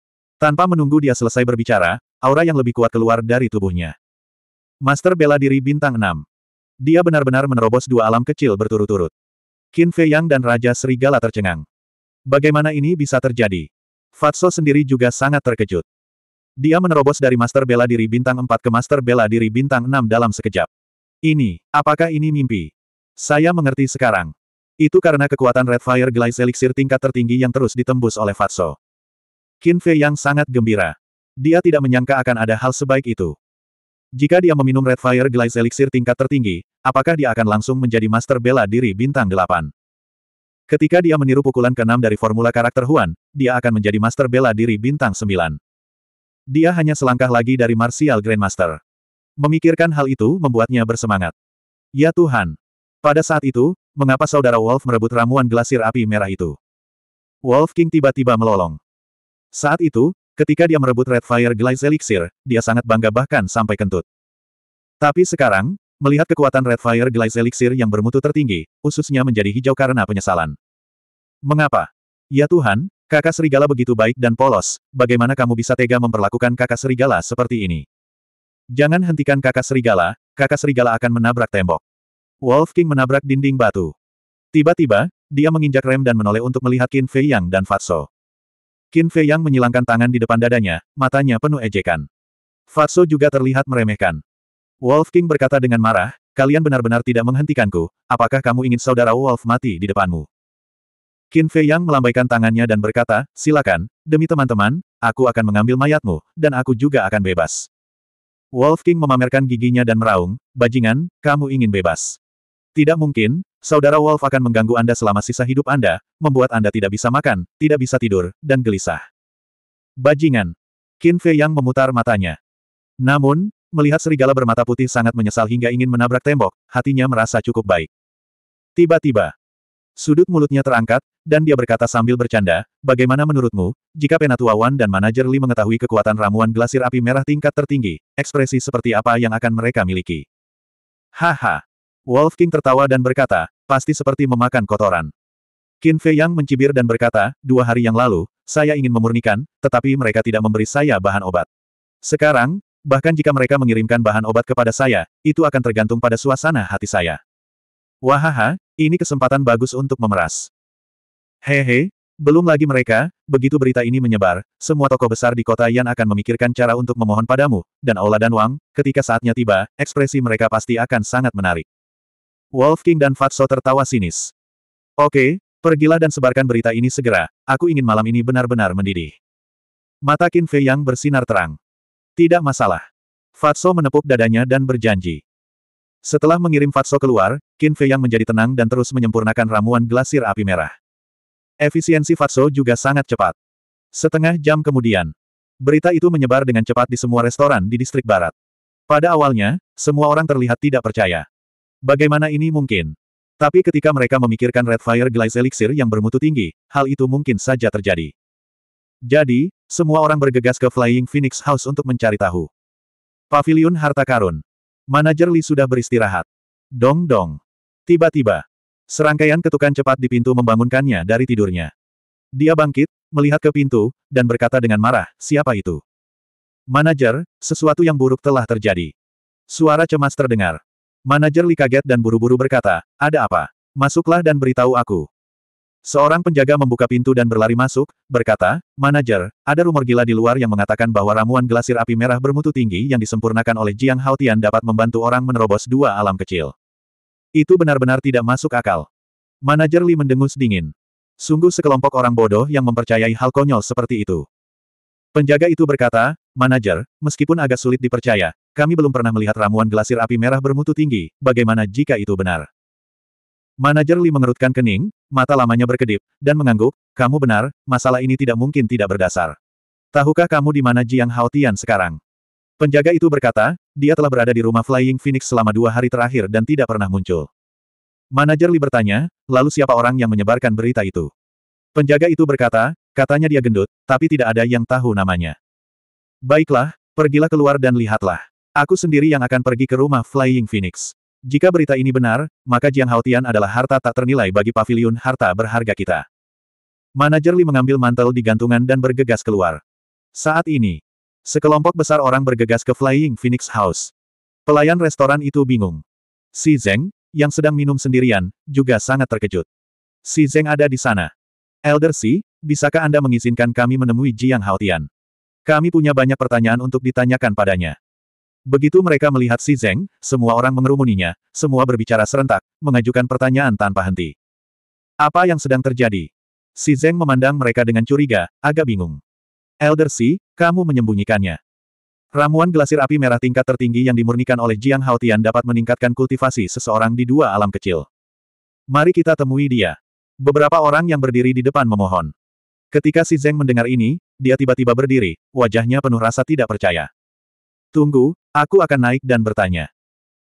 tanpa menunggu dia selesai berbicara, aura yang lebih kuat keluar dari tubuhnya. Master bela diri bintang 6. Dia benar-benar menerobos dua alam kecil berturut-turut. Qin Fei Yang dan Raja Serigala tercengang. Bagaimana ini bisa terjadi? Fatso sendiri juga sangat terkejut. Dia menerobos dari Master Bela Diri Bintang 4 ke Master Bela Diri Bintang 6 dalam sekejap. Ini, apakah ini mimpi? Saya mengerti sekarang. Itu karena kekuatan Red Fire Glaze Elixir tingkat tertinggi yang terus ditembus oleh Fatso. Qin Fei yang sangat gembira. Dia tidak menyangka akan ada hal sebaik itu. Jika dia meminum Red Fire Glaze Elixir tingkat tertinggi, apakah dia akan langsung menjadi master bela diri bintang 8? Ketika dia meniru pukulan ke-6 dari formula karakter Huan, dia akan menjadi master bela diri bintang 9. Dia hanya selangkah lagi dari Martial Grandmaster. Memikirkan hal itu membuatnya bersemangat. Ya Tuhan! Pada saat itu, mengapa saudara Wolf merebut ramuan glasir api merah itu? Wolf King tiba-tiba melolong. Saat itu, ketika dia merebut Red Fire Glaze Elixir, dia sangat bangga bahkan sampai kentut. Tapi sekarang, melihat kekuatan Red Fire Glaze Elixir yang bermutu tertinggi, ususnya menjadi hijau karena penyesalan. Mengapa? Ya Tuhan, kakak serigala begitu baik dan polos, bagaimana kamu bisa tega memperlakukan kakak serigala seperti ini? Jangan hentikan kakak serigala, kakak serigala akan menabrak tembok. Wolf King menabrak dinding batu. Tiba-tiba, dia menginjak rem dan menoleh untuk melihat Qin Fei Yang dan Fatso. Qin Fei Yang menyilangkan tangan di depan dadanya, matanya penuh ejekan. Fatso juga terlihat meremehkan. Wolf King berkata dengan marah, kalian benar-benar tidak menghentikanku, apakah kamu ingin saudara Wolf mati di depanmu? Qin Fei Yang melambaikan tangannya dan berkata, silakan, demi teman-teman, aku akan mengambil mayatmu, dan aku juga akan bebas. Wolf King memamerkan giginya dan meraung, bajingan, kamu ingin bebas. Tidak mungkin, saudara Wolf akan mengganggu Anda selama sisa hidup Anda, membuat Anda tidak bisa makan, tidak bisa tidur, dan gelisah. Bajingan. Qin Fei yang memutar matanya. Namun, melihat serigala bermata putih sangat menyesal hingga ingin menabrak tembok, hatinya merasa cukup baik. Tiba-tiba, sudut mulutnya terangkat, dan dia berkata sambil bercanda, bagaimana menurutmu, jika Penatua Wan dan manajer Li mengetahui kekuatan ramuan glasir api merah tingkat tertinggi, ekspresi seperti apa yang akan mereka miliki? Haha. Wolf King tertawa dan berkata, pasti seperti memakan kotoran. Qin Fei Yang mencibir dan berkata, dua hari yang lalu, saya ingin memurnikan, tetapi mereka tidak memberi saya bahan obat. Sekarang, bahkan jika mereka mengirimkan bahan obat kepada saya, itu akan tergantung pada suasana hati saya. Wahaha, ini kesempatan bagus untuk memeras. Hehe, belum lagi mereka, begitu berita ini menyebar, semua toko besar di kota Yan akan memikirkan cara untuk memohon padamu, dan Aula dan Wang, ketika saatnya tiba, ekspresi mereka pasti akan sangat menarik. Wolf King dan Fatso tertawa sinis. Oke, pergilah dan sebarkan berita ini segera, aku ingin malam ini benar-benar mendidih. Mata Qin Fei yang bersinar terang. Tidak masalah. Fatso menepuk dadanya dan berjanji. Setelah mengirim Fatso keluar, Qin Fei yang menjadi tenang dan terus menyempurnakan ramuan glasir api merah. Efisiensi Fatso juga sangat cepat. Setengah jam kemudian, berita itu menyebar dengan cepat di semua restoran di distrik barat. Pada awalnya, semua orang terlihat tidak percaya. Bagaimana ini mungkin? Tapi ketika mereka memikirkan Red Fire Glaze Elixir yang bermutu tinggi, hal itu mungkin saja terjadi. Jadi, semua orang bergegas ke Flying Phoenix House untuk mencari tahu. Pavilion Harta Karun. Manajer Li sudah beristirahat. Dong-dong. Tiba-tiba. Serangkaian ketukan cepat di pintu membangunkannya dari tidurnya. Dia bangkit, melihat ke pintu, dan berkata dengan marah, siapa itu? Manajer, sesuatu yang buruk telah terjadi. Suara cemas terdengar. Manajer Li kaget dan buru-buru berkata, ada apa? Masuklah dan beritahu aku. Seorang penjaga membuka pintu dan berlari masuk, berkata, Manajer, ada rumor gila di luar yang mengatakan bahwa ramuan glasir api merah bermutu tinggi yang disempurnakan oleh Jiang Haotian dapat membantu orang menerobos dua alam kecil. Itu benar-benar tidak masuk akal. Manajer Li mendengus dingin. Sungguh sekelompok orang bodoh yang mempercayai hal konyol seperti itu. Penjaga itu berkata, Manajer, meskipun agak sulit dipercaya, kami belum pernah melihat ramuan gelasir api merah bermutu tinggi, bagaimana jika itu benar? Manajer Li mengerutkan kening, mata lamanya berkedip, dan mengangguk, kamu benar, masalah ini tidak mungkin tidak berdasar. Tahukah kamu di mana Jiang Haotian sekarang? Penjaga itu berkata, dia telah berada di rumah Flying Phoenix selama dua hari terakhir dan tidak pernah muncul. Manajer Li bertanya, lalu siapa orang yang menyebarkan berita itu? Penjaga itu berkata, katanya dia gendut, tapi tidak ada yang tahu namanya. Baiklah, pergilah keluar dan lihatlah. Aku sendiri yang akan pergi ke rumah Flying Phoenix. Jika berita ini benar, maka Jiang Haotian adalah harta tak ternilai bagi pavilion harta berharga kita. Manajer Li mengambil mantel di gantungan dan bergegas keluar. Saat ini, sekelompok besar orang bergegas ke Flying Phoenix House. Pelayan restoran itu bingung. Si Zeng, yang sedang minum sendirian, juga sangat terkejut. Si Zeng ada di sana. Elder Si, bisakah Anda mengizinkan kami menemui Jiang Haotian? Kami punya banyak pertanyaan untuk ditanyakan padanya. Begitu mereka melihat Si Zeng, semua orang mengerumuninya, semua berbicara serentak, mengajukan pertanyaan tanpa henti. Apa yang sedang terjadi? Si Zeng memandang mereka dengan curiga, agak bingung. Elder Si, kamu menyembunyikannya. Ramuan gelasir api merah tingkat tertinggi yang dimurnikan oleh Jiang Haotian dapat meningkatkan kultivasi seseorang di dua alam kecil. Mari kita temui dia. Beberapa orang yang berdiri di depan memohon. Ketika si Zeng mendengar ini, dia tiba-tiba berdiri, wajahnya penuh rasa tidak percaya. Tunggu, aku akan naik dan bertanya.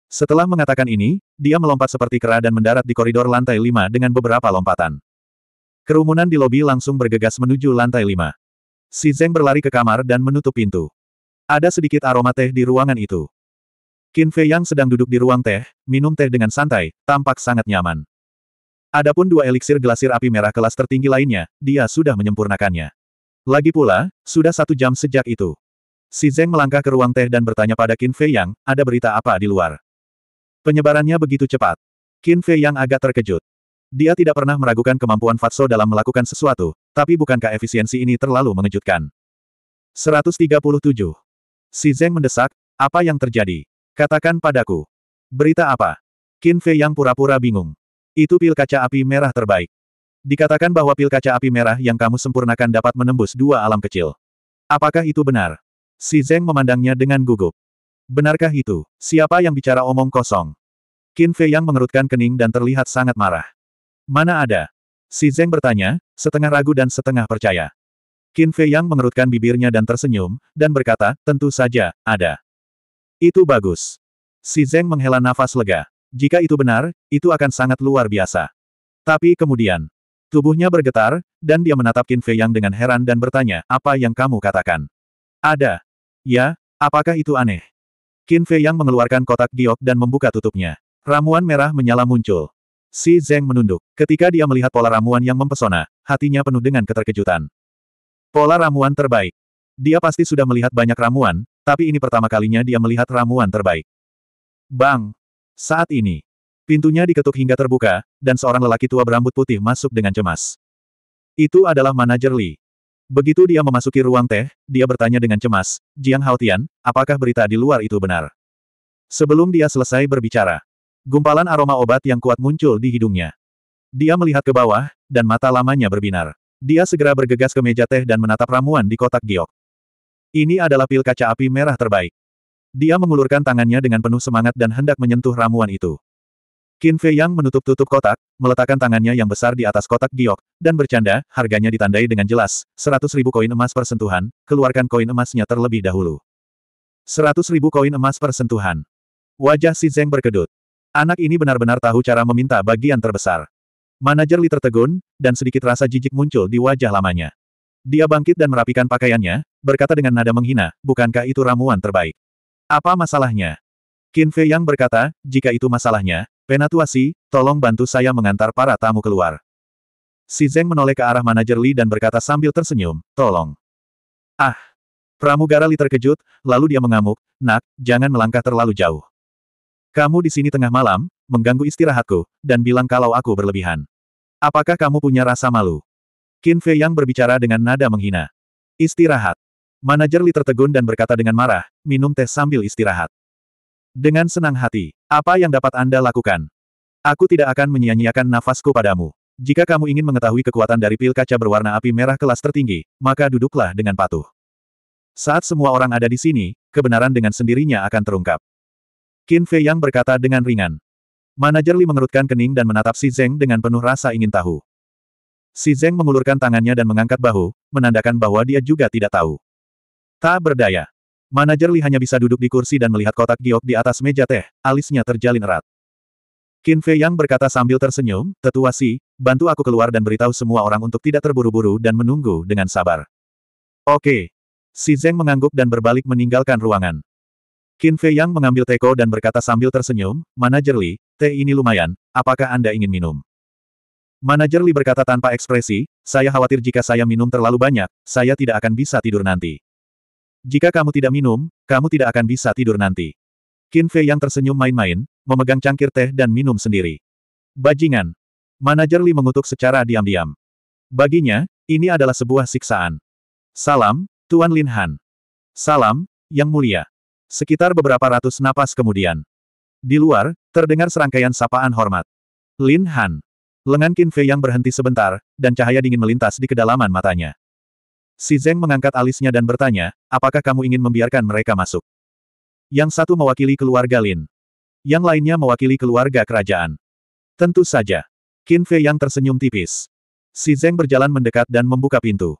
Setelah mengatakan ini, dia melompat seperti kera dan mendarat di koridor lantai lima dengan beberapa lompatan. Kerumunan di lobi langsung bergegas menuju lantai lima. Si Zeng berlari ke kamar dan menutup pintu. Ada sedikit aroma teh di ruangan itu. Qin Fei yang sedang duduk di ruang teh, minum teh dengan santai, tampak sangat nyaman. Adapun dua eliksir gelasir api merah kelas tertinggi lainnya, dia sudah menyempurnakannya. Lagi pula, sudah satu jam sejak itu. Si Zeng melangkah ke ruang teh dan bertanya pada Qin Fei Yang, ada berita apa di luar? Penyebarannya begitu cepat. Qin Fei Yang agak terkejut. Dia tidak pernah meragukan kemampuan Fatso dalam melakukan sesuatu, tapi bukankah efisiensi ini terlalu mengejutkan? 137. Si Zeng mendesak, apa yang terjadi? Katakan padaku. Berita apa? Qin Fei Yang pura-pura bingung. Itu pil kaca api merah terbaik. Dikatakan bahwa pil kaca api merah yang kamu sempurnakan dapat menembus dua alam kecil. Apakah itu benar? Si Zeng memandangnya dengan gugup. Benarkah itu? Siapa yang bicara omong kosong? Qin Fei yang mengerutkan kening dan terlihat sangat marah. Mana ada? Si Zeng bertanya, setengah ragu dan setengah percaya. Qin Fei yang mengerutkan bibirnya dan tersenyum, dan berkata, tentu saja, ada. Itu bagus. Si Zeng menghela nafas lega. Jika itu benar, itu akan sangat luar biasa. Tapi kemudian, tubuhnya bergetar, dan dia menatap Qin Fei yang dengan heran dan bertanya, apa yang kamu katakan? Ada. Ya, apakah itu aneh? Qin Fei yang mengeluarkan kotak giok dan membuka tutupnya. Ramuan merah menyala muncul. Si Zeng menunduk. Ketika dia melihat pola ramuan yang mempesona, hatinya penuh dengan keterkejutan. Pola ramuan terbaik. Dia pasti sudah melihat banyak ramuan, tapi ini pertama kalinya dia melihat ramuan terbaik. Bang! Saat ini, pintunya diketuk hingga terbuka, dan seorang lelaki tua berambut putih masuk dengan cemas. Itu adalah manajer Lee. Begitu dia memasuki ruang teh, dia bertanya dengan cemas, Jiang Haotian, apakah berita di luar itu benar? Sebelum dia selesai berbicara, gumpalan aroma obat yang kuat muncul di hidungnya. Dia melihat ke bawah, dan mata lamanya berbinar. Dia segera bergegas ke meja teh dan menatap ramuan di kotak giok. Ini adalah pil kaca api merah terbaik. Dia mengulurkan tangannya dengan penuh semangat dan hendak menyentuh ramuan itu. Qin Fei Yang menutup-tutup kotak, meletakkan tangannya yang besar di atas kotak giok, dan bercanda, harganya ditandai dengan jelas, 100 ribu koin emas persentuhan, keluarkan koin emasnya terlebih dahulu. 100 ribu koin emas persentuhan. Wajah si Zeng berkedut. Anak ini benar-benar tahu cara meminta bagian terbesar. Manajer Li tertegun, dan sedikit rasa jijik muncul di wajah lamanya. Dia bangkit dan merapikan pakaiannya, berkata dengan nada menghina, bukankah itu ramuan terbaik? Apa masalahnya? Qin Fei Yang berkata, jika itu masalahnya, Penatuasi, tolong bantu saya mengantar para tamu keluar. Si Zeng menoleh ke arah manajer Li dan berkata sambil tersenyum, tolong. Ah! Pramugara Li terkejut, lalu dia mengamuk, nak, jangan melangkah terlalu jauh. Kamu di sini tengah malam, mengganggu istirahatku, dan bilang kalau aku berlebihan. Apakah kamu punya rasa malu? Qin Fei Yang berbicara dengan nada menghina. Istirahat. Manajer Li tertegun dan berkata dengan marah, minum teh sambil istirahat. Dengan senang hati, apa yang dapat Anda lakukan? Aku tidak akan menyia-nyiakan nafasku padamu. Jika kamu ingin mengetahui kekuatan dari pil kaca berwarna api merah kelas tertinggi, maka duduklah dengan patuh. Saat semua orang ada di sini, kebenaran dengan sendirinya akan terungkap. Qin Fei Yang berkata dengan ringan. Manajer Li mengerutkan kening dan menatap Si Zeng dengan penuh rasa ingin tahu. Si Zeng mengulurkan tangannya dan mengangkat bahu, menandakan bahwa dia juga tidak tahu. Tak berdaya. Manajer Li hanya bisa duduk di kursi dan melihat kotak giok di atas meja teh, alisnya terjalin erat. Qin Fei Yang berkata sambil tersenyum, Tetua Si, bantu aku keluar dan beritahu semua orang untuk tidak terburu-buru dan menunggu dengan sabar. Oke. Si Zeng mengangguk dan berbalik meninggalkan ruangan. Qin Fei Yang mengambil teko dan berkata sambil tersenyum, Manajer Li, teh ini lumayan, apakah Anda ingin minum? Manajer Li berkata tanpa ekspresi, saya khawatir jika saya minum terlalu banyak, saya tidak akan bisa tidur nanti. Jika kamu tidak minum, kamu tidak akan bisa tidur nanti. Qin Fei yang tersenyum main-main, memegang cangkir teh dan minum sendiri. Bajingan. Manajer Li mengutuk secara diam-diam. Baginya, ini adalah sebuah siksaan. Salam, Tuan Lin Han. Salam, Yang Mulia. Sekitar beberapa ratus napas kemudian. Di luar, terdengar serangkaian sapaan hormat. Lin Han. Lengan Qin Fei yang berhenti sebentar, dan cahaya dingin melintas di kedalaman matanya. Si Zeng mengangkat alisnya dan bertanya, apakah kamu ingin membiarkan mereka masuk? Yang satu mewakili keluarga Lin. Yang lainnya mewakili keluarga kerajaan. Tentu saja. Qin Fei yang tersenyum tipis. Si Zeng berjalan mendekat dan membuka pintu.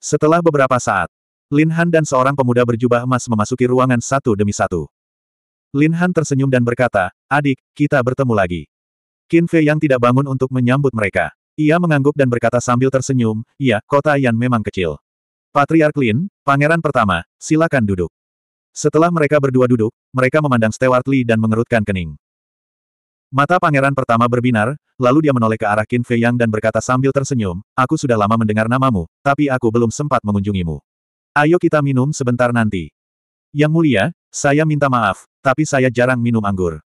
Setelah beberapa saat, Lin Han dan seorang pemuda berjubah emas memasuki ruangan satu demi satu. Lin Han tersenyum dan berkata, adik, kita bertemu lagi. Qin Fei yang tidak bangun untuk menyambut mereka. Ia mengangguk dan berkata sambil tersenyum, ya, kota Yan memang kecil. Patriark Lin, pangeran pertama, silakan duduk. Setelah mereka berdua duduk, mereka memandang Stewart Lee dan mengerutkan kening. Mata pangeran pertama berbinar, lalu dia menoleh ke arah Qin Fei Yang dan berkata sambil tersenyum, aku sudah lama mendengar namamu, tapi aku belum sempat mengunjungimu. Ayo kita minum sebentar nanti. Yang mulia, saya minta maaf, tapi saya jarang minum anggur.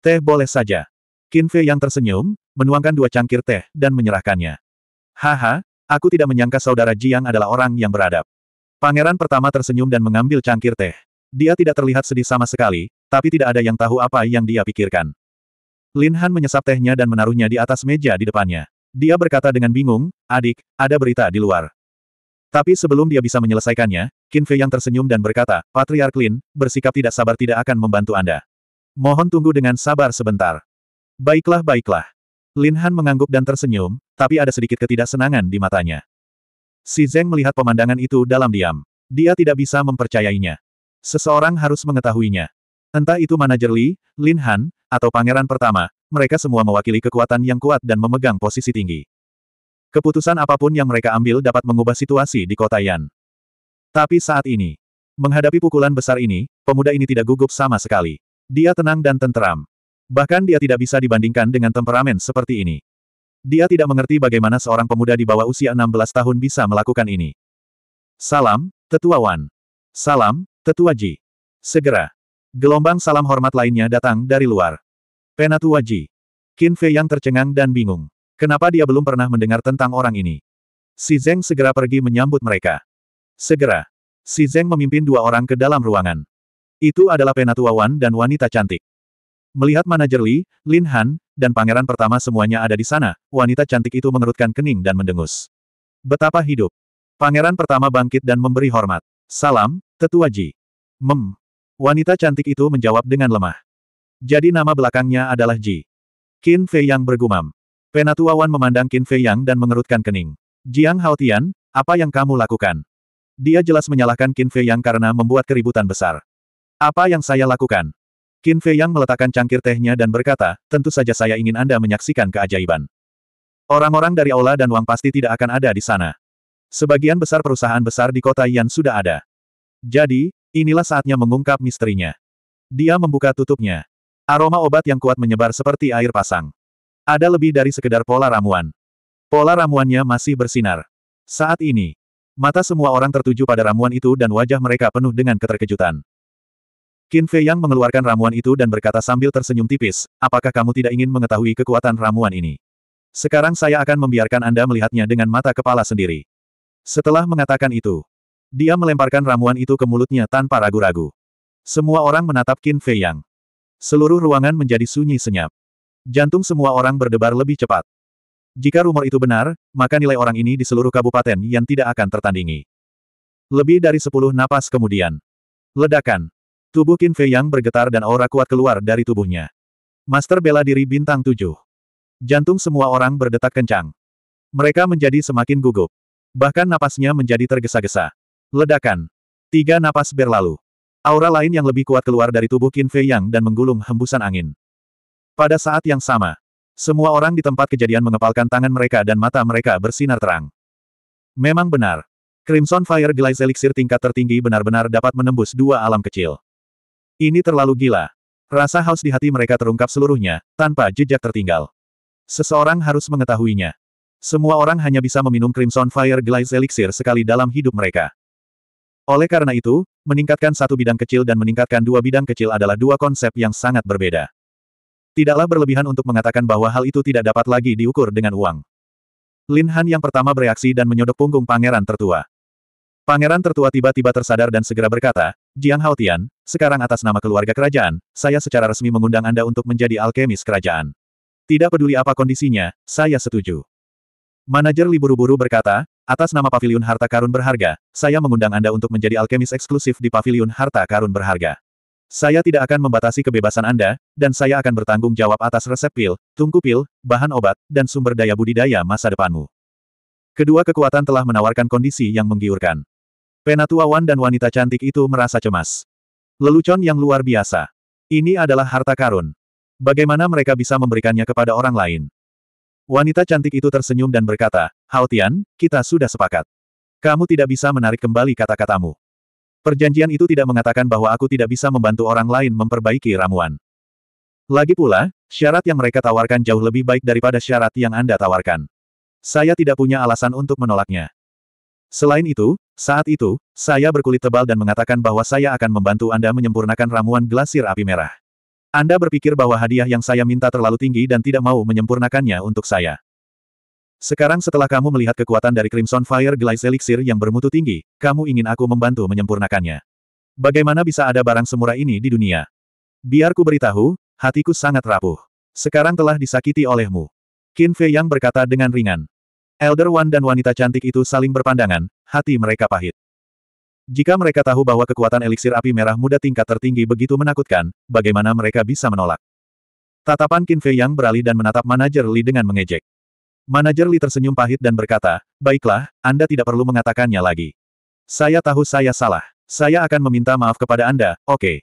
Teh boleh saja. Qin Fei Yang tersenyum, menuangkan dua cangkir teh, dan menyerahkannya. Haha, Aku tidak menyangka saudara Jiang adalah orang yang beradab. Pangeran pertama tersenyum dan mengambil cangkir teh. Dia tidak terlihat sedih sama sekali, tapi tidak ada yang tahu apa yang dia pikirkan. Lin Han menyesap tehnya dan menaruhnya di atas meja di depannya. Dia berkata dengan bingung, adik, ada berita di luar. Tapi sebelum dia bisa menyelesaikannya, Qin Fei yang tersenyum dan berkata, Patriark Lin, bersikap tidak sabar tidak akan membantu Anda. Mohon tunggu dengan sabar sebentar. Baiklah baiklah. Lin Han mengangguk dan tersenyum, tapi ada sedikit ketidaksenangan di matanya. Si Zeng melihat pemandangan itu dalam diam. Dia tidak bisa mempercayainya. Seseorang harus mengetahuinya. Entah itu manajer Li, Lin Han, atau pangeran pertama, mereka semua mewakili kekuatan yang kuat dan memegang posisi tinggi. Keputusan apapun yang mereka ambil dapat mengubah situasi di kota Yan. Tapi saat ini, menghadapi pukulan besar ini, pemuda ini tidak gugup sama sekali. Dia tenang dan tentram. Bahkan dia tidak bisa dibandingkan dengan temperamen seperti ini. Dia tidak mengerti bagaimana seorang pemuda di bawah usia 16 tahun bisa melakukan ini. Salam, Tetua Wan. Salam, Tetua Ji. Segera. Gelombang salam hormat lainnya datang dari luar. Penatua Ji. Qin Fei yang tercengang dan bingung. Kenapa dia belum pernah mendengar tentang orang ini? Si Zeng segera pergi menyambut mereka. Segera. Si Zeng memimpin dua orang ke dalam ruangan. Itu adalah Penatua Wan dan wanita cantik. Melihat manajer Li, Lin Han, dan pangeran pertama semuanya ada di sana, wanita cantik itu mengerutkan kening dan mendengus. Betapa hidup. Pangeran pertama bangkit dan memberi hormat. Salam, tetua Ji. Mem. Wanita cantik itu menjawab dengan lemah. Jadi nama belakangnya adalah Ji. Qin Fei Yang bergumam. Penatua Wan memandang Qin Fei Yang dan mengerutkan kening. Jiang Haotian, apa yang kamu lakukan? Dia jelas menyalahkan Qin Fei Yang karena membuat keributan besar. Apa yang saya lakukan? Qin Fei Yang meletakkan cangkir tehnya dan berkata, tentu saja saya ingin Anda menyaksikan keajaiban. Orang-orang dari Aula dan Wang pasti tidak akan ada di sana. Sebagian besar perusahaan besar di kota Yan sudah ada. Jadi, inilah saatnya mengungkap misterinya. Dia membuka tutupnya. Aroma obat yang kuat menyebar seperti air pasang. Ada lebih dari sekedar pola ramuan. Pola ramuannya masih bersinar. Saat ini, mata semua orang tertuju pada ramuan itu dan wajah mereka penuh dengan keterkejutan. Qin Fei Yang mengeluarkan ramuan itu dan berkata sambil tersenyum tipis, apakah kamu tidak ingin mengetahui kekuatan ramuan ini? Sekarang saya akan membiarkan Anda melihatnya dengan mata kepala sendiri. Setelah mengatakan itu, dia melemparkan ramuan itu ke mulutnya tanpa ragu-ragu. Semua orang menatap Qin Fei Yang. Seluruh ruangan menjadi sunyi senyap. Jantung semua orang berdebar lebih cepat. Jika rumor itu benar, maka nilai orang ini di seluruh kabupaten yang tidak akan tertandingi. Lebih dari sepuluh napas kemudian. Ledakan. Tubuh Qin Fei Yang bergetar dan aura kuat keluar dari tubuhnya. Master bela diri bintang tujuh. Jantung semua orang berdetak kencang. Mereka menjadi semakin gugup. Bahkan napasnya menjadi tergesa-gesa. Ledakan. Tiga napas berlalu. Aura lain yang lebih kuat keluar dari tubuh Qin Fei Yang dan menggulung hembusan angin. Pada saat yang sama, semua orang di tempat kejadian mengepalkan tangan mereka dan mata mereka bersinar terang. Memang benar. Crimson Fire Glaze Elixir tingkat tertinggi benar-benar dapat menembus dua alam kecil. Ini terlalu gila. Rasa haus di hati mereka terungkap seluruhnya, tanpa jejak tertinggal. Seseorang harus mengetahuinya. Semua orang hanya bisa meminum Crimson Fire Glaze Elixir sekali dalam hidup mereka. Oleh karena itu, meningkatkan satu bidang kecil dan meningkatkan dua bidang kecil adalah dua konsep yang sangat berbeda. Tidaklah berlebihan untuk mengatakan bahwa hal itu tidak dapat lagi diukur dengan uang. Lin Han yang pertama bereaksi dan menyodok punggung pangeran tertua. Pangeran tertua tiba-tiba tersadar dan segera berkata, Jiang Haotian, sekarang atas nama keluarga kerajaan, saya secara resmi mengundang Anda untuk menjadi alkemis kerajaan. Tidak peduli apa kondisinya, saya setuju. Manajer Li buru-buru berkata, atas nama Paviliun Harta Karun Berharga, saya mengundang Anda untuk menjadi alkemis eksklusif di Paviliun Harta Karun Berharga. Saya tidak akan membatasi kebebasan Anda, dan saya akan bertanggung jawab atas resep pil, tungku pil, bahan obat, dan sumber daya budidaya masa depanmu. Kedua kekuatan telah menawarkan kondisi yang menggiurkan. Penatua Wan dan wanita cantik itu merasa cemas. Lelucon yang luar biasa. Ini adalah harta karun. Bagaimana mereka bisa memberikannya kepada orang lain? Wanita cantik itu tersenyum dan berkata, Haotian, kita sudah sepakat. Kamu tidak bisa menarik kembali kata-katamu. Perjanjian itu tidak mengatakan bahwa aku tidak bisa membantu orang lain memperbaiki ramuan. Lagi pula, syarat yang mereka tawarkan jauh lebih baik daripada syarat yang Anda tawarkan. Saya tidak punya alasan untuk menolaknya. Selain itu, saat itu, saya berkulit tebal dan mengatakan bahwa saya akan membantu Anda menyempurnakan ramuan glasir api merah. Anda berpikir bahwa hadiah yang saya minta terlalu tinggi dan tidak mau menyempurnakannya untuk saya. Sekarang setelah kamu melihat kekuatan dari Crimson Fire Glaze Elixir yang bermutu tinggi, kamu ingin aku membantu menyempurnakannya. Bagaimana bisa ada barang semurah ini di dunia? Biarku beritahu, hatiku sangat rapuh. Sekarang telah disakiti olehmu. Qin Fei Yang berkata dengan ringan. Elder One dan wanita cantik itu saling berpandangan, hati mereka pahit. Jika mereka tahu bahwa kekuatan eliksir api merah muda tingkat tertinggi begitu menakutkan, bagaimana mereka bisa menolak? Tatapan Qin Fei yang beralih dan menatap manajer Li dengan mengejek. Manajer Li tersenyum pahit dan berkata, Baiklah, Anda tidak perlu mengatakannya lagi. Saya tahu saya salah. Saya akan meminta maaf kepada Anda, oke. Okay.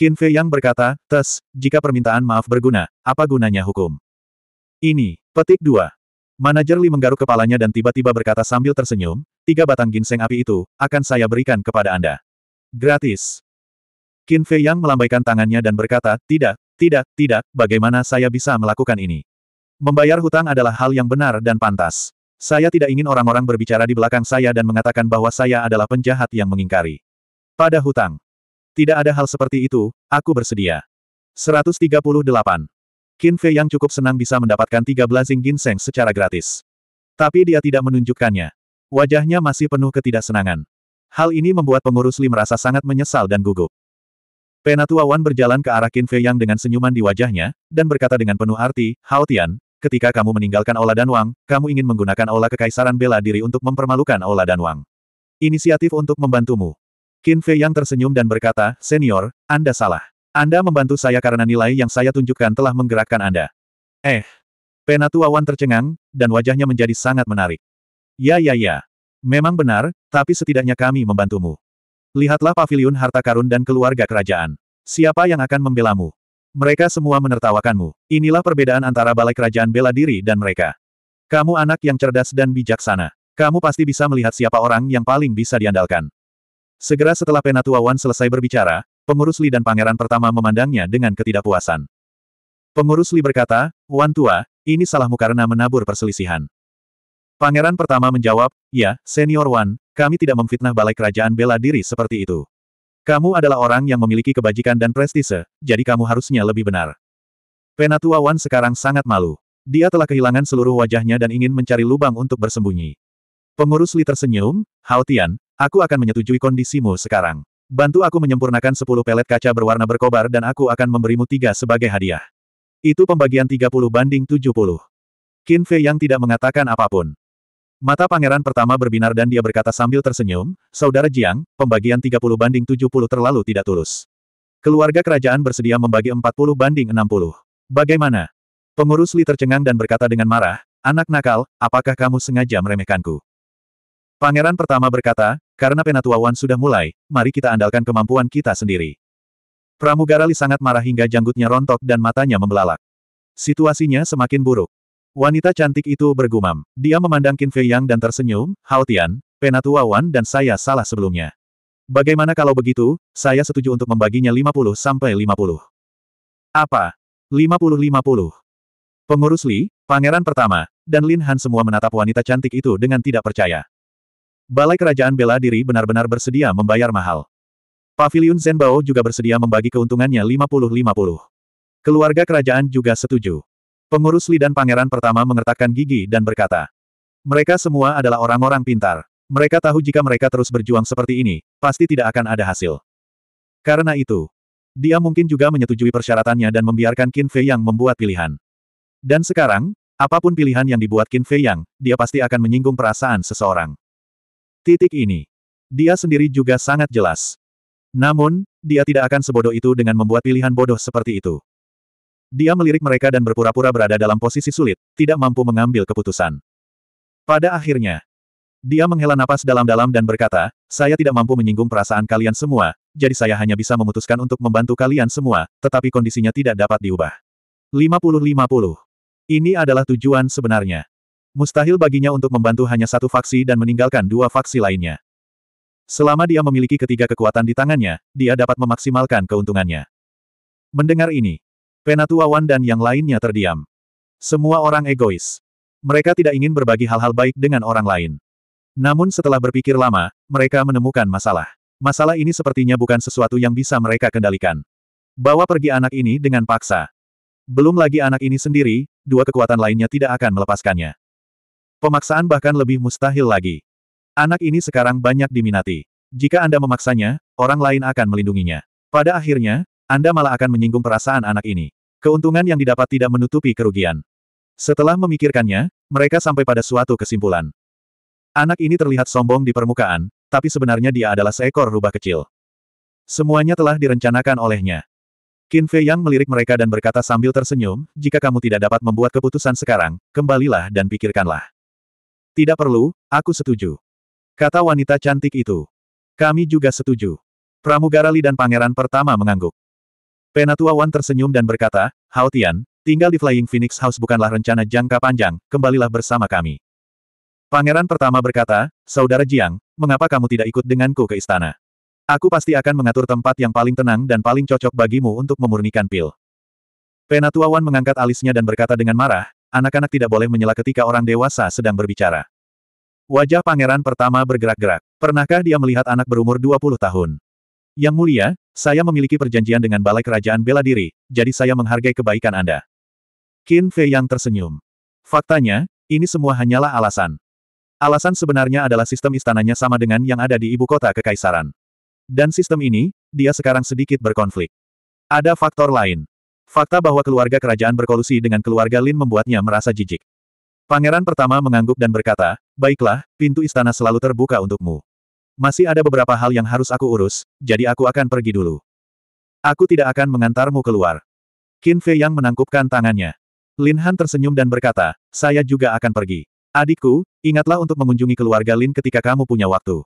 Qin Fei yang berkata, Tes, jika permintaan maaf berguna, apa gunanya hukum? Ini, petik 2. Manajer Li menggaruk kepalanya dan tiba-tiba berkata sambil tersenyum, tiga batang ginseng api itu, akan saya berikan kepada Anda. Gratis. Qin Fei Yang melambaikan tangannya dan berkata, tidak, tidak, tidak, bagaimana saya bisa melakukan ini? Membayar hutang adalah hal yang benar dan pantas. Saya tidak ingin orang-orang berbicara di belakang saya dan mengatakan bahwa saya adalah penjahat yang mengingkari. Pada hutang. Tidak ada hal seperti itu, aku bersedia. 138. Qin Fei yang cukup senang bisa mendapatkan tiga blazing ginseng secara gratis. Tapi dia tidak menunjukkannya. Wajahnya masih penuh ketidaksenangan. Hal ini membuat pengurus Li merasa sangat menyesal dan gugup. Penatua Wan berjalan ke arah Qin Fei yang dengan senyuman di wajahnya, dan berkata dengan penuh arti, Hao Tian, ketika kamu meninggalkan Aula Wang, kamu ingin menggunakan Ola Kekaisaran bela diri untuk mempermalukan Aula Wang. Inisiatif untuk membantumu. Qin Fei yang tersenyum dan berkata, Senior, Anda salah. Anda membantu saya karena nilai yang saya tunjukkan telah menggerakkan Anda. Eh. Penatua Wan tercengang, dan wajahnya menjadi sangat menarik. Ya ya ya. Memang benar, tapi setidaknya kami membantumu. Lihatlah pavilion harta karun dan keluarga kerajaan. Siapa yang akan membelamu? Mereka semua menertawakanmu. Inilah perbedaan antara balai kerajaan bela diri dan mereka. Kamu anak yang cerdas dan bijaksana. Kamu pasti bisa melihat siapa orang yang paling bisa diandalkan. Segera setelah Penatua Wan selesai berbicara, Pengurus Li dan pangeran pertama memandangnya dengan ketidakpuasan. Pengurus Li berkata, Wan Tua, ini salahmu karena menabur perselisihan. Pangeran pertama menjawab, ya, Senior Wan, kami tidak memfitnah balai kerajaan bela diri seperti itu. Kamu adalah orang yang memiliki kebajikan dan prestise, jadi kamu harusnya lebih benar. Penatua Wan sekarang sangat malu. Dia telah kehilangan seluruh wajahnya dan ingin mencari lubang untuk bersembunyi. Pengurus Li tersenyum, Hao Tian, aku akan menyetujui kondisimu sekarang. Bantu aku menyempurnakan 10 pelet kaca berwarna berkobar dan aku akan memberimu tiga sebagai hadiah. Itu pembagian 30 banding 70. Qin Fei yang tidak mengatakan apapun. Mata pangeran pertama berbinar dan dia berkata sambil tersenyum, Saudara Jiang, pembagian 30 banding 70 terlalu tidak tulus. Keluarga kerajaan bersedia membagi 40 banding 60. Bagaimana? Pengurus Li tercengang dan berkata dengan marah, Anak nakal, apakah kamu sengaja meremehkanku? Pangeran pertama berkata, karena Penatuawan sudah mulai, mari kita andalkan kemampuan kita sendiri. Pramugara Li sangat marah hingga janggutnya rontok dan matanya membelalak. Situasinya semakin buruk. Wanita cantik itu bergumam. Dia memandang Qin Fei Yang dan tersenyum, Hao Tian, Penatuawan dan saya salah sebelumnya. Bagaimana kalau begitu, saya setuju untuk membaginya 50 sampai 50. Apa? 50-50. Pengurus Li, pangeran pertama, dan Lin Han semua menatap wanita cantik itu dengan tidak percaya. Balai Kerajaan Bela Diri benar-benar bersedia membayar mahal. Paviliun Zenbao juga bersedia membagi keuntungannya 50-50. Keluarga kerajaan juga setuju. Pengurus Li dan pangeran pertama mengertakkan gigi dan berkata, mereka semua adalah orang-orang pintar. Mereka tahu jika mereka terus berjuang seperti ini, pasti tidak akan ada hasil. Karena itu, dia mungkin juga menyetujui persyaratannya dan membiarkan Qin Fei Yang membuat pilihan. Dan sekarang, apapun pilihan yang dibuat Qin Fei Yang, dia pasti akan menyinggung perasaan seseorang. Titik ini. Dia sendiri juga sangat jelas. Namun, dia tidak akan sebodoh itu dengan membuat pilihan bodoh seperti itu. Dia melirik mereka dan berpura-pura berada dalam posisi sulit, tidak mampu mengambil keputusan. Pada akhirnya, dia menghela napas dalam-dalam dan berkata, saya tidak mampu menyinggung perasaan kalian semua, jadi saya hanya bisa memutuskan untuk membantu kalian semua, tetapi kondisinya tidak dapat diubah. 50-50. Ini adalah tujuan sebenarnya. Mustahil baginya untuk membantu hanya satu faksi dan meninggalkan dua faksi lainnya. Selama dia memiliki ketiga kekuatan di tangannya, dia dapat memaksimalkan keuntungannya. Mendengar ini, Penatua Wan dan yang lainnya terdiam. Semua orang egois. Mereka tidak ingin berbagi hal-hal baik dengan orang lain. Namun setelah berpikir lama, mereka menemukan masalah. Masalah ini sepertinya bukan sesuatu yang bisa mereka kendalikan. Bawa pergi anak ini dengan paksa. Belum lagi anak ini sendiri, dua kekuatan lainnya tidak akan melepaskannya. Pemaksaan bahkan lebih mustahil lagi. Anak ini sekarang banyak diminati. Jika Anda memaksanya, orang lain akan melindunginya. Pada akhirnya, Anda malah akan menyinggung perasaan anak ini. Keuntungan yang didapat tidak menutupi kerugian. Setelah memikirkannya, mereka sampai pada suatu kesimpulan. Anak ini terlihat sombong di permukaan, tapi sebenarnya dia adalah seekor rubah kecil. Semuanya telah direncanakan olehnya. Qin Fei Yang melirik mereka dan berkata sambil tersenyum, jika kamu tidak dapat membuat keputusan sekarang, kembalilah dan pikirkanlah. Tidak perlu, aku setuju. Kata wanita cantik itu. Kami juga setuju. Pramugara Li dan pangeran pertama mengangguk. Penatua Wan tersenyum dan berkata, Hao Tian, tinggal di Flying Phoenix House bukanlah rencana jangka panjang, kembalilah bersama kami. Pangeran pertama berkata, Saudara Jiang, mengapa kamu tidak ikut denganku ke istana? Aku pasti akan mengatur tempat yang paling tenang dan paling cocok bagimu untuk memurnikan pil. Penatua Wan mengangkat alisnya dan berkata dengan marah, Anak-anak tidak boleh menyela ketika orang dewasa sedang berbicara. Wajah pangeran pertama bergerak-gerak. Pernahkah dia melihat anak berumur 20 tahun? Yang mulia, saya memiliki perjanjian dengan Balai Kerajaan Bela Diri, jadi saya menghargai kebaikan Anda. Qin Fei yang tersenyum. Faktanya, ini semua hanyalah alasan. Alasan sebenarnya adalah sistem istananya sama dengan yang ada di ibu kota kekaisaran. Dan sistem ini, dia sekarang sedikit berkonflik. Ada faktor lain. Fakta bahwa keluarga kerajaan berkolusi dengan keluarga Lin membuatnya merasa jijik. Pangeran pertama mengangguk dan berkata, Baiklah, pintu istana selalu terbuka untukmu. Masih ada beberapa hal yang harus aku urus, jadi aku akan pergi dulu. Aku tidak akan mengantarmu keluar. Qin Fei yang menangkupkan tangannya. Lin Han tersenyum dan berkata, saya juga akan pergi. Adikku, ingatlah untuk mengunjungi keluarga Lin ketika kamu punya waktu.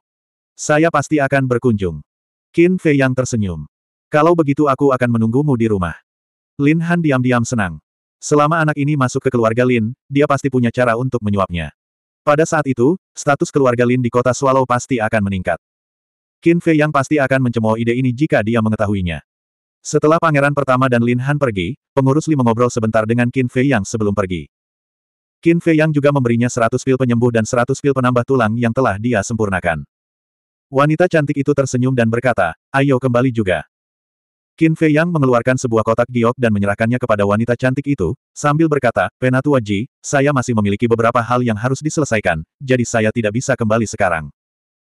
Saya pasti akan berkunjung. Qin Fei yang tersenyum. Kalau begitu aku akan menunggumu di rumah. Lin Han diam-diam senang. Selama anak ini masuk ke keluarga Lin, dia pasti punya cara untuk menyuapnya. Pada saat itu, status keluarga Lin di kota Swallow pasti akan meningkat. Qin Fei yang pasti akan mencemooh ide ini jika dia mengetahuinya. Setelah pangeran pertama dan Lin Han pergi, pengurus Li mengobrol sebentar dengan Qin Fei yang sebelum pergi. Qin Fei yang juga memberinya 100 pil penyembuh dan 100 pil penambah tulang yang telah dia sempurnakan. Wanita cantik itu tersenyum dan berkata, ayo kembali juga. Qin Fei Yang mengeluarkan sebuah kotak giok dan menyerahkannya kepada wanita cantik itu, sambil berkata, Penatua Ji, saya masih memiliki beberapa hal yang harus diselesaikan, jadi saya tidak bisa kembali sekarang.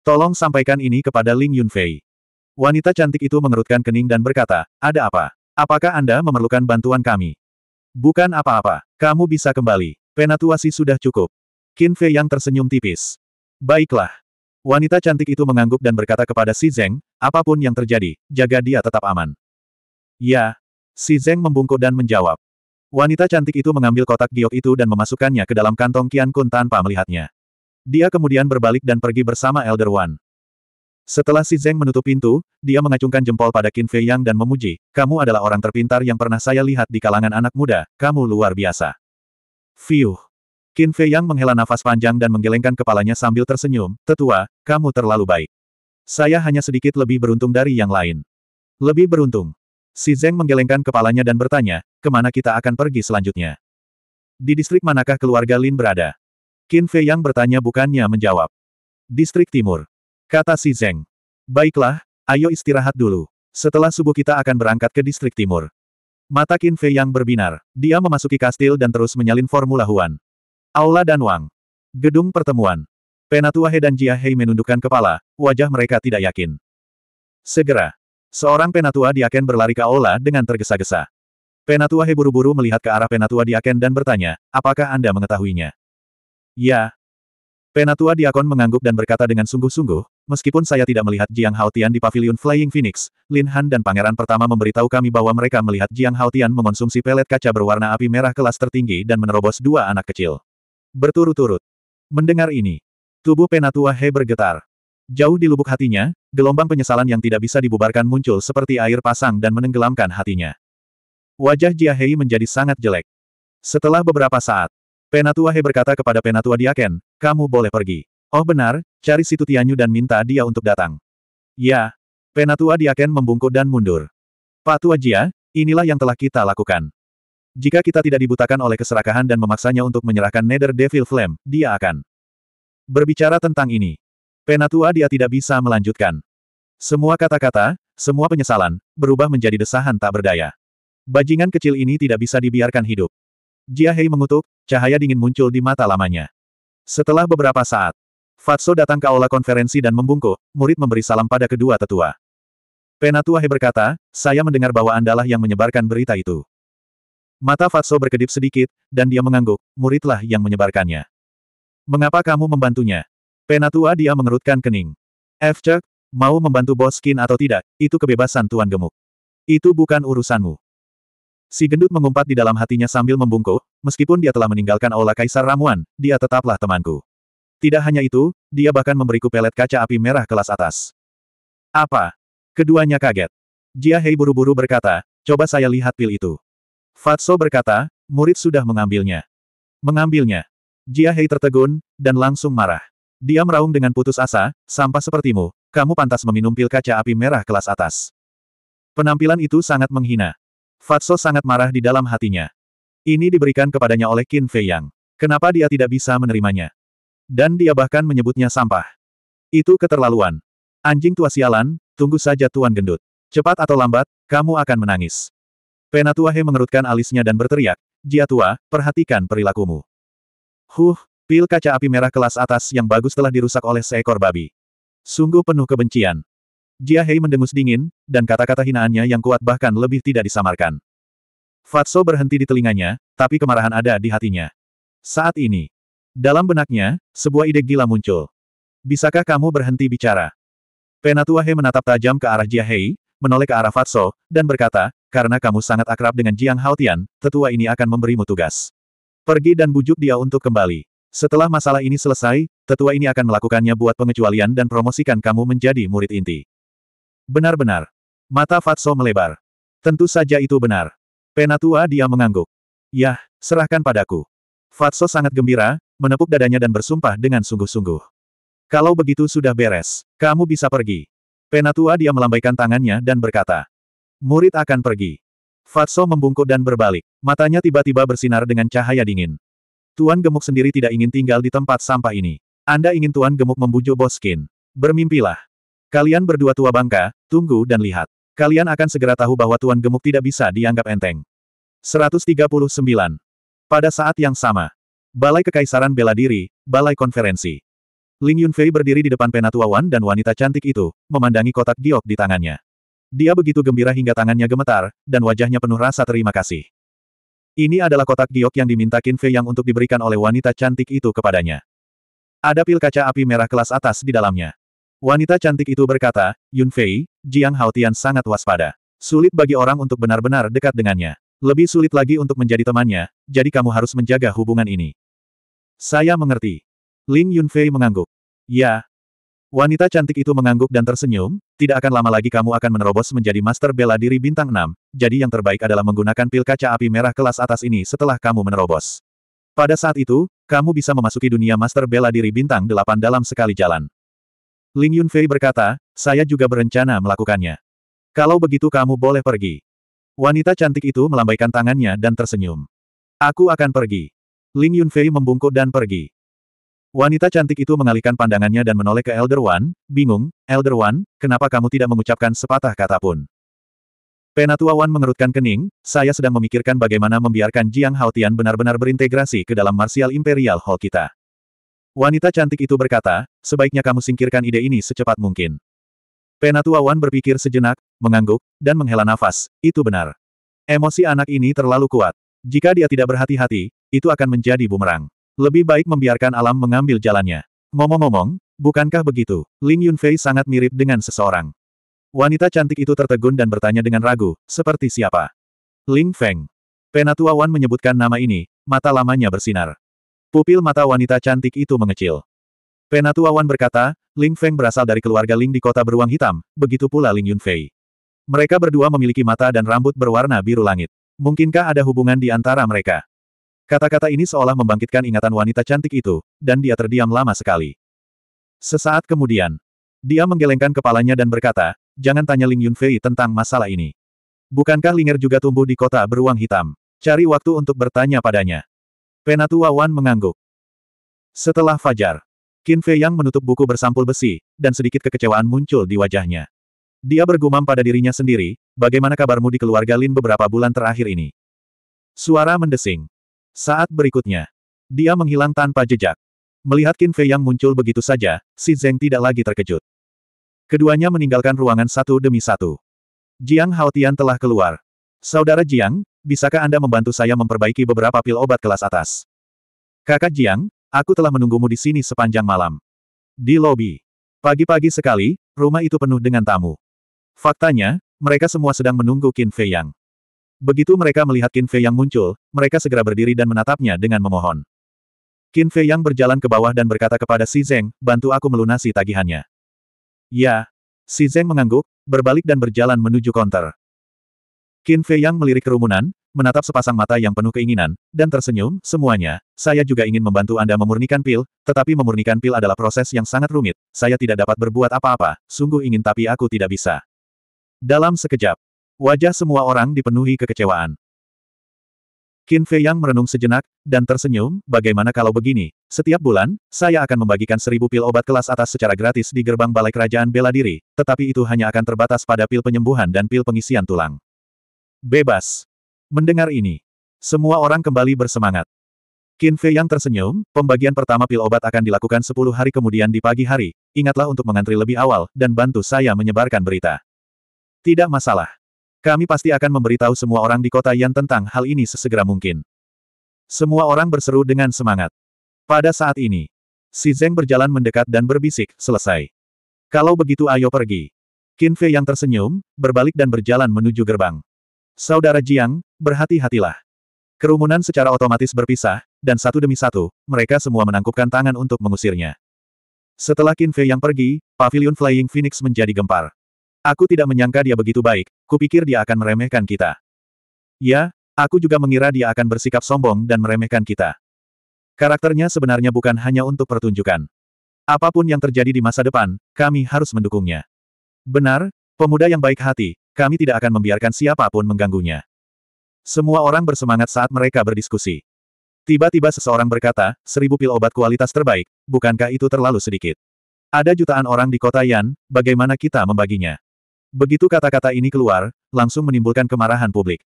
Tolong sampaikan ini kepada Ling Yunfei. Wanita cantik itu mengerutkan kening dan berkata, ada apa? Apakah Anda memerlukan bantuan kami? Bukan apa-apa, kamu bisa kembali. Penatuasi sudah cukup. Qin Fei Yang tersenyum tipis. Baiklah. Wanita cantik itu mengangguk dan berkata kepada Si Zeng, apapun yang terjadi, jaga dia tetap aman. Ya. Si Zeng membungkuk dan menjawab. Wanita cantik itu mengambil kotak giok itu dan memasukkannya ke dalam kantong Qian Kun tanpa melihatnya. Dia kemudian berbalik dan pergi bersama Elder One. Setelah si Zeng menutup pintu, dia mengacungkan jempol pada Qin Fei Yang dan memuji, kamu adalah orang terpintar yang pernah saya lihat di kalangan anak muda, kamu luar biasa. Fiuh. Qin Fei Yang menghela nafas panjang dan menggelengkan kepalanya sambil tersenyum, tetua, kamu terlalu baik. Saya hanya sedikit lebih beruntung dari yang lain. Lebih beruntung. Si Zeng menggelengkan kepalanya dan bertanya, kemana kita akan pergi selanjutnya? Di distrik manakah keluarga Lin berada? Qin Fei yang bertanya bukannya menjawab. Distrik Timur. Kata si Zeng. Baiklah, ayo istirahat dulu. Setelah subuh kita akan berangkat ke distrik Timur. Mata Qin Fei yang berbinar. Dia memasuki kastil dan terus menyalin Formula Huan. Aula dan Wang. Gedung pertemuan. Penatua He dan Jia Hei menundukkan kepala, wajah mereka tidak yakin. Segera, Seorang penatua Diaken berlari ke aula dengan tergesa-gesa. Penatua heburu buru melihat ke arah penatua Diaken dan bertanya, apakah Anda mengetahuinya? Ya. Penatua Diakon mengangguk dan berkata dengan sungguh-sungguh, meskipun saya tidak melihat Jiang Haotian di pavilion Flying Phoenix, Lin Han dan pangeran pertama memberitahu kami bahwa mereka melihat Jiang Haotian mengonsumsi pelet kaca berwarna api merah kelas tertinggi dan menerobos dua anak kecil. Berturut-turut. Mendengar ini, tubuh penatua He bergetar. Jauh di lubuk hatinya, gelombang penyesalan yang tidak bisa dibubarkan muncul seperti air pasang dan menenggelamkan hatinya. Wajah Jiahei menjadi sangat jelek. Setelah beberapa saat, Penatua He berkata kepada Penatua Diaken, kamu boleh pergi. Oh benar, cari situ Tianyu dan minta dia untuk datang. Ya. Penatua Diaken membungkuk dan mundur. Pak Tua Jia, inilah yang telah kita lakukan. Jika kita tidak dibutakan oleh keserakahan dan memaksanya untuk menyerahkan Nether Devil Flame, dia akan berbicara tentang ini. Penatua dia tidak bisa melanjutkan. Semua kata-kata, semua penyesalan, berubah menjadi desahan tak berdaya. Bajingan kecil ini tidak bisa dibiarkan hidup. Jiahei mengutuk, cahaya dingin muncul di mata lamanya. Setelah beberapa saat, Fatso datang ke aula konferensi dan membungkuk, murid memberi salam pada kedua tetua. Penatua He berkata, saya mendengar bahwa andalah yang menyebarkan berita itu. Mata Fatso berkedip sedikit, dan dia mengangguk, muridlah yang menyebarkannya. Mengapa kamu membantunya? Penatua dia mengerutkan kening. F. mau membantu Boskin atau tidak, itu kebebasan Tuan Gemuk. Itu bukan urusanmu. Si gendut mengumpat di dalam hatinya sambil membungkuk, meskipun dia telah meninggalkan Aula Kaisar Ramuan, dia tetaplah temanku. Tidak hanya itu, dia bahkan memberiku pelet kaca api merah kelas atas. Apa? Keduanya kaget. Jia Hei buru-buru berkata, coba saya lihat pil itu. Fatso berkata, murid sudah mengambilnya. Mengambilnya. Jia Hei tertegun, dan langsung marah. Dia meraung dengan putus asa, sampah sepertimu, kamu pantas meminum pil kaca api merah kelas atas. Penampilan itu sangat menghina. Fatso sangat marah di dalam hatinya. Ini diberikan kepadanya oleh Qin Fei Yang. Kenapa dia tidak bisa menerimanya? Dan dia bahkan menyebutnya sampah. Itu keterlaluan. Anjing tua sialan, tunggu saja Tuan Gendut. Cepat atau lambat, kamu akan menangis. Penatua He mengerutkan alisnya dan berteriak, Jia tua, perhatikan perilakumu. Huh, Pil kaca api merah kelas atas yang bagus telah dirusak oleh seekor babi. Sungguh penuh kebencian. Jia Hei mendengus dingin, dan kata-kata hinaannya yang kuat bahkan lebih tidak disamarkan. Fatso berhenti di telinganya, tapi kemarahan ada di hatinya. Saat ini, dalam benaknya, sebuah ide gila muncul. Bisakah kamu berhenti bicara? Penatua He menatap tajam ke arah Jia Hei, menoleh ke arah Fatso, dan berkata, karena kamu sangat akrab dengan Jiang Haotian, tetua ini akan memberimu tugas. Pergi dan bujuk dia untuk kembali. Setelah masalah ini selesai, tetua ini akan melakukannya buat pengecualian dan promosikan kamu menjadi murid inti. Benar-benar. Mata Fatso melebar. Tentu saja itu benar. Penatua dia mengangguk. Yah, serahkan padaku. Fatso sangat gembira, menepuk dadanya dan bersumpah dengan sungguh-sungguh. Kalau begitu sudah beres, kamu bisa pergi. Penatua dia melambaikan tangannya dan berkata. Murid akan pergi. Fatso membungkuk dan berbalik. Matanya tiba-tiba bersinar dengan cahaya dingin. Tuan Gemuk sendiri tidak ingin tinggal di tempat sampah ini. Anda ingin Tuan Gemuk membujuk Boskin. Bermimpilah. Kalian berdua tua bangka, tunggu dan lihat. Kalian akan segera tahu bahwa Tuan Gemuk tidak bisa dianggap enteng. 139. Pada saat yang sama. Balai Kekaisaran Bela Diri, Balai Konferensi. Ling Yunfei berdiri di depan penatua Wan dan wanita cantik itu, memandangi kotak giok di tangannya. Dia begitu gembira hingga tangannya gemetar, dan wajahnya penuh rasa terima kasih. Ini adalah kotak giok yang diminta Qin Fei yang untuk diberikan oleh wanita cantik itu kepadanya. Ada pil kaca api merah kelas atas di dalamnya. Wanita cantik itu berkata, Yun Fei, Jiang Haotian sangat waspada. Sulit bagi orang untuk benar-benar dekat dengannya. Lebih sulit lagi untuk menjadi temannya, jadi kamu harus menjaga hubungan ini. Saya mengerti. Ling Yunfei mengangguk. Ya, Wanita cantik itu mengangguk dan tersenyum, tidak akan lama lagi kamu akan menerobos menjadi master bela diri bintang 6, jadi yang terbaik adalah menggunakan pil kaca api merah kelas atas ini setelah kamu menerobos. Pada saat itu, kamu bisa memasuki dunia master bela diri bintang 8 dalam sekali jalan. Ling Yunfei berkata, saya juga berencana melakukannya. Kalau begitu kamu boleh pergi. Wanita cantik itu melambaikan tangannya dan tersenyum. Aku akan pergi. Ling Yunfei membungkuk dan pergi. Wanita cantik itu mengalihkan pandangannya dan menoleh ke Elder One, bingung, Elder One, kenapa kamu tidak mengucapkan sepatah kata pun? Penatua Wan mengerutkan kening, saya sedang memikirkan bagaimana membiarkan Jiang Haotian benar-benar berintegrasi ke dalam Martial Imperial Hall kita. Wanita cantik itu berkata, sebaiknya kamu singkirkan ide ini secepat mungkin. Penatua Wan berpikir sejenak, mengangguk, dan menghela nafas, itu benar. Emosi anak ini terlalu kuat. Jika dia tidak berhati-hati, itu akan menjadi bumerang. Lebih baik membiarkan alam mengambil jalannya. Ngomong-ngomong, bukankah begitu? Ling Yunfei sangat mirip dengan seseorang. Wanita cantik itu tertegun dan bertanya dengan ragu, seperti siapa? Ling Feng. Penatua Wan menyebutkan nama ini, mata lamanya bersinar. Pupil mata wanita cantik itu mengecil. Penatua Wan berkata, Ling Feng berasal dari keluarga Ling di kota beruang hitam, begitu pula Ling Yunfei. Mereka berdua memiliki mata dan rambut berwarna biru langit. Mungkinkah ada hubungan di antara mereka? Kata-kata ini seolah membangkitkan ingatan wanita cantik itu, dan dia terdiam lama sekali. Sesaat kemudian, dia menggelengkan kepalanya dan berkata, jangan tanya Ling Yunfei tentang masalah ini. Bukankah Linger juga tumbuh di kota beruang hitam? Cari waktu untuk bertanya padanya. Penatua Wan mengangguk. Setelah Fajar, Qin Fei Yang menutup buku bersampul besi, dan sedikit kekecewaan muncul di wajahnya. Dia bergumam pada dirinya sendiri, bagaimana kabarmu di keluarga Lin beberapa bulan terakhir ini? Suara mendesing. Saat berikutnya, dia menghilang tanpa jejak. Melihat Qin Fei yang muncul begitu saja, si Zeng tidak lagi terkejut. Keduanya meninggalkan ruangan satu demi satu. Jiang Haotian telah keluar. Saudara Jiang, bisakah Anda membantu saya memperbaiki beberapa pil obat kelas atas? Kakak Jiang, aku telah menunggumu di sini sepanjang malam. Di lobi. Pagi-pagi sekali, rumah itu penuh dengan tamu. Faktanya, mereka semua sedang menunggu Qin Fei Yang. Begitu mereka melihat Qin Fei yang muncul, mereka segera berdiri dan menatapnya dengan memohon. Qin Fei yang berjalan ke bawah dan berkata kepada Si Zeng, bantu aku melunasi tagihannya. Ya. Si Zeng mengangguk, berbalik dan berjalan menuju konter. Qin Fei yang melirik kerumunan, menatap sepasang mata yang penuh keinginan, dan tersenyum, semuanya, saya juga ingin membantu Anda memurnikan pil, tetapi memurnikan pil adalah proses yang sangat rumit, saya tidak dapat berbuat apa-apa, sungguh ingin tapi aku tidak bisa. Dalam sekejap, Wajah semua orang dipenuhi kekecewaan. Qin Fei Yang merenung sejenak, dan tersenyum, bagaimana kalau begini, setiap bulan, saya akan membagikan seribu pil obat kelas atas secara gratis di gerbang Balai Kerajaan Bela Diri, tetapi itu hanya akan terbatas pada pil penyembuhan dan pil pengisian tulang. Bebas. Mendengar ini, semua orang kembali bersemangat. Qin Fei Yang tersenyum, pembagian pertama pil obat akan dilakukan 10 hari kemudian di pagi hari, ingatlah untuk mengantri lebih awal, dan bantu saya menyebarkan berita. Tidak masalah. Kami pasti akan memberitahu semua orang di kota Yan tentang hal ini sesegera mungkin. Semua orang berseru dengan semangat. Pada saat ini, si Zeng berjalan mendekat dan berbisik, selesai. Kalau begitu ayo pergi. Qin Fei yang tersenyum, berbalik dan berjalan menuju gerbang. Saudara Jiang, berhati-hatilah. Kerumunan secara otomatis berpisah, dan satu demi satu, mereka semua menangkupkan tangan untuk mengusirnya. Setelah Qin Fei yang pergi, pavilion Flying Phoenix menjadi gempar. Aku tidak menyangka dia begitu baik, kupikir dia akan meremehkan kita. Ya, aku juga mengira dia akan bersikap sombong dan meremehkan kita. Karakternya sebenarnya bukan hanya untuk pertunjukan. Apapun yang terjadi di masa depan, kami harus mendukungnya. Benar, pemuda yang baik hati, kami tidak akan membiarkan siapapun mengganggunya. Semua orang bersemangat saat mereka berdiskusi. Tiba-tiba seseorang berkata, seribu pil obat kualitas terbaik, bukankah itu terlalu sedikit? Ada jutaan orang di kota Yan, bagaimana kita membaginya? Begitu kata-kata ini keluar, langsung menimbulkan kemarahan publik.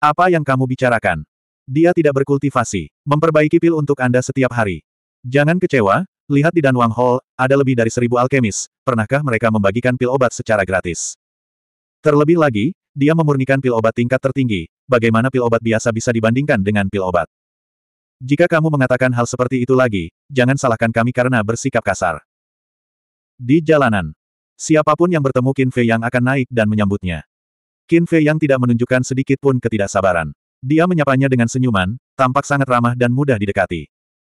Apa yang kamu bicarakan? Dia tidak berkultivasi, memperbaiki pil untuk Anda setiap hari. Jangan kecewa, lihat di Danwang Hall, ada lebih dari seribu alkemis, pernahkah mereka membagikan pil obat secara gratis? Terlebih lagi, dia memurnikan pil obat tingkat tertinggi, bagaimana pil obat biasa bisa dibandingkan dengan pil obat. Jika kamu mengatakan hal seperti itu lagi, jangan salahkan kami karena bersikap kasar. Di jalanan, Siapapun yang bertemu Qin Fei Yang akan naik dan menyambutnya. Qin Fei Yang tidak menunjukkan sedikit pun ketidaksabaran. Dia menyapanya dengan senyuman, tampak sangat ramah dan mudah didekati.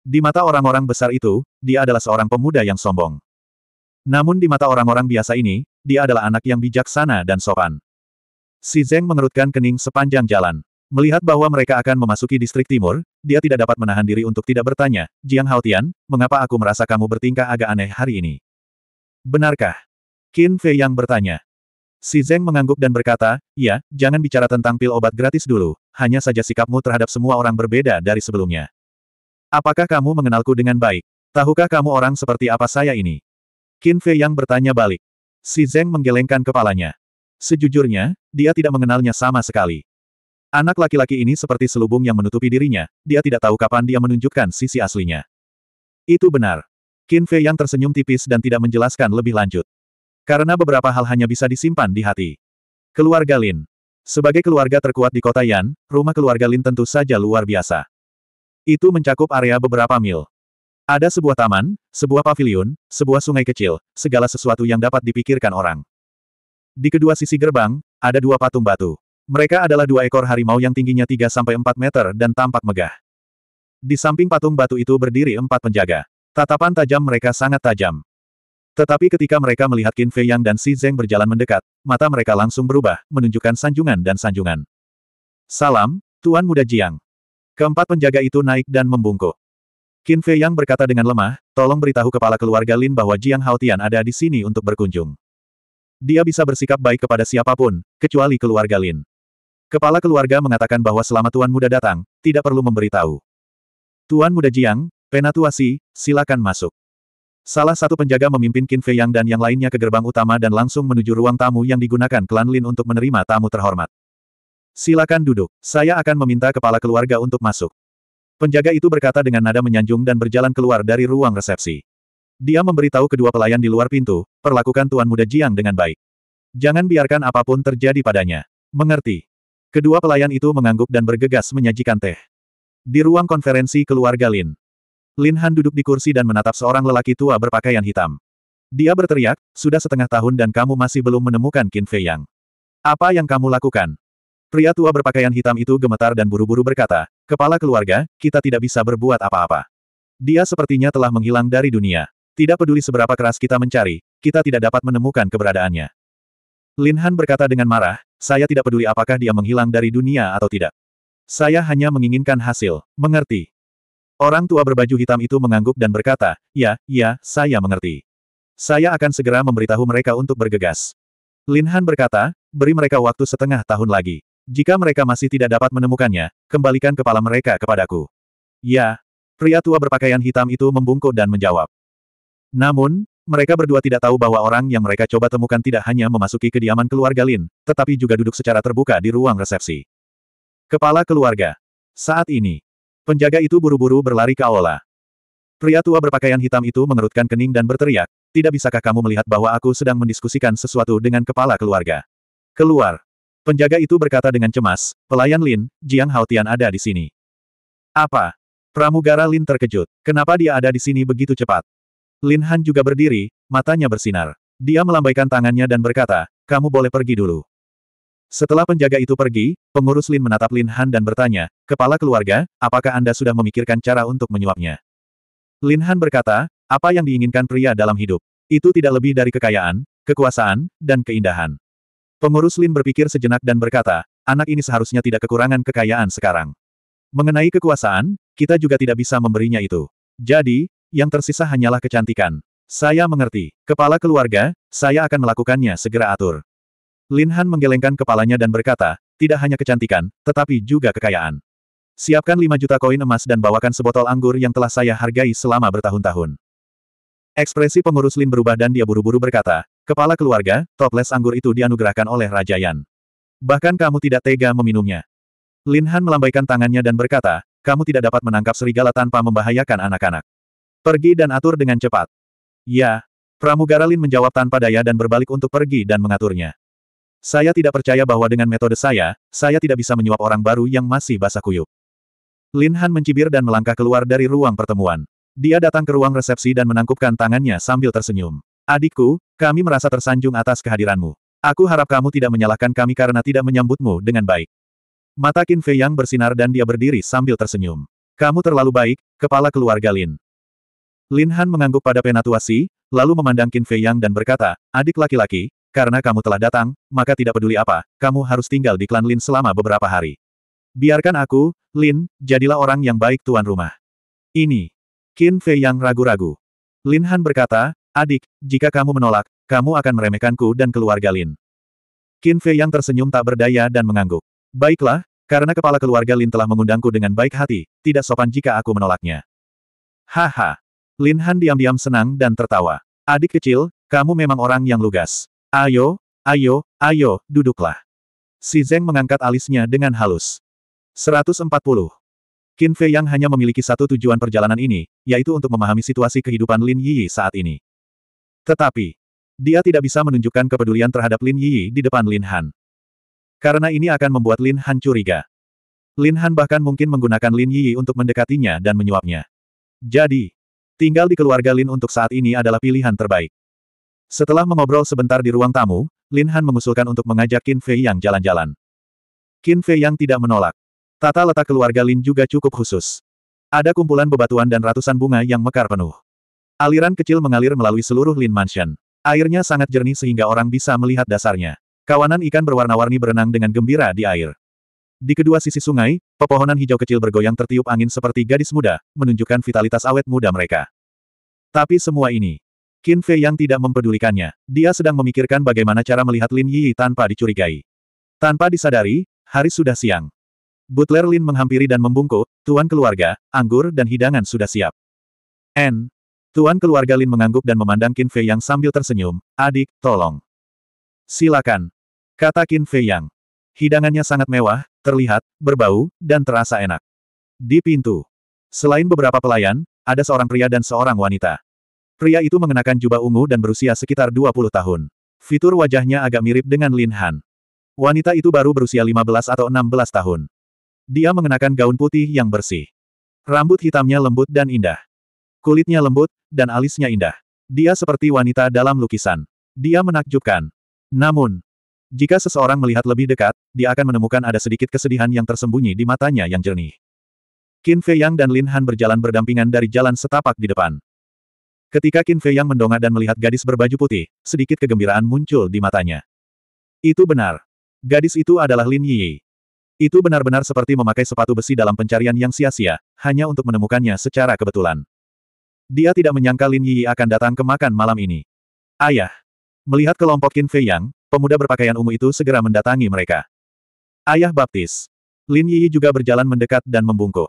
Di mata orang-orang besar itu, dia adalah seorang pemuda yang sombong. Namun di mata orang-orang biasa ini, dia adalah anak yang bijaksana dan sopan. Si Zeng mengerutkan kening sepanjang jalan. Melihat bahwa mereka akan memasuki distrik timur, dia tidak dapat menahan diri untuk tidak bertanya, Jiang Haotian, mengapa aku merasa kamu bertingkah agak aneh hari ini? Benarkah? Qin Fei yang bertanya. Si Zeng mengangguk dan berkata, ya, jangan bicara tentang pil obat gratis dulu, hanya saja sikapmu terhadap semua orang berbeda dari sebelumnya. Apakah kamu mengenalku dengan baik? Tahukah kamu orang seperti apa saya ini? Qin Fei yang bertanya balik. Si Zeng menggelengkan kepalanya. Sejujurnya, dia tidak mengenalnya sama sekali. Anak laki-laki ini seperti selubung yang menutupi dirinya, dia tidak tahu kapan dia menunjukkan sisi aslinya. Itu benar. Qin Fei yang tersenyum tipis dan tidak menjelaskan lebih lanjut. Karena beberapa hal hanya bisa disimpan di hati. Keluarga Lin. Sebagai keluarga terkuat di kota Yan, rumah keluarga Lin tentu saja luar biasa. Itu mencakup area beberapa mil. Ada sebuah taman, sebuah pavilion, sebuah sungai kecil, segala sesuatu yang dapat dipikirkan orang. Di kedua sisi gerbang, ada dua patung batu. Mereka adalah dua ekor harimau yang tingginya 3-4 meter dan tampak megah. Di samping patung batu itu berdiri empat penjaga. Tatapan tajam mereka sangat tajam. Tetapi ketika mereka melihat Qin Fei Yang dan Si Zeng berjalan mendekat, mata mereka langsung berubah, menunjukkan sanjungan dan sanjungan. Salam, Tuan Muda Jiang. Keempat penjaga itu naik dan membungkuk. Qin Fei Yang berkata dengan lemah, tolong beritahu kepala keluarga Lin bahwa Jiang Haotian ada di sini untuk berkunjung. Dia bisa bersikap baik kepada siapapun, kecuali keluarga Lin. Kepala keluarga mengatakan bahwa selama Tuan Muda datang, tidak perlu memberitahu. Tuan Muda Jiang, Penatuasi, silakan masuk. Salah satu penjaga memimpin Qin Fei Yang dan yang lainnya ke gerbang utama dan langsung menuju ruang tamu yang digunakan klan Lin untuk menerima tamu terhormat. Silakan duduk, saya akan meminta kepala keluarga untuk masuk. Penjaga itu berkata dengan nada menyanjung dan berjalan keluar dari ruang resepsi. Dia memberitahu kedua pelayan di luar pintu, perlakukan Tuan Muda Jiang dengan baik. Jangan biarkan apapun terjadi padanya. Mengerti. Kedua pelayan itu mengangguk dan bergegas menyajikan teh. Di ruang konferensi keluarga Lin, Lin Han duduk di kursi dan menatap seorang lelaki tua berpakaian hitam. Dia berteriak, sudah setengah tahun dan kamu masih belum menemukan Qin Fei Yang. Apa yang kamu lakukan? Pria tua berpakaian hitam itu gemetar dan buru-buru berkata, kepala keluarga, kita tidak bisa berbuat apa-apa. Dia sepertinya telah menghilang dari dunia. Tidak peduli seberapa keras kita mencari, kita tidak dapat menemukan keberadaannya. Lin Han berkata dengan marah, saya tidak peduli apakah dia menghilang dari dunia atau tidak. Saya hanya menginginkan hasil, mengerti. Orang tua berbaju hitam itu mengangguk dan berkata, ya, ya, saya mengerti. Saya akan segera memberitahu mereka untuk bergegas. Lin Han berkata, beri mereka waktu setengah tahun lagi. Jika mereka masih tidak dapat menemukannya, kembalikan kepala mereka kepadaku. Ya, pria tua berpakaian hitam itu membungkuk dan menjawab. Namun, mereka berdua tidak tahu bahwa orang yang mereka coba temukan tidak hanya memasuki kediaman keluarga Lin, tetapi juga duduk secara terbuka di ruang resepsi. Kepala keluarga. Saat ini, Penjaga itu buru-buru berlari ke aula. Pria tua berpakaian hitam itu mengerutkan kening dan berteriak, tidak bisakah kamu melihat bahwa aku sedang mendiskusikan sesuatu dengan kepala keluarga? Keluar! Penjaga itu berkata dengan cemas, pelayan Lin, Jiang Haotian ada di sini. Apa? Pramugara Lin terkejut. Kenapa dia ada di sini begitu cepat? Lin Han juga berdiri, matanya bersinar. Dia melambaikan tangannya dan berkata, kamu boleh pergi dulu. Setelah penjaga itu pergi, pengurus Lin menatap Lin Han dan bertanya, Kepala keluarga, apakah Anda sudah memikirkan cara untuk menyuapnya? Lin Han berkata, apa yang diinginkan pria dalam hidup? Itu tidak lebih dari kekayaan, kekuasaan, dan keindahan. Pengurus Lin berpikir sejenak dan berkata, anak ini seharusnya tidak kekurangan kekayaan sekarang. Mengenai kekuasaan, kita juga tidak bisa memberinya itu. Jadi, yang tersisa hanyalah kecantikan. Saya mengerti. Kepala keluarga, saya akan melakukannya segera atur. Lin Han menggelengkan kepalanya dan berkata, tidak hanya kecantikan, tetapi juga kekayaan. Siapkan 5 juta koin emas dan bawakan sebotol anggur yang telah saya hargai selama bertahun-tahun. Ekspresi pengurus Lin berubah dan dia buru-buru berkata, kepala keluarga, toples anggur itu dianugerahkan oleh Raja Yan. Bahkan kamu tidak tega meminumnya. Lin Han melambaikan tangannya dan berkata, kamu tidak dapat menangkap serigala tanpa membahayakan anak-anak. Pergi dan atur dengan cepat. Ya. Pramugara Lin menjawab tanpa daya dan berbalik untuk pergi dan mengaturnya. Saya tidak percaya bahwa dengan metode saya, saya tidak bisa menyuap orang baru yang masih basah kuyup. Lin Han mencibir dan melangkah keluar dari ruang pertemuan. Dia datang ke ruang resepsi dan menangkupkan tangannya sambil tersenyum. Adikku, kami merasa tersanjung atas kehadiranmu. Aku harap kamu tidak menyalahkan kami karena tidak menyambutmu dengan baik. Mata Qin Fei yang bersinar dan dia berdiri sambil tersenyum. Kamu terlalu baik, kepala keluarga Lin. Lin Han mengangguk pada penatuasi, lalu memandang Qin Fei Yang dan berkata, adik laki-laki, karena kamu telah datang, maka tidak peduli apa, kamu harus tinggal di klan Lin selama beberapa hari. Biarkan aku, Lin, jadilah orang yang baik tuan rumah. Ini. Qin Fei Yang ragu-ragu. Lin Han berkata, adik, jika kamu menolak, kamu akan meremehkanku dan keluarga Lin. Qin Fei Yang tersenyum tak berdaya dan mengangguk. Baiklah, karena kepala keluarga Lin telah mengundangku dengan baik hati, tidak sopan jika aku menolaknya. Haha. Lin Han diam-diam senang dan tertawa. Adik kecil, kamu memang orang yang lugas. Ayo, ayo, ayo, duduklah. Si Zeng mengangkat alisnya dengan halus. 140. Qin Fei yang hanya memiliki satu tujuan perjalanan ini, yaitu untuk memahami situasi kehidupan Lin Yi saat ini. Tetapi, dia tidak bisa menunjukkan kepedulian terhadap Lin Yi di depan Lin Han. Karena ini akan membuat Lin Han curiga. Lin Han bahkan mungkin menggunakan Lin Yi untuk mendekatinya dan menyuapnya. Jadi, Tinggal di keluarga Lin untuk saat ini adalah pilihan terbaik. Setelah mengobrol sebentar di ruang tamu, Lin Han mengusulkan untuk mengajak Qin Fei Yang jalan-jalan. Qin Fei Yang tidak menolak. Tata letak keluarga Lin juga cukup khusus. Ada kumpulan bebatuan dan ratusan bunga yang mekar penuh. Aliran kecil mengalir melalui seluruh Lin Mansion. Airnya sangat jernih sehingga orang bisa melihat dasarnya. Kawanan ikan berwarna-warni berenang dengan gembira di air. Di kedua sisi sungai, pepohonan hijau kecil bergoyang tertiup angin seperti gadis muda, menunjukkan vitalitas awet muda mereka. Tapi semua ini, Qin Fei yang tidak mempedulikannya. Dia sedang memikirkan bagaimana cara melihat Lin Yi tanpa dicurigai. Tanpa disadari, hari sudah siang. Butler Lin menghampiri dan membungkuk, tuan keluarga, anggur dan hidangan sudah siap. N. Tuan keluarga Lin mengangguk dan memandang Qin Fei yang sambil tersenyum, adik, tolong. Silakan. Kata Qin Fei yang. Hidangannya sangat mewah, terlihat, berbau, dan terasa enak. Di pintu. Selain beberapa pelayan, ada seorang pria dan seorang wanita. Pria itu mengenakan jubah ungu dan berusia sekitar 20 tahun. Fitur wajahnya agak mirip dengan Lin Han. Wanita itu baru berusia 15 atau 16 tahun. Dia mengenakan gaun putih yang bersih. Rambut hitamnya lembut dan indah. Kulitnya lembut, dan alisnya indah. Dia seperti wanita dalam lukisan. Dia menakjubkan. Namun, jika seseorang melihat lebih dekat, dia akan menemukan ada sedikit kesedihan yang tersembunyi di matanya yang jernih. Qin Fei Yang dan Lin Han berjalan berdampingan dari jalan setapak di depan. Ketika Qin Fei Yang mendongak dan melihat gadis berbaju putih, sedikit kegembiraan muncul di matanya. Itu benar. Gadis itu adalah Lin Yi. Itu benar-benar seperti memakai sepatu besi dalam pencarian yang sia-sia, hanya untuk menemukannya secara kebetulan. Dia tidak menyangka Lin Yi akan datang ke makan malam ini. Ayah. Melihat kelompok Qin Fei Yang, pemuda berpakaian ungu itu segera mendatangi mereka. Ayah baptis. Lin Yi juga berjalan mendekat dan membungkuk.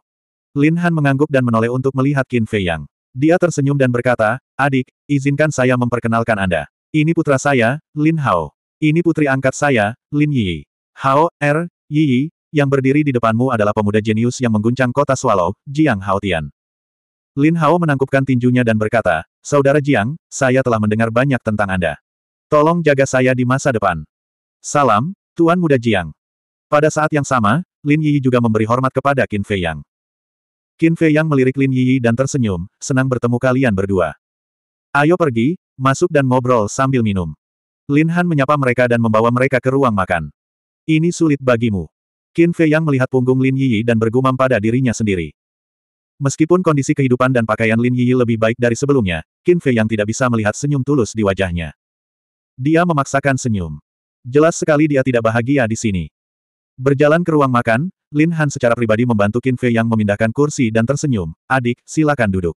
Lin Han mengangguk dan menoleh untuk melihat Qin Fei Yang. Dia tersenyum dan berkata, Adik, izinkan saya memperkenalkan Anda. Ini putra saya, Lin Hao. Ini putri angkat saya, Lin Yi. Hao, Er, Yi, yang berdiri di depanmu adalah pemuda jenius yang mengguncang kota Swallow, Jiang Haotian. Lin Hao menangkupkan tinjunya dan berkata, Saudara Jiang, saya telah mendengar banyak tentang Anda. Tolong jaga saya di masa depan. Salam, Tuan Muda Jiang. Pada saat yang sama, Lin Yi juga memberi hormat kepada Qin Fei Yang. Qin Fei Yang melirik Lin Yi dan tersenyum, senang bertemu kalian berdua. Ayo pergi, masuk dan ngobrol sambil minum. Lin Han menyapa mereka dan membawa mereka ke ruang makan. Ini sulit bagimu. Qin Fei Yang melihat punggung Lin Yi dan bergumam pada dirinya sendiri. Meskipun kondisi kehidupan dan pakaian Lin Yi lebih baik dari sebelumnya, Qin Fei Yang tidak bisa melihat senyum tulus di wajahnya. Dia memaksakan senyum. Jelas sekali dia tidak bahagia di sini. Berjalan ke ruang makan, Lin Han secara pribadi membantu Qin Fei yang memindahkan kursi dan tersenyum. Adik, silakan duduk.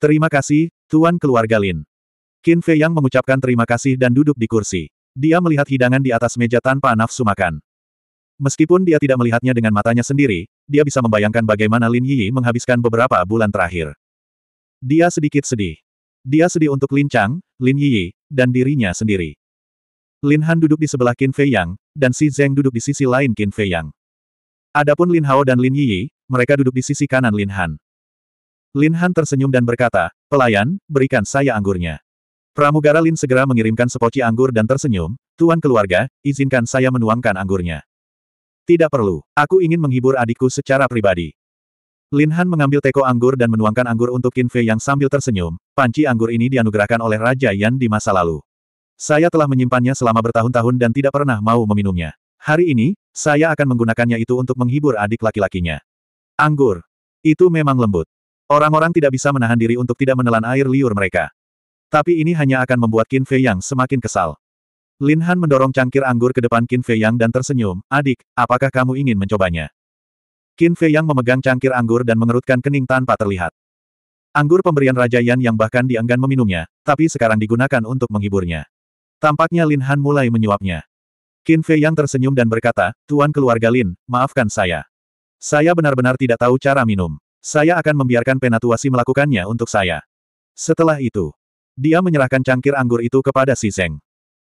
Terima kasih, Tuan Keluarga Lin. Qin Fei yang mengucapkan terima kasih dan duduk di kursi. Dia melihat hidangan di atas meja tanpa nafsu makan. Meskipun dia tidak melihatnya dengan matanya sendiri, dia bisa membayangkan bagaimana Lin Yi menghabiskan beberapa bulan terakhir. Dia sedikit sedih. Dia sedih untuk Lin Chang, Lin Yi, dan dirinya sendiri. Lin Han duduk di sebelah Qin Fei Yang, dan Si Zeng duduk di sisi lain Qin Fei Yang. Adapun Lin Hao dan Lin Yi, mereka duduk di sisi kanan Lin Han. Lin Han tersenyum dan berkata, Pelayan, berikan saya anggurnya. Pramugara Lin segera mengirimkan sepoci anggur dan tersenyum, Tuan keluarga, izinkan saya menuangkan anggurnya. Tidak perlu, aku ingin menghibur adikku secara pribadi. Lin Han mengambil teko anggur dan menuangkan anggur untuk Qin Fei yang sambil tersenyum, panci anggur ini dianugerahkan oleh Raja Yan di masa lalu. Saya telah menyimpannya selama bertahun-tahun dan tidak pernah mau meminumnya. Hari ini, saya akan menggunakannya itu untuk menghibur adik laki-lakinya. Anggur. Itu memang lembut. Orang-orang tidak bisa menahan diri untuk tidak menelan air liur mereka. Tapi ini hanya akan membuat Qin Fei Yang semakin kesal. Lin Han mendorong cangkir anggur ke depan Qin Fei Yang dan tersenyum, adik, apakah kamu ingin mencobanya? Qin Fei yang memegang cangkir anggur dan mengerutkan kening tanpa terlihat. Anggur pemberian Raja Yan yang bahkan dienggan meminumnya, tapi sekarang digunakan untuk menghiburnya. Tampaknya Lin Han mulai menyuapnya. Qin Fei yang tersenyum dan berkata, Tuan keluarga Lin, maafkan saya. Saya benar-benar tidak tahu cara minum. Saya akan membiarkan penatuasi melakukannya untuk saya. Setelah itu, dia menyerahkan cangkir anggur itu kepada Si Zeng.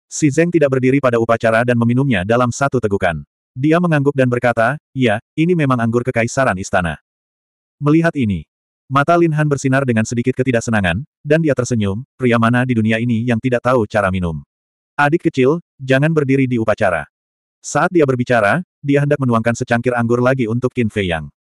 Si Zeng tidak berdiri pada upacara dan meminumnya dalam satu tegukan. Dia mengangguk dan berkata, ya, ini memang anggur kekaisaran istana. Melihat ini, mata Lin Han bersinar dengan sedikit ketidaksenangan, dan dia tersenyum, pria mana di dunia ini yang tidak tahu cara minum. Adik kecil, jangan berdiri di upacara. Saat dia berbicara, dia hendak menuangkan secangkir anggur lagi untuk Qin Fei Yang.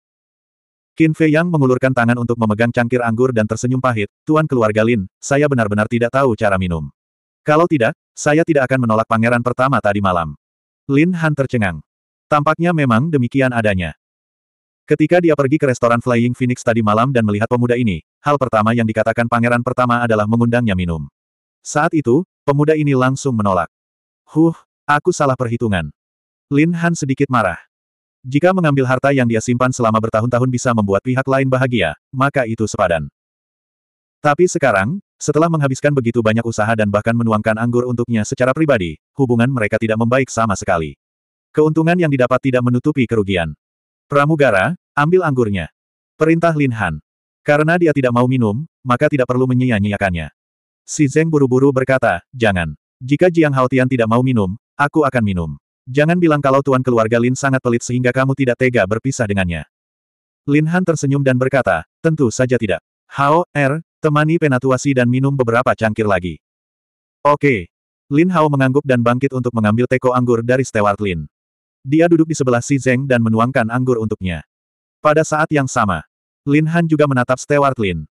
Qin Fei Yang mengulurkan tangan untuk memegang cangkir anggur dan tersenyum pahit, Tuan keluarga Lin, saya benar-benar tidak tahu cara minum. Kalau tidak, saya tidak akan menolak pangeran pertama tadi malam. Lin Han tercengang. Tampaknya memang demikian adanya. Ketika dia pergi ke restoran Flying Phoenix tadi malam dan melihat pemuda ini, hal pertama yang dikatakan pangeran pertama adalah mengundangnya minum. Saat itu, pemuda ini langsung menolak. Huh, aku salah perhitungan. Lin Han sedikit marah. Jika mengambil harta yang dia simpan selama bertahun-tahun bisa membuat pihak lain bahagia, maka itu sepadan. Tapi sekarang, setelah menghabiskan begitu banyak usaha dan bahkan menuangkan anggur untuknya secara pribadi, hubungan mereka tidak membaik sama sekali. Keuntungan yang didapat tidak menutupi kerugian. Pramugara, ambil anggurnya. Perintah Lin Han. Karena dia tidak mau minum, maka tidak perlu menyia-nyiakannya. Si Zeng buru-buru berkata, jangan. Jika Jiang Haotian tidak mau minum, aku akan minum. Jangan bilang kalau tuan keluarga Lin sangat pelit sehingga kamu tidak tega berpisah dengannya. Lin Han tersenyum dan berkata, tentu saja tidak. Hao, Er, temani penatuasi dan minum beberapa cangkir lagi. Oke. Lin Hao mengangguk dan bangkit untuk mengambil teko anggur dari Stewart Lin. Dia duduk di sebelah Si Zeng dan menuangkan anggur untuknya. Pada saat yang sama, Lin Han juga menatap Stewart Lin.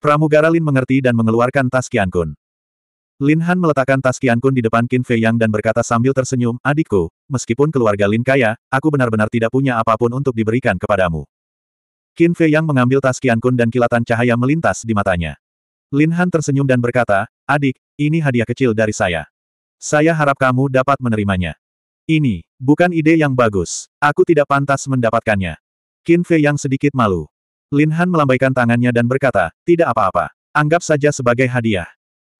Pramugara Lin mengerti dan mengeluarkan tas Qian Kun. Lin Han meletakkan tas Qian Kun di depan Qin Fei Yang dan berkata sambil tersenyum, Adikku, meskipun keluarga Lin kaya, aku benar-benar tidak punya apapun untuk diberikan kepadamu. Qin Fei Yang mengambil tas Qian Kun dan kilatan cahaya melintas di matanya. Lin Han tersenyum dan berkata, Adik, ini hadiah kecil dari saya. Saya harap kamu dapat menerimanya. Ini, bukan ide yang bagus. Aku tidak pantas mendapatkannya. Qin Fei yang sedikit malu. Lin Han melambaikan tangannya dan berkata, tidak apa-apa. Anggap saja sebagai hadiah.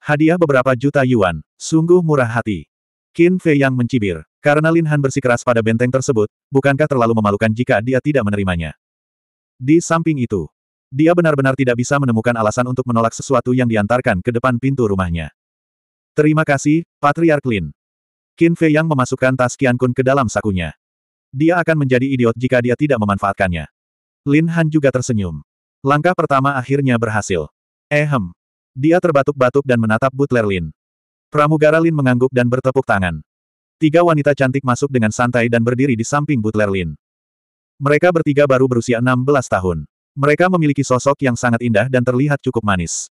Hadiah beberapa juta yuan. Sungguh murah hati. Qin Fei yang mencibir. Karena Lin Han bersikeras pada benteng tersebut, bukankah terlalu memalukan jika dia tidak menerimanya? Di samping itu, dia benar-benar tidak bisa menemukan alasan untuk menolak sesuatu yang diantarkan ke depan pintu rumahnya. Terima kasih, Patriark Lin. Qin Fei Yang memasukkan tas Qian Kun ke dalam sakunya. Dia akan menjadi idiot jika dia tidak memanfaatkannya. Lin Han juga tersenyum. Langkah pertama akhirnya berhasil. Ehem. Eh, dia terbatuk-batuk dan menatap Butler Lin. Pramugara Lin mengangguk dan bertepuk tangan. Tiga wanita cantik masuk dengan santai dan berdiri di samping Butler Lin. Mereka bertiga baru berusia 16 tahun. Mereka memiliki sosok yang sangat indah dan terlihat cukup manis.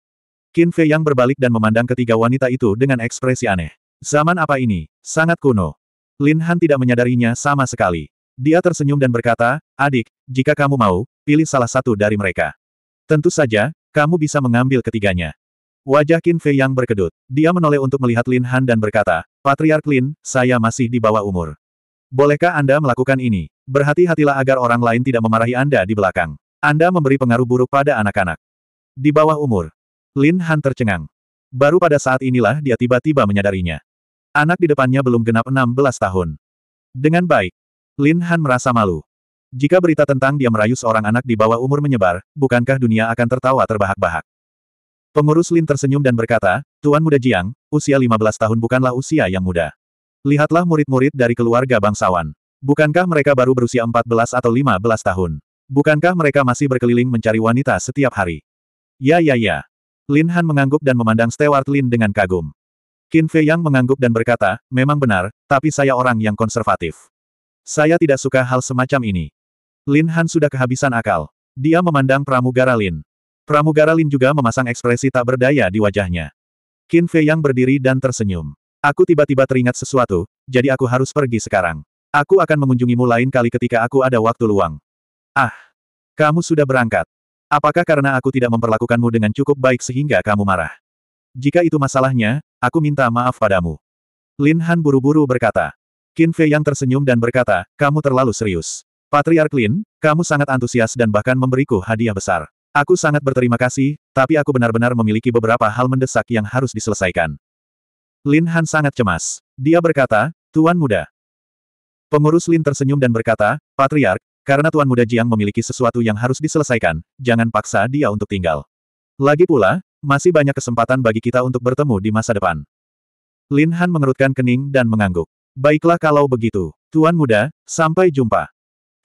Qin Fei yang berbalik dan memandang ketiga wanita itu dengan ekspresi aneh. Zaman apa ini? Sangat kuno. Lin Han tidak menyadarinya sama sekali. Dia tersenyum dan berkata, adik, jika kamu mau, pilih salah satu dari mereka. Tentu saja, kamu bisa mengambil ketiganya. Wajah Qin Fei yang berkedut. Dia menoleh untuk melihat Lin Han dan berkata, Patriark Lin, saya masih di bawah umur. Bolehkah Anda melakukan ini? Berhati-hatilah agar orang lain tidak memarahi Anda di belakang. Anda memberi pengaruh buruk pada anak-anak. Di bawah umur. Lin Han tercengang. Baru pada saat inilah dia tiba-tiba menyadarinya. Anak di depannya belum genap 16 tahun. Dengan baik, Lin Han merasa malu. Jika berita tentang dia merayu seorang anak di bawah umur menyebar, bukankah dunia akan tertawa terbahak-bahak? Pengurus Lin tersenyum dan berkata, Tuan Muda Jiang, usia 15 tahun bukanlah usia yang muda. Lihatlah murid-murid dari keluarga bangsawan. Bukankah mereka baru berusia 14 atau 15 tahun? Bukankah mereka masih berkeliling mencari wanita setiap hari? Ya ya ya. Lin Han mengangguk dan memandang Stewart Lin dengan kagum. Qin Fei Yang mengangguk dan berkata, memang benar, tapi saya orang yang konservatif. Saya tidak suka hal semacam ini. Lin Han sudah kehabisan akal. Dia memandang pramugara Lin. Pramugara Lin juga memasang ekspresi tak berdaya di wajahnya. Qin Fei Yang berdiri dan tersenyum. Aku tiba-tiba teringat sesuatu, jadi aku harus pergi sekarang. Aku akan mengunjungimu lain kali ketika aku ada waktu luang. Ah! Kamu sudah berangkat. Apakah karena aku tidak memperlakukanmu dengan cukup baik sehingga kamu marah? Jika itu masalahnya, Aku minta maaf padamu. Lin Han buru-buru berkata. Qin Fei yang tersenyum dan berkata, kamu terlalu serius. Patriark Lin, kamu sangat antusias dan bahkan memberiku hadiah besar. Aku sangat berterima kasih, tapi aku benar-benar memiliki beberapa hal mendesak yang harus diselesaikan. Lin Han sangat cemas. Dia berkata, Tuan Muda. Pengurus Lin tersenyum dan berkata, Patriark, karena Tuan Muda Jiang memiliki sesuatu yang harus diselesaikan, jangan paksa dia untuk tinggal. Lagi pula, masih banyak kesempatan bagi kita untuk bertemu di masa depan. Lin Han mengerutkan kening dan mengangguk. Baiklah kalau begitu, Tuan Muda, sampai jumpa.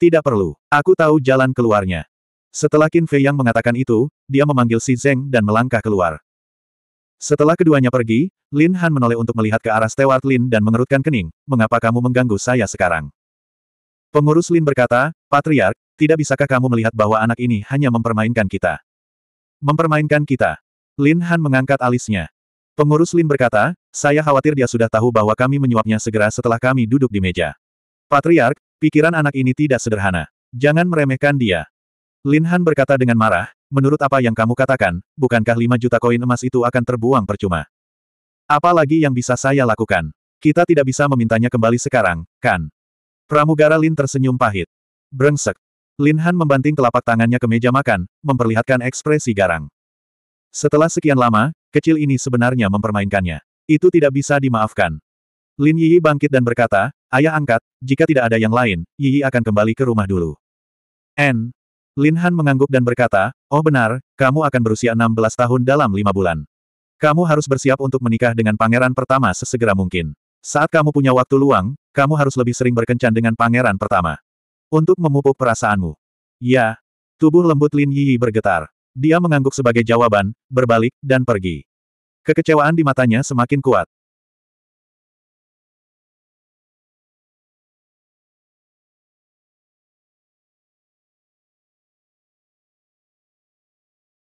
Tidak perlu, aku tahu jalan keluarnya. Setelah Qin Fei yang mengatakan itu, dia memanggil Si Zeng dan melangkah keluar. Setelah keduanya pergi, Lin Han menoleh untuk melihat ke arah Stewart Lin dan mengerutkan kening, mengapa kamu mengganggu saya sekarang? Pengurus Lin berkata, Patriark, tidak bisakah kamu melihat bahwa anak ini hanya mempermainkan kita? Mempermainkan kita, Lin Han mengangkat alisnya. Pengurus Lin berkata, saya khawatir dia sudah tahu bahwa kami menyuapnya segera setelah kami duduk di meja. Patriark, pikiran anak ini tidak sederhana. Jangan meremehkan dia. Lin Han berkata dengan marah, menurut apa yang kamu katakan, bukankah 5 juta koin emas itu akan terbuang percuma? Apalagi yang bisa saya lakukan? Kita tidak bisa memintanya kembali sekarang, kan? Pramugara Lin tersenyum pahit. Brengsek. Lin Han membanting telapak tangannya ke meja makan, memperlihatkan ekspresi garang. Setelah sekian lama, kecil ini sebenarnya mempermainkannya. Itu tidak bisa dimaafkan. Lin Yi bangkit dan berkata, Ayah angkat, jika tidak ada yang lain, Yi akan kembali ke rumah dulu. N. Lin Han mengangguk dan berkata, Oh benar, kamu akan berusia 16 tahun dalam lima bulan. Kamu harus bersiap untuk menikah dengan pangeran pertama sesegera mungkin. Saat kamu punya waktu luang, kamu harus lebih sering berkencan dengan pangeran pertama. Untuk memupuk perasaanmu. Ya. Tubuh lembut Lin Yi bergetar. Dia mengangguk sebagai jawaban, berbalik, dan pergi. Kekecewaan di matanya semakin kuat.